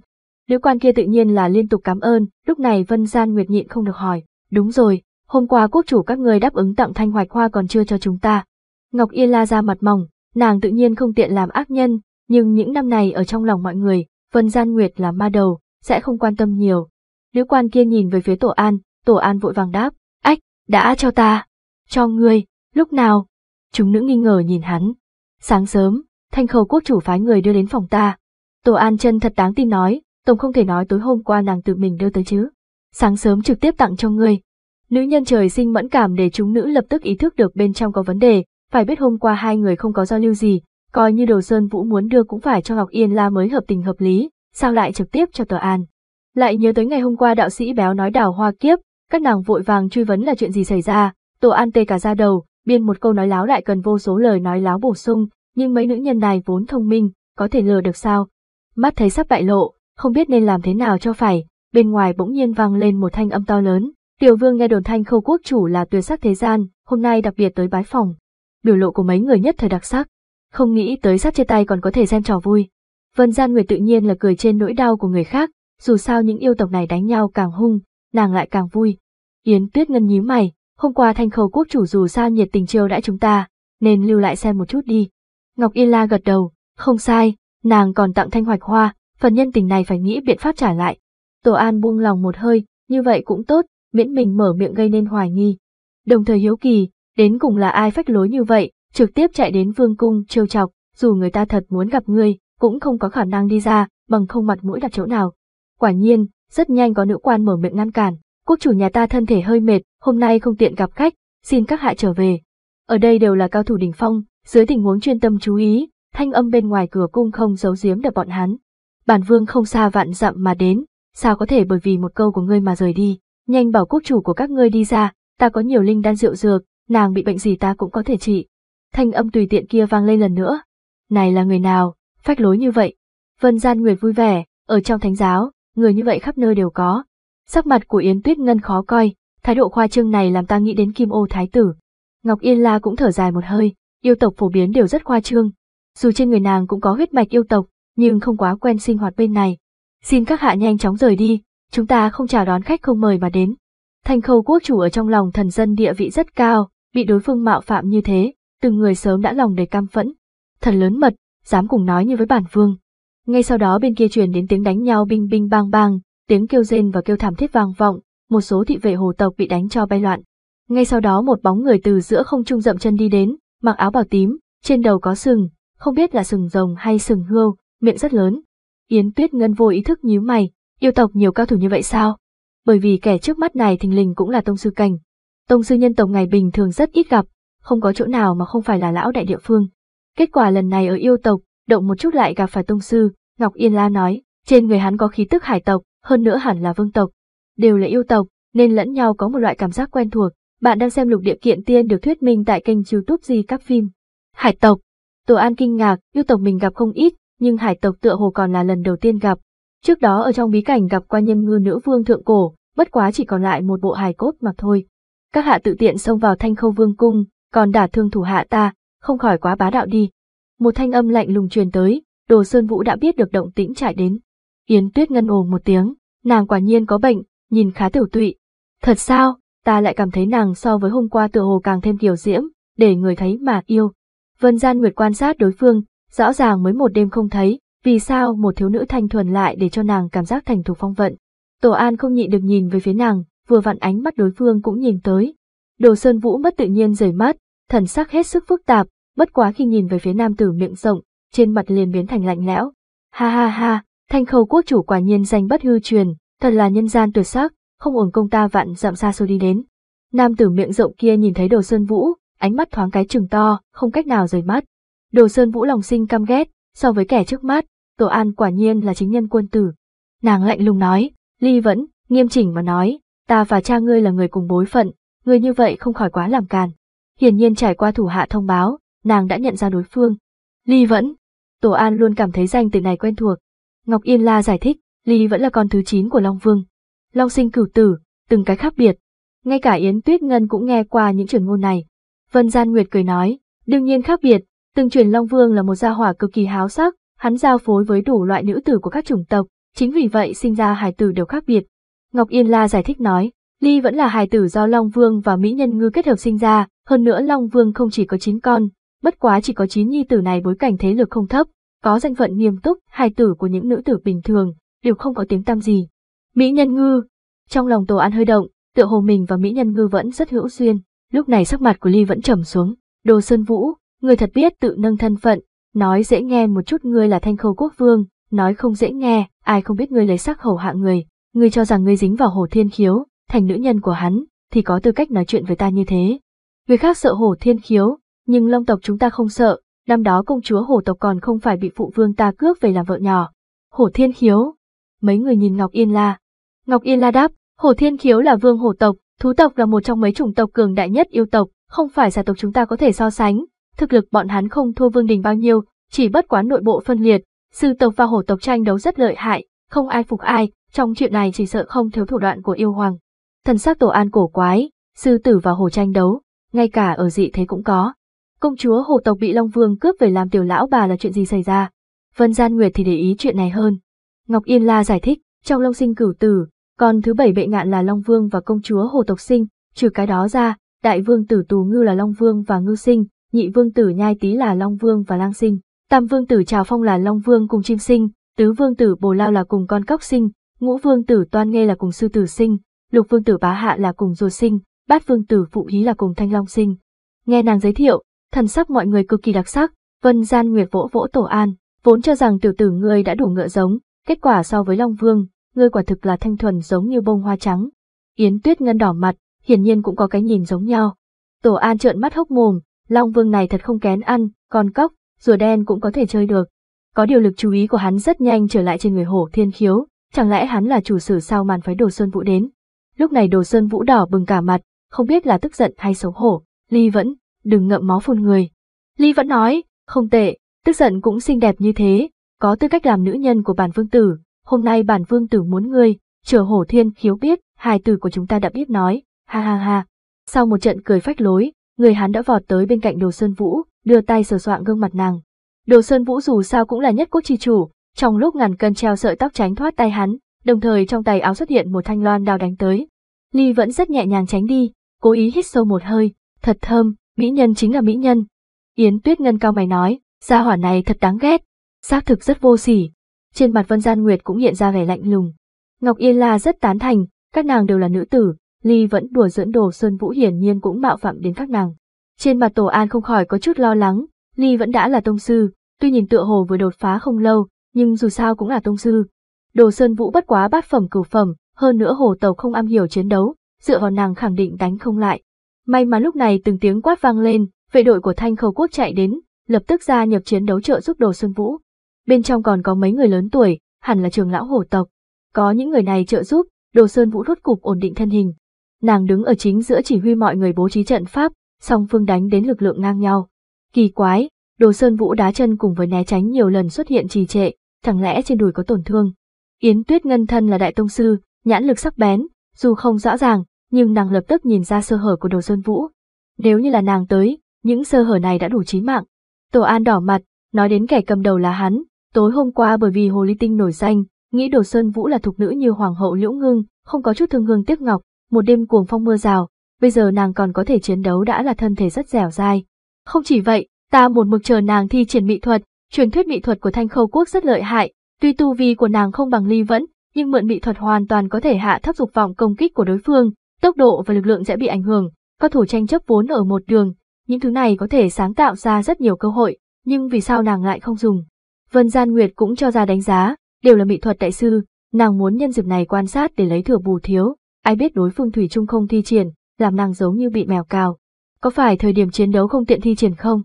Nữ quan kia tự nhiên là liên tục cảm ơn, lúc này Vân Gian Nguyệt nhịn không được hỏi, đúng rồi, hôm qua quốc chủ các người đáp ứng tặng thanh hoạch hoa còn chưa cho chúng ta. Ngọc Yên La ra mặt mỏng, nàng tự nhiên không tiện làm ác nhân, nhưng những năm này ở trong lòng mọi người, Vân Gian Nguyệt là ma đầu, sẽ không quan tâm nhiều. Nữ quan kia nhìn về phía Tổ An, Tổ An vội vàng đáp, ách, đã cho ta, cho ngươi, lúc nào? Chúng nữ nghi ngờ nhìn hắn. Sáng sớm, thanh khẩu quốc chủ phái người đưa đến phòng ta. Tổ An chân thật đáng tin nói, Tổng không thể nói tối hôm qua nàng tự mình đưa tới chứ. Sáng sớm trực tiếp tặng cho ngươi. Nữ nhân trời sinh mẫn cảm để chúng nữ lập tức ý thức được bên trong có vấn đề, phải biết hôm qua hai người không có giao lưu gì, Coi như Đồ Sơn Vũ muốn đưa cũng phải cho Ngọc Yên La mới hợp tình hợp lý, sao lại trực tiếp cho tờ an. Lại nhớ tới ngày hôm qua đạo sĩ béo nói đào hoa kiếp, các nàng vội vàng truy vấn là chuyện gì xảy ra, tổ an tê cả ra đầu, biên một câu nói láo lại cần vô số lời nói láo bổ sung, nhưng mấy nữ nhân này vốn thông minh, có thể lừa được sao. Mắt thấy sắp bại lộ, không biết nên làm thế nào cho phải, bên ngoài bỗng nhiên vang lên một thanh âm to lớn, tiểu vương nghe đồn thanh khâu quốc chủ là tuyệt sắc thế gian, hôm nay đặc biệt tới bái phòng. Biểu lộ của mấy người nhất thời đặc sắc, không nghĩ tới sắp chia tay còn có thể xem trò vui. Vân Gian Nguyệt tự nhiên là cười trên nỗi đau của người khác, dù sao những yêu tộc này đánh nhau càng hung, nàng lại càng vui. Yến Tuyết Ngân nhíu mày, hôm qua thanh khẩu quốc chủ dù sao nhiệt tình chiêu đãi chúng ta, nên lưu lại xem một chút đi. Ngọc Yên La gật đầu, không sai, nàng còn tặng thanh hoạch hoa, phần nhân tình này phải nghĩ biện pháp trả lại. Tổ An buông lòng một hơi, như vậy cũng tốt, miễn mình mở miệng gây nên hoài nghi. Đồng thời hiếu kỳ, đến cùng là ai phách lối như vậy, trực tiếp chạy đến vương cung trêu chọc, dù người ta thật muốn gặp ngươi, cũng không có khả năng đi ra, bằng không mặt mũi đặt chỗ nào. Quả nhiên, rất nhanh có nữ quan mở miệng ngăn cản, quốc chủ nhà ta thân thể hơi mệt, hôm nay không tiện gặp khách, xin các hạ trở về. Ở đây đều là cao thủ đỉnh phong, dưới tình huống chuyên tâm chú ý, thanh âm bên ngoài cửa cung không giấu giếm được bọn hắn. Bản vương không xa vạn dặm mà đến, sao có thể bởi vì một câu của ngươi mà rời đi, nhanh bảo quốc chủ của các ngươi đi ra, ta có nhiều linh đan rượu dược, nàng bị bệnh gì ta cũng có thể trị, thanh âm tùy tiện kia vang lên lần nữa. Này là người nào, phách lối như vậy. Vân Gian Nguyệt vui vẻ, ở trong thánh giáo, người như vậy khắp nơi đều có. Sắc mặt của Yến Tuyết Ngân khó coi, thái độ khoa trương này làm ta nghĩ đến Kim Ô Thái Tử. Ngọc Yên La cũng thở dài một hơi, yêu tộc phổ biến đều rất khoa trương. Dù trên người nàng cũng có huyết mạch yêu tộc, nhưng không quá quen sinh hoạt bên này. Xin các hạ nhanh chóng rời đi, chúng ta không chào đón khách không mời mà đến. Thanh khâu quốc chủ ở trong lòng thần dân địa vị rất cao, bị đối phương mạo phạm như thế, từng người sớm đã lòng đầy cam phẫn. Thần lớn mật, dám cùng nói như với bản vương. Ngay sau đó bên kia truyền đến tiếng đánh nhau binh binh bang bang, tiếng kêu rên và kêu thảm thiết vang vọng, một số thị vệ hồ tộc bị đánh cho bay loạn. Ngay sau đó một bóng người từ giữa không trung dậm chân đi đến, mặc áo bào tím, trên đầu có sừng, không biết là sừng rồng hay sừng hươu, miệng rất lớn. Yến Tuyết Ngân vô ý thức nhíu mày, yêu tộc nhiều cao thủ như vậy sao? Bởi vì kẻ trước mắt này thình lình cũng là tông sư cảnh. Tông sư nhân tộc ngày bình thường rất ít gặp, không có chỗ nào mà không phải là lão đại địa phương. Kết quả lần này ở yêu tộc, động một chút lại gặp phải tông sư, Ngọc Yên La nói, trên người hắn có khí tức hải tộc, hơn nữa hẳn là vương tộc. Đều là yêu tộc, nên lẫn nhau có một loại cảm giác quen thuộc. Bạn đang xem lục địa kiện tiên được thuyết minh tại kênh youtube gì các phim. Hải tộc. Tổ An kinh ngạc, yêu tộc mình gặp không ít, nhưng hải tộc tựa hồ còn là lần đầu tiên gặp. Trước đó ở trong bí cảnh gặp qua nhân ngư nữ vương thượng cổ, bất quá chỉ còn lại một bộ hài cốt mà thôi. Các hạ tự tiện xông vào thanh khâu vương cung, còn đả thương thủ hạ ta, không khỏi quá bá đạo đi. Một thanh âm lạnh lùng truyền tới, Đồ Sơn Vũ đã biết được động tĩnh trải đến. Yến Tuyết ngân ồ một tiếng, nàng quả nhiên có bệnh, nhìn khá tiểu tụy. Thật sao, ta lại cảm thấy nàng so với hôm qua tựa hồ càng thêm tiểu diễm, để người thấy mà yêu. Vân Gian Nguyệt quan sát đối phương, rõ ràng mới một đêm không thấy, vì sao một thiếu nữ thanh thuần lại để cho nàng cảm giác thành thục phong vận. Tổ An không nhịn được nhìn về phía nàng, vừa vặn ánh mắt đối phương cũng nhìn tới, Đồ Sơn Vũ mất tự nhiên rời mắt, thần sắc hết sức phức tạp, bất quá khi nhìn về phía nam tử miệng rộng, trên mặt liền biến thành lạnh lẽo. Ha ha ha, thanh khâu quốc chủ quả nhiên danh bất hư truyền, thật là nhân gian tuyệt sắc, không ổn công ta vạn dặm xa xôi đi đến. Nam tử miệng rộng kia nhìn thấy Đồ Sơn Vũ, ánh mắt thoáng cái trừng to, không cách nào rời mắt. Đồ Sơn Vũ lòng sinh căm ghét, so với kẻ trước mắt, Tổ An quả nhiên là chính nhân quân tử. Nàng lạnh lùng nói, Ly vẫn, nghiêm chỉnh mà nói, ta và cha ngươi là người cùng bối phận, người như vậy không khỏi quá làm càn. Hiển nhiên trải qua thủ hạ thông báo, nàng đã nhận ra đối phương. Ly vẫn, Tổ An luôn cảm thấy danh từ này quen thuộc. Ngọc Yên La giải thích, Ly vẫn là con thứ 9 của Long Vương. Long sinh cửu tử, từng cái khác biệt. Ngay cả Yến Tuyết Ngân cũng nghe qua những truyền ngôn này. Vân Gian Nguyệt cười nói, đương nhiên khác biệt, từng truyền Long Vương là một gia hỏa cực kỳ háo sắc, hắn giao phối với đủ loại nữ tử của các chủng tộc, chính vì vậy sinh ra hải tử đều khác biệt. Ngọc Yên La giải thích nói, Ly vẫn là hài tử do Long Vương và Mỹ Nhân Ngư kết hợp sinh ra, hơn nữa Long Vương không chỉ có 9 con, bất quá chỉ có 9 nhi tử này bối cảnh thế lực không thấp, có danh phận nghiêm túc, hài tử của những nữ tử bình thường, đều không có tiếng tăm gì. Mỹ Nhân Ngư Trong lòng Tổ An hơi động, tựa hồ mình và Mỹ Nhân Ngư vẫn rất hữu duyên, lúc này sắc mặt của Ly vẫn trầm xuống. Đồ Sơn Vũ, người thật biết tự nâng thân phận, nói dễ nghe một chút ngươi là thanh khâu quốc vương, nói không dễ nghe, ai không biết ngươi lấy sắc hầu hạ người, ngươi cho rằng ngươi dính vào hồ thiên khiếu, thành nữ nhân của hắn, thì có tư cách nói chuyện với ta như thế. Người khác sợ hổ thiên khiếu, nhưng long tộc chúng ta không sợ, năm đó công chúa hổ tộc còn không phải bị phụ vương ta cướp về làm vợ nhỏ. Hổ thiên khiếu. Mấy người nhìn Ngọc Yên La. Ngọc Yên La đáp, hổ thiên khiếu là vương hổ tộc, thú tộc là một trong mấy chủng tộc cường đại nhất yêu tộc, không phải giả tộc chúng ta có thể so sánh. Thực lực bọn hắn không thua vương đình bao nhiêu, chỉ bất quá nội bộ phân liệt, sư tộc và hổ tộc tranh đấu rất lợi hại, không ai phục ai, trong chuyện này chỉ sợ không thiếu thủ đoạn của yêu hoàng. Thần sắc Tổ An cổ quái, sư tử và hồ tranh đấu, ngay cả ở dị thế cũng có. Công chúa hồ tộc bị Long Vương cướp về làm tiểu lão bà là chuyện gì xảy ra? Vân Gian Nguyệt thì để ý chuyện này hơn. Ngọc Yên La giải thích, trong Long sinh cửu tử, còn thứ bảy bệ ngạn là Long Vương và công chúa hồ tộc sinh, trừ cái đó ra, đại vương tử Tù Ngư là Long Vương và Ngư sinh, nhị vương tử Nhai Tý là Long Vương và Lang sinh, tam vương tử Trào Phong là Long Vương cùng chim sinh, tứ vương tử Bồ Lao là cùng con cóc sinh, ngũ vương tử Toan nghe là cùng sư tử sinh, lục vương tử bá hạ là cùng rồi sinh, bát vương tử phụ hí là cùng thanh long sinh. Nghe nàng giới thiệu, thần sắc mọi người cực kỳ đặc sắc, vân gian nguyệt vỗ vỗ tổ an, vốn cho rằng tiểu tử ngươi đã đủ ngựa giống, kết quả so với long vương, ngươi quả thực là thanh thuần giống như bông hoa trắng. Yến tuyết ngân đỏ mặt, hiển nhiên cũng có cái nhìn giống nhau. Tổ an trợn mắt hốc mồm, long vương này thật không kén ăn, con cóc, rùa đen cũng có thể chơi được. Có điều lực chú ý của hắn rất nhanh trở lại trên người hổ thiên khiếu, chẳng lẽ hắn là chủ sử sao màn phái đồ sơn vũ đến. Lúc này đồ sơn vũ đỏ bừng cả mặt, không biết là tức giận hay xấu hổ. Ly vẫn, đừng ngậm máu phun người. Ly vẫn nói, không tệ, tức giận cũng xinh đẹp như thế, có tư cách làm nữ nhân của bản vương tử. Hôm nay bản vương tử muốn ngươi, chờ hổ thiên khiếu biết, hai tử của chúng ta đã biết nói, ha ha ha. Sau một trận cười phách lối, người hắn đã vọt tới bên cạnh đồ sơn vũ, đưa tay sờ soạn gương mặt nàng. Đồ sơn vũ dù sao cũng là nhất quốc chi chủ, trong lúc ngàn cân treo sợi tóc tránh thoát tay hắn, đồng thời trong tay áo xuất hiện một thanh loan đao đánh tới. Ly vẫn rất nhẹ nhàng tránh đi, cố ý hít sâu một hơi, thật thơm, mỹ nhân chính là mỹ nhân. Yến Tuyết Ngân cao mày nói, gia hỏa này thật đáng ghét, xác thực rất vô sỉ. Trên mặt Vân Gian Nguyệt cũng hiện ra vẻ lạnh lùng. Ngọc Yên La rất tán thành, các nàng đều là nữ tử, Ly vẫn đùa dưỡng đồ Sơn Vũ hiển nhiên cũng mạo phạm đến các nàng. Trên mặt Tổ An không khỏi có chút lo lắng, Ly vẫn đã là tông sư, tuy nhìn tựa hồ vừa đột phá không lâu, nhưng dù sao cũng là tông sư, Đồ Sơn Vũ bất quá bát phẩm cửu phẩm, hơn nữa hồ tàu không am hiểu chiến đấu, dựa vào nàng khẳng định đánh không lại. May mà lúc này từng tiếng quát vang lên, vệ đội của Thanh Khâu Quốc chạy đến, lập tức ra nhập chiến đấu trợ giúp Đồ Sơn Vũ. Bên trong còn có mấy người lớn tuổi, hẳn là trường lão hổ tộc. Có những người này trợ giúp, Đồ Sơn Vũ rốt cục ổn định thân hình. Nàng đứng ở chính giữa chỉ huy mọi người bố trí trận pháp, song phương đánh đến lực lượng ngang nhau. Kỳ quái, Đồ Sơn Vũ đá chân cùng với né tránh nhiều lần xuất hiện trì trệ, chẳng lẽ trên đùi có tổn thương? Yến Tuyết Ngân thân là đại tông sư, nhãn lực sắc bén, dù không rõ ràng, nhưng nàng lập tức nhìn ra sơ hở của Đồ Sơn Vũ. Nếu như là nàng tới, những sơ hở này đã đủ chí mạng. Tổ An đỏ mặt, nói đến kẻ cầm đầu là hắn, tối hôm qua bởi vì Hồ Ly Tinh nổi danh, nghĩ Đồ Sơn Vũ là thuộc nữ như Hoàng hậu Liễu Ngưng, không có chút thương hương tiếc ngọc, một đêm cuồng phong mưa rào, bây giờ nàng còn có thể chiến đấu đã là thân thể rất dẻo dai. Không chỉ vậy, ta một mực chờ nàng thi triển mỹ thuật, truyền thuyết mỹ thuật của Thanh Khâu Quốc rất lợi hại, Tuy tu vi của nàng không bằng ly vẫn, nhưng mượn bị thuật hoàn toàn có thể hạ thấp dục vọng công kích của đối phương, tốc độ và lực lượng sẽ bị ảnh hưởng, các thủ tranh chấp vốn ở một đường, những thứ này có thể sáng tạo ra rất nhiều cơ hội, nhưng vì sao nàng lại không dùng. Vân Gian Nguyệt cũng cho ra đánh giá, đều là mỹ thuật đại sư, nàng muốn nhân dịp này quan sát để lấy thừa bù thiếu, ai biết đối phương Thủy Trung không thi triển, làm nàng giống như bị mèo cào. Có phải thời điểm chiến đấu không tiện thi triển không?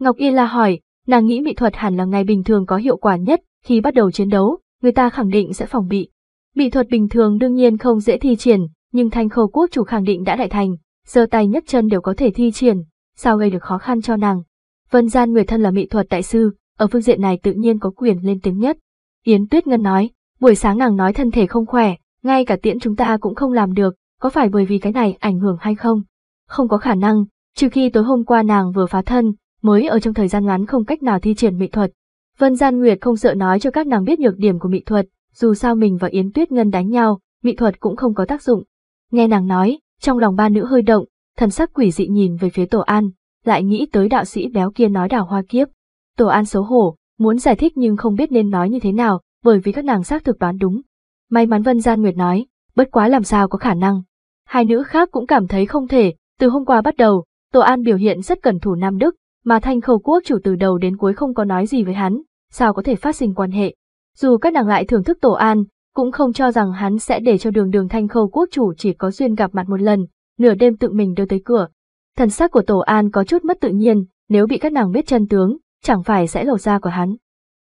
Ngọc Yên la hỏi, nàng nghĩ mỹ thuật hẳn là ngày bình thường có hiệu quả nhất, khi bắt đầu chiến đấu, người ta khẳng định sẽ phòng bị. Bị thuật bình thường đương nhiên không dễ thi triển, nhưng thanh khâu quốc chủ khẳng định đã đại thành, giơ tay nhấc chân đều có thể thi triển, sao gây được khó khăn cho nàng. Vân Gian người thân là mỹ thuật đại sư, ở phương diện này tự nhiên có quyền lên tiếng nhất. Yến Tuyết Ngân nói, buổi sáng nàng nói thân thể không khỏe, ngay cả tiễn chúng ta cũng không làm được, có phải bởi vì cái này ảnh hưởng hay không? Không có khả năng, trừ khi tối hôm qua nàng vừa phá thân, mới ở trong thời gian ngắn không cách nào thi triển mỹ thuật, Vân Gian Nguyệt không sợ nói cho các nàng biết nhược điểm của Mị thuật, dù sao mình và Yến Tuyết Ngân đánh nhau, Mị thuật cũng không có tác dụng. Nghe nàng nói, trong lòng ba nữ hơi động, thần sắc quỷ dị nhìn về phía Tổ An, lại nghĩ tới đạo sĩ béo kia nói đào hoa kiếp. Tổ An xấu hổ, muốn giải thích nhưng không biết nên nói như thế nào, bởi vì các nàng xác thực đoán đúng. May mắn Vân Gian Nguyệt nói, bất quá làm sao có khả năng. Hai nữ khác cũng cảm thấy không thể, từ hôm qua bắt đầu, Tổ An biểu hiện rất cẩn thủ Nam Đức, mà Thanh Khâu Quốc chủ từ đầu đến cuối không có nói gì với hắn, sao có thể phát sinh quan hệ. Dù các nàng lại thưởng thức tổ an, cũng không cho rằng hắn sẽ để cho đường đường thanh khâu quốc chủ chỉ có duyên gặp mặt một lần, nửa đêm tự mình đưa tới cửa. Thần sắc của tổ an có chút mất tự nhiên, nếu bị các nàng biết chân tướng, chẳng phải sẽ lầu ra của hắn.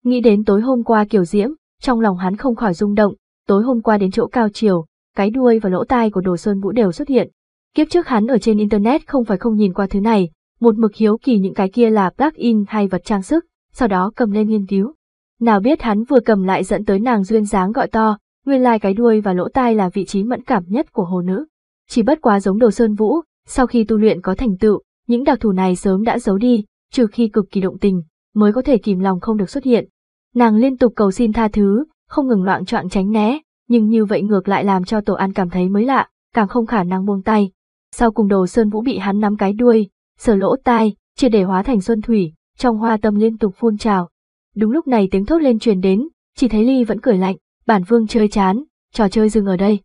Nghĩ đến tối hôm qua kiểu diễm, trong lòng hắn không khỏi rung động, tối hôm qua đến chỗ cao chiều, cái đuôi và lỗ tai của đồ sơn vũ đều xuất hiện. Kiếp trước hắn ở trên Internet không phải không nhìn qua thứ này, một mực hiếu kỳ những cái kia là plug-in hay vật trang sức, sau đó cầm lên nghiên cứu. Nào biết hắn vừa cầm lại dẫn tới nàng duyên dáng gọi to, nguyên lai cái đuôi và lỗ tai là vị trí mẫn cảm nhất của hồ nữ. Chỉ bất quá giống đồ sơn vũ, sau khi tu luyện có thành tựu, những đặc thù này sớm đã giấu đi, trừ khi cực kỳ động tình, mới có thể kìm lòng không được xuất hiện. Nàng liên tục cầu xin tha thứ, không ngừng loạn trọng tránh né, nhưng như vậy ngược lại làm cho Tổ An cảm thấy mới lạ, càng không khả năng buông tay. Sau cùng đồ Sơn Vũ bị hắn nắm cái đuôi, sờ lỗ tai, chia để hóa thành xuân thủy, trong hoa tâm liên tục phun trào. Đúng lúc này tiếng thốt lên truyền đến, chỉ thấy Ly vẫn cười lạnh, bản vương chơi chán, trò chơi dừng ở đây.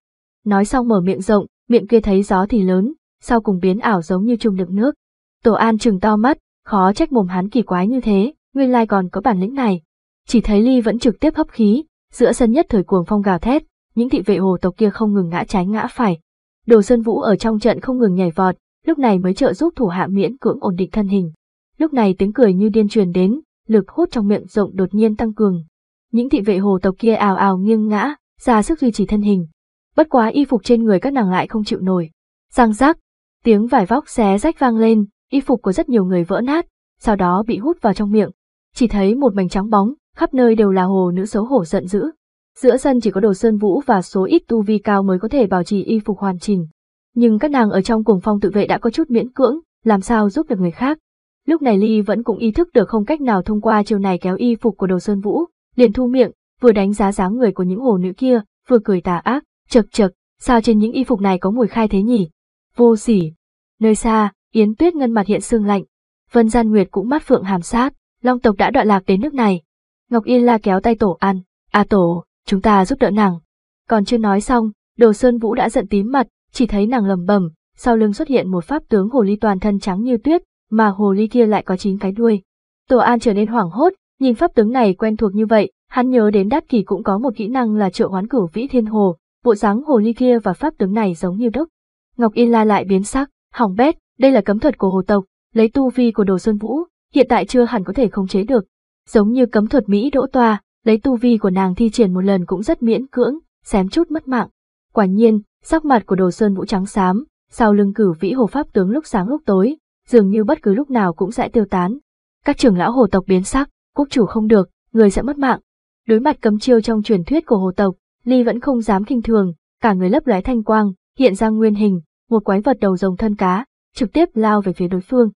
Nói xong mở miệng rộng, miệng kia thấy gió thì lớn, sau cùng biến ảo giống như trùng đựng nước. Tổ An trừng to mắt, khó trách mồm hắn kỳ quái như thế, nguyên lai còn có bản lĩnh này. Chỉ thấy Ly vẫn trực tiếp hấp khí, giữa sân nhất thời cuồng phong gào thét, những thị vệ hồ tộc kia không ngừng ngã trái ngã phải. Đồ Sơn Vũ ở trong trận không ngừng nhảy vọt, lúc này mới trợ giúp thủ hạ miễn cưỡng ổn định thân hình. Lúc này tiếng cười như điên truyền đến, lực hút trong miệng rộng đột nhiên tăng cường. Những thị vệ hồ tộc kia ào ào nghiêng ngã, ra sức duy trì thân hình. Bất quá y phục trên người các nàng lại không chịu nổi. Răng rác, tiếng vải vóc xé rách vang lên, y phục của rất nhiều người vỡ nát, sau đó bị hút vào trong miệng. Chỉ thấy một mảnh trắng bóng, khắp nơi đều là hồ nữ xấu hổ giận dữ. Giữa sân chỉ có đồ sơn vũ và số ít tu vi cao mới có thể bảo trì y phục hoàn chỉnh. Nhưng các nàng ở trong cuồng phong tự vệ đã có chút miễn cưỡng, làm sao giúp được người khác. Lúc này Ly vẫn cũng ý thức được không cách nào thông qua chiều này kéo y phục của Đồ Sơn Vũ, liền thu miệng, vừa đánh giá dáng người của những hồ nữ kia, vừa cười tà ác, chực chực sao trên những y phục này có mùi khai thế nhỉ? Vô sỉ. Nơi xa, Yến Tuyết ngân mặt hiện sương lạnh. Vân Gian Nguyệt cũng mắt phượng hàm sát, Long tộc đã đoạn lạc đến nước này. Ngọc Yên la kéo tay tổ an "A à, tổ, chúng ta giúp đỡ nàng." Còn chưa nói xong, Đồ Sơn Vũ đã giận tím mặt, chỉ thấy nàng lẩm bẩm sau lưng xuất hiện một pháp tướng hồ ly toàn thân trắng như tuyết, mà hồ ly kia lại có chín cái đuôi. Tổ An trở nên hoảng hốt, nhìn pháp tướng này quen thuộc như vậy, hắn nhớ đến Đát Kỳ cũng có một kỹ năng là triệu hoán cửu vĩ thiên hồ, bộ dáng hồ ly kia và pháp tướng này giống như đúc. Ngọc Yên La lại biến sắc, hỏng bét, đây là cấm thuật của hồ tộc, lấy tu vi của Đồ xuân Vũ, hiện tại chưa hẳn có thể khống chế được. Giống như cấm thuật Mỹ đỗ toa, lấy tu vi của nàng thi triển một lần cũng rất miễn cưỡng, xém chút mất mạng. Quả nhiên, sắc mặt của Đồ Sơn Vũ trắng xám, sau lưng cử vĩ hồ pháp tướng lúc sáng lúc tối, dường như bất cứ lúc nào cũng sẽ tiêu tán. Các trưởng lão hồ tộc biến sắc, quốc chủ không được, người sẽ mất mạng. Đối mặt cấm chiêu trong truyền thuyết của hồ tộc, Ly vẫn không dám kinh thường, cả người lấp lóe thanh quang, hiện ra nguyên hình, một quái vật đầu rồng thân cá, trực tiếp lao về phía đối phương.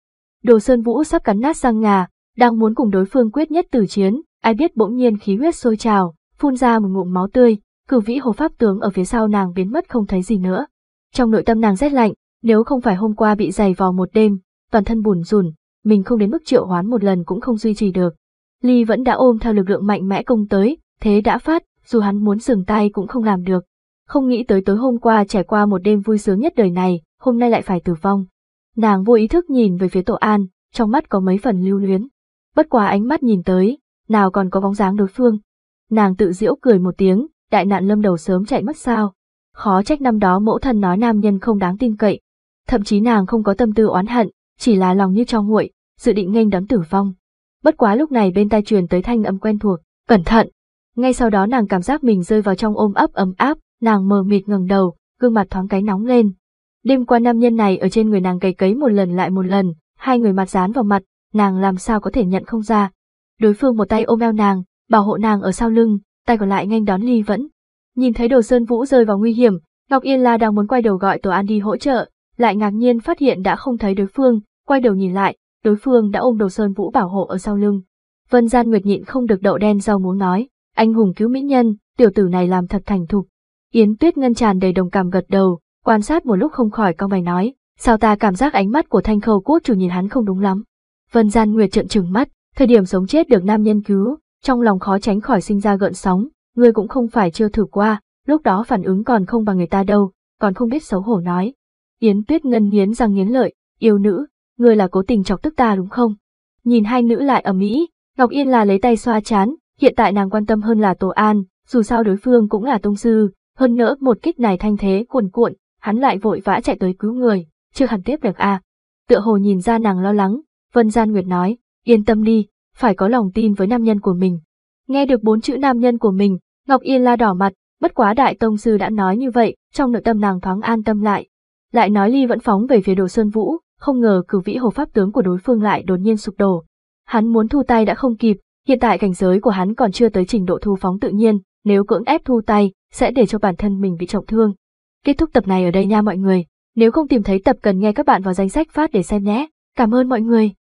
Đồ Sơn Vũ sắp cắn nát răng ngà, đang muốn cùng đối phương quyết nhất tử chiến, ai biết bỗng nhiên khí huyết sôi trào, phun ra một ngụm máu tươi, cử vĩ hồ pháp tướng ở phía sau nàng biến mất không thấy gì nữa. Trong nội tâm nàng rét lạnh, nếu không phải hôm qua bị dày vò một đêm, toàn thân buồn rùn, mình không đến mức triệu hoán một lần cũng không duy trì được. Ly vẫn đã ôm theo lực lượng mạnh mẽ công tới, thế đã phát, dù hắn muốn dừng tay cũng không làm được. Không nghĩ tới tối hôm qua trải qua một đêm vui sướng nhất đời này, hôm nay lại phải tử vong. Nàng vô ý thức nhìn về phía tổ an, trong mắt có mấy phần lưu luyến. Bất quá ánh mắt nhìn tới, nào còn có bóng dáng đối phương. Nàng tự giễu cười một tiếng, đại nạn lâm đầu sớm chạy mất sao. Khó trách năm đó mẫu thân nói nam nhân không đáng tin cậy. Thậm chí nàng không có tâm tư oán hận, chỉ là lòng như cho nguội, dự định nghênh đón tử vong. Bất quá lúc này bên tai truyền tới thanh âm quen thuộc, cẩn thận. Ngay sau đó nàng cảm giác mình rơi vào trong ôm ấp ấm áp, nàng mờ mịt ngẩng đầu, gương mặt thoáng cái nóng lên. Đêm qua nam nhân này ở trên người nàng cày cấy một lần lại một lần, hai người mặt dán vào mặt, nàng làm sao có thể nhận không ra. Đối phương một tay ôm eo nàng, bảo hộ nàng ở sau lưng, tay còn lại nhanh đón ly vẫn. Nhìn thấy đồ sơn vũ rơi vào nguy hiểm, Ngọc Yên La đang muốn quay đầu gọi Tổ An đi hỗ trợ, lại ngạc nhiên phát hiện đã không thấy đối phương, quay đầu nhìn lại, đối phương đã ôm đầu Sơn Vũ bảo hộ ở sau lưng. Vân Gian Nguyệt nhịn không được đậu đen rau muốn nói, anh hùng cứu mỹ nhân, tiểu tử này làm thật thành thục. Yến Tuyết Ngân tràn đầy đồng cảm gật đầu, quan sát một lúc không khỏi cau mày nói, sao ta cảm giác ánh mắt của Thanh Khâu Quốc chủ nhìn hắn không đúng lắm. Vân Gian Nguyệt trợn trừng mắt, thời điểm sống chết được nam nhân cứu, trong lòng khó tránh khỏi sinh ra gợn sóng, ngươi cũng không phải chưa thử qua, lúc đó phản ứng còn không bằng người ta đâu, còn không biết xấu hổ nói. Yến Tuyết Ngân nghiến răng nghiến lợi, yêu nữ, ngươi là cố tình chọc tức ta đúng không? Nhìn hai nữ lại ở mỹ, Ngọc Yên là lấy tay xoa chán, hiện tại nàng quan tâm hơn là tổ An, dù sao đối phương cũng là tông sư, hơn nữa một kích này thanh thế cuồn cuộn, hắn lại vội vã chạy tới cứu người, chưa hẳn tiếp được à. Tựa hồ nhìn ra nàng lo lắng, Vân Gian Nguyệt nói, yên tâm đi, phải có lòng tin với nam nhân của mình. Nghe được bốn chữ nam nhân của mình, Ngọc Yên la đỏ mặt, bất quá đại tông sư đã nói như vậy, trong nội tâm nàng thoáng an tâm lại. Lại nói ly vẫn phóng về phía đồ sơn vũ, không ngờ cử vĩ hồ pháp tướng của đối phương lại đột nhiên sụp đổ. Hắn muốn thu tay đã không kịp, hiện tại cảnh giới của hắn còn chưa tới trình độ thu phóng tự nhiên, nếu cưỡng ép thu tay, sẽ để cho bản thân mình bị trọng thương. Kết thúc tập này ở đây nha mọi người, nếu không tìm thấy tập cần nghe các bạn vào danh sách phát để xem nhé. Cảm ơn mọi người.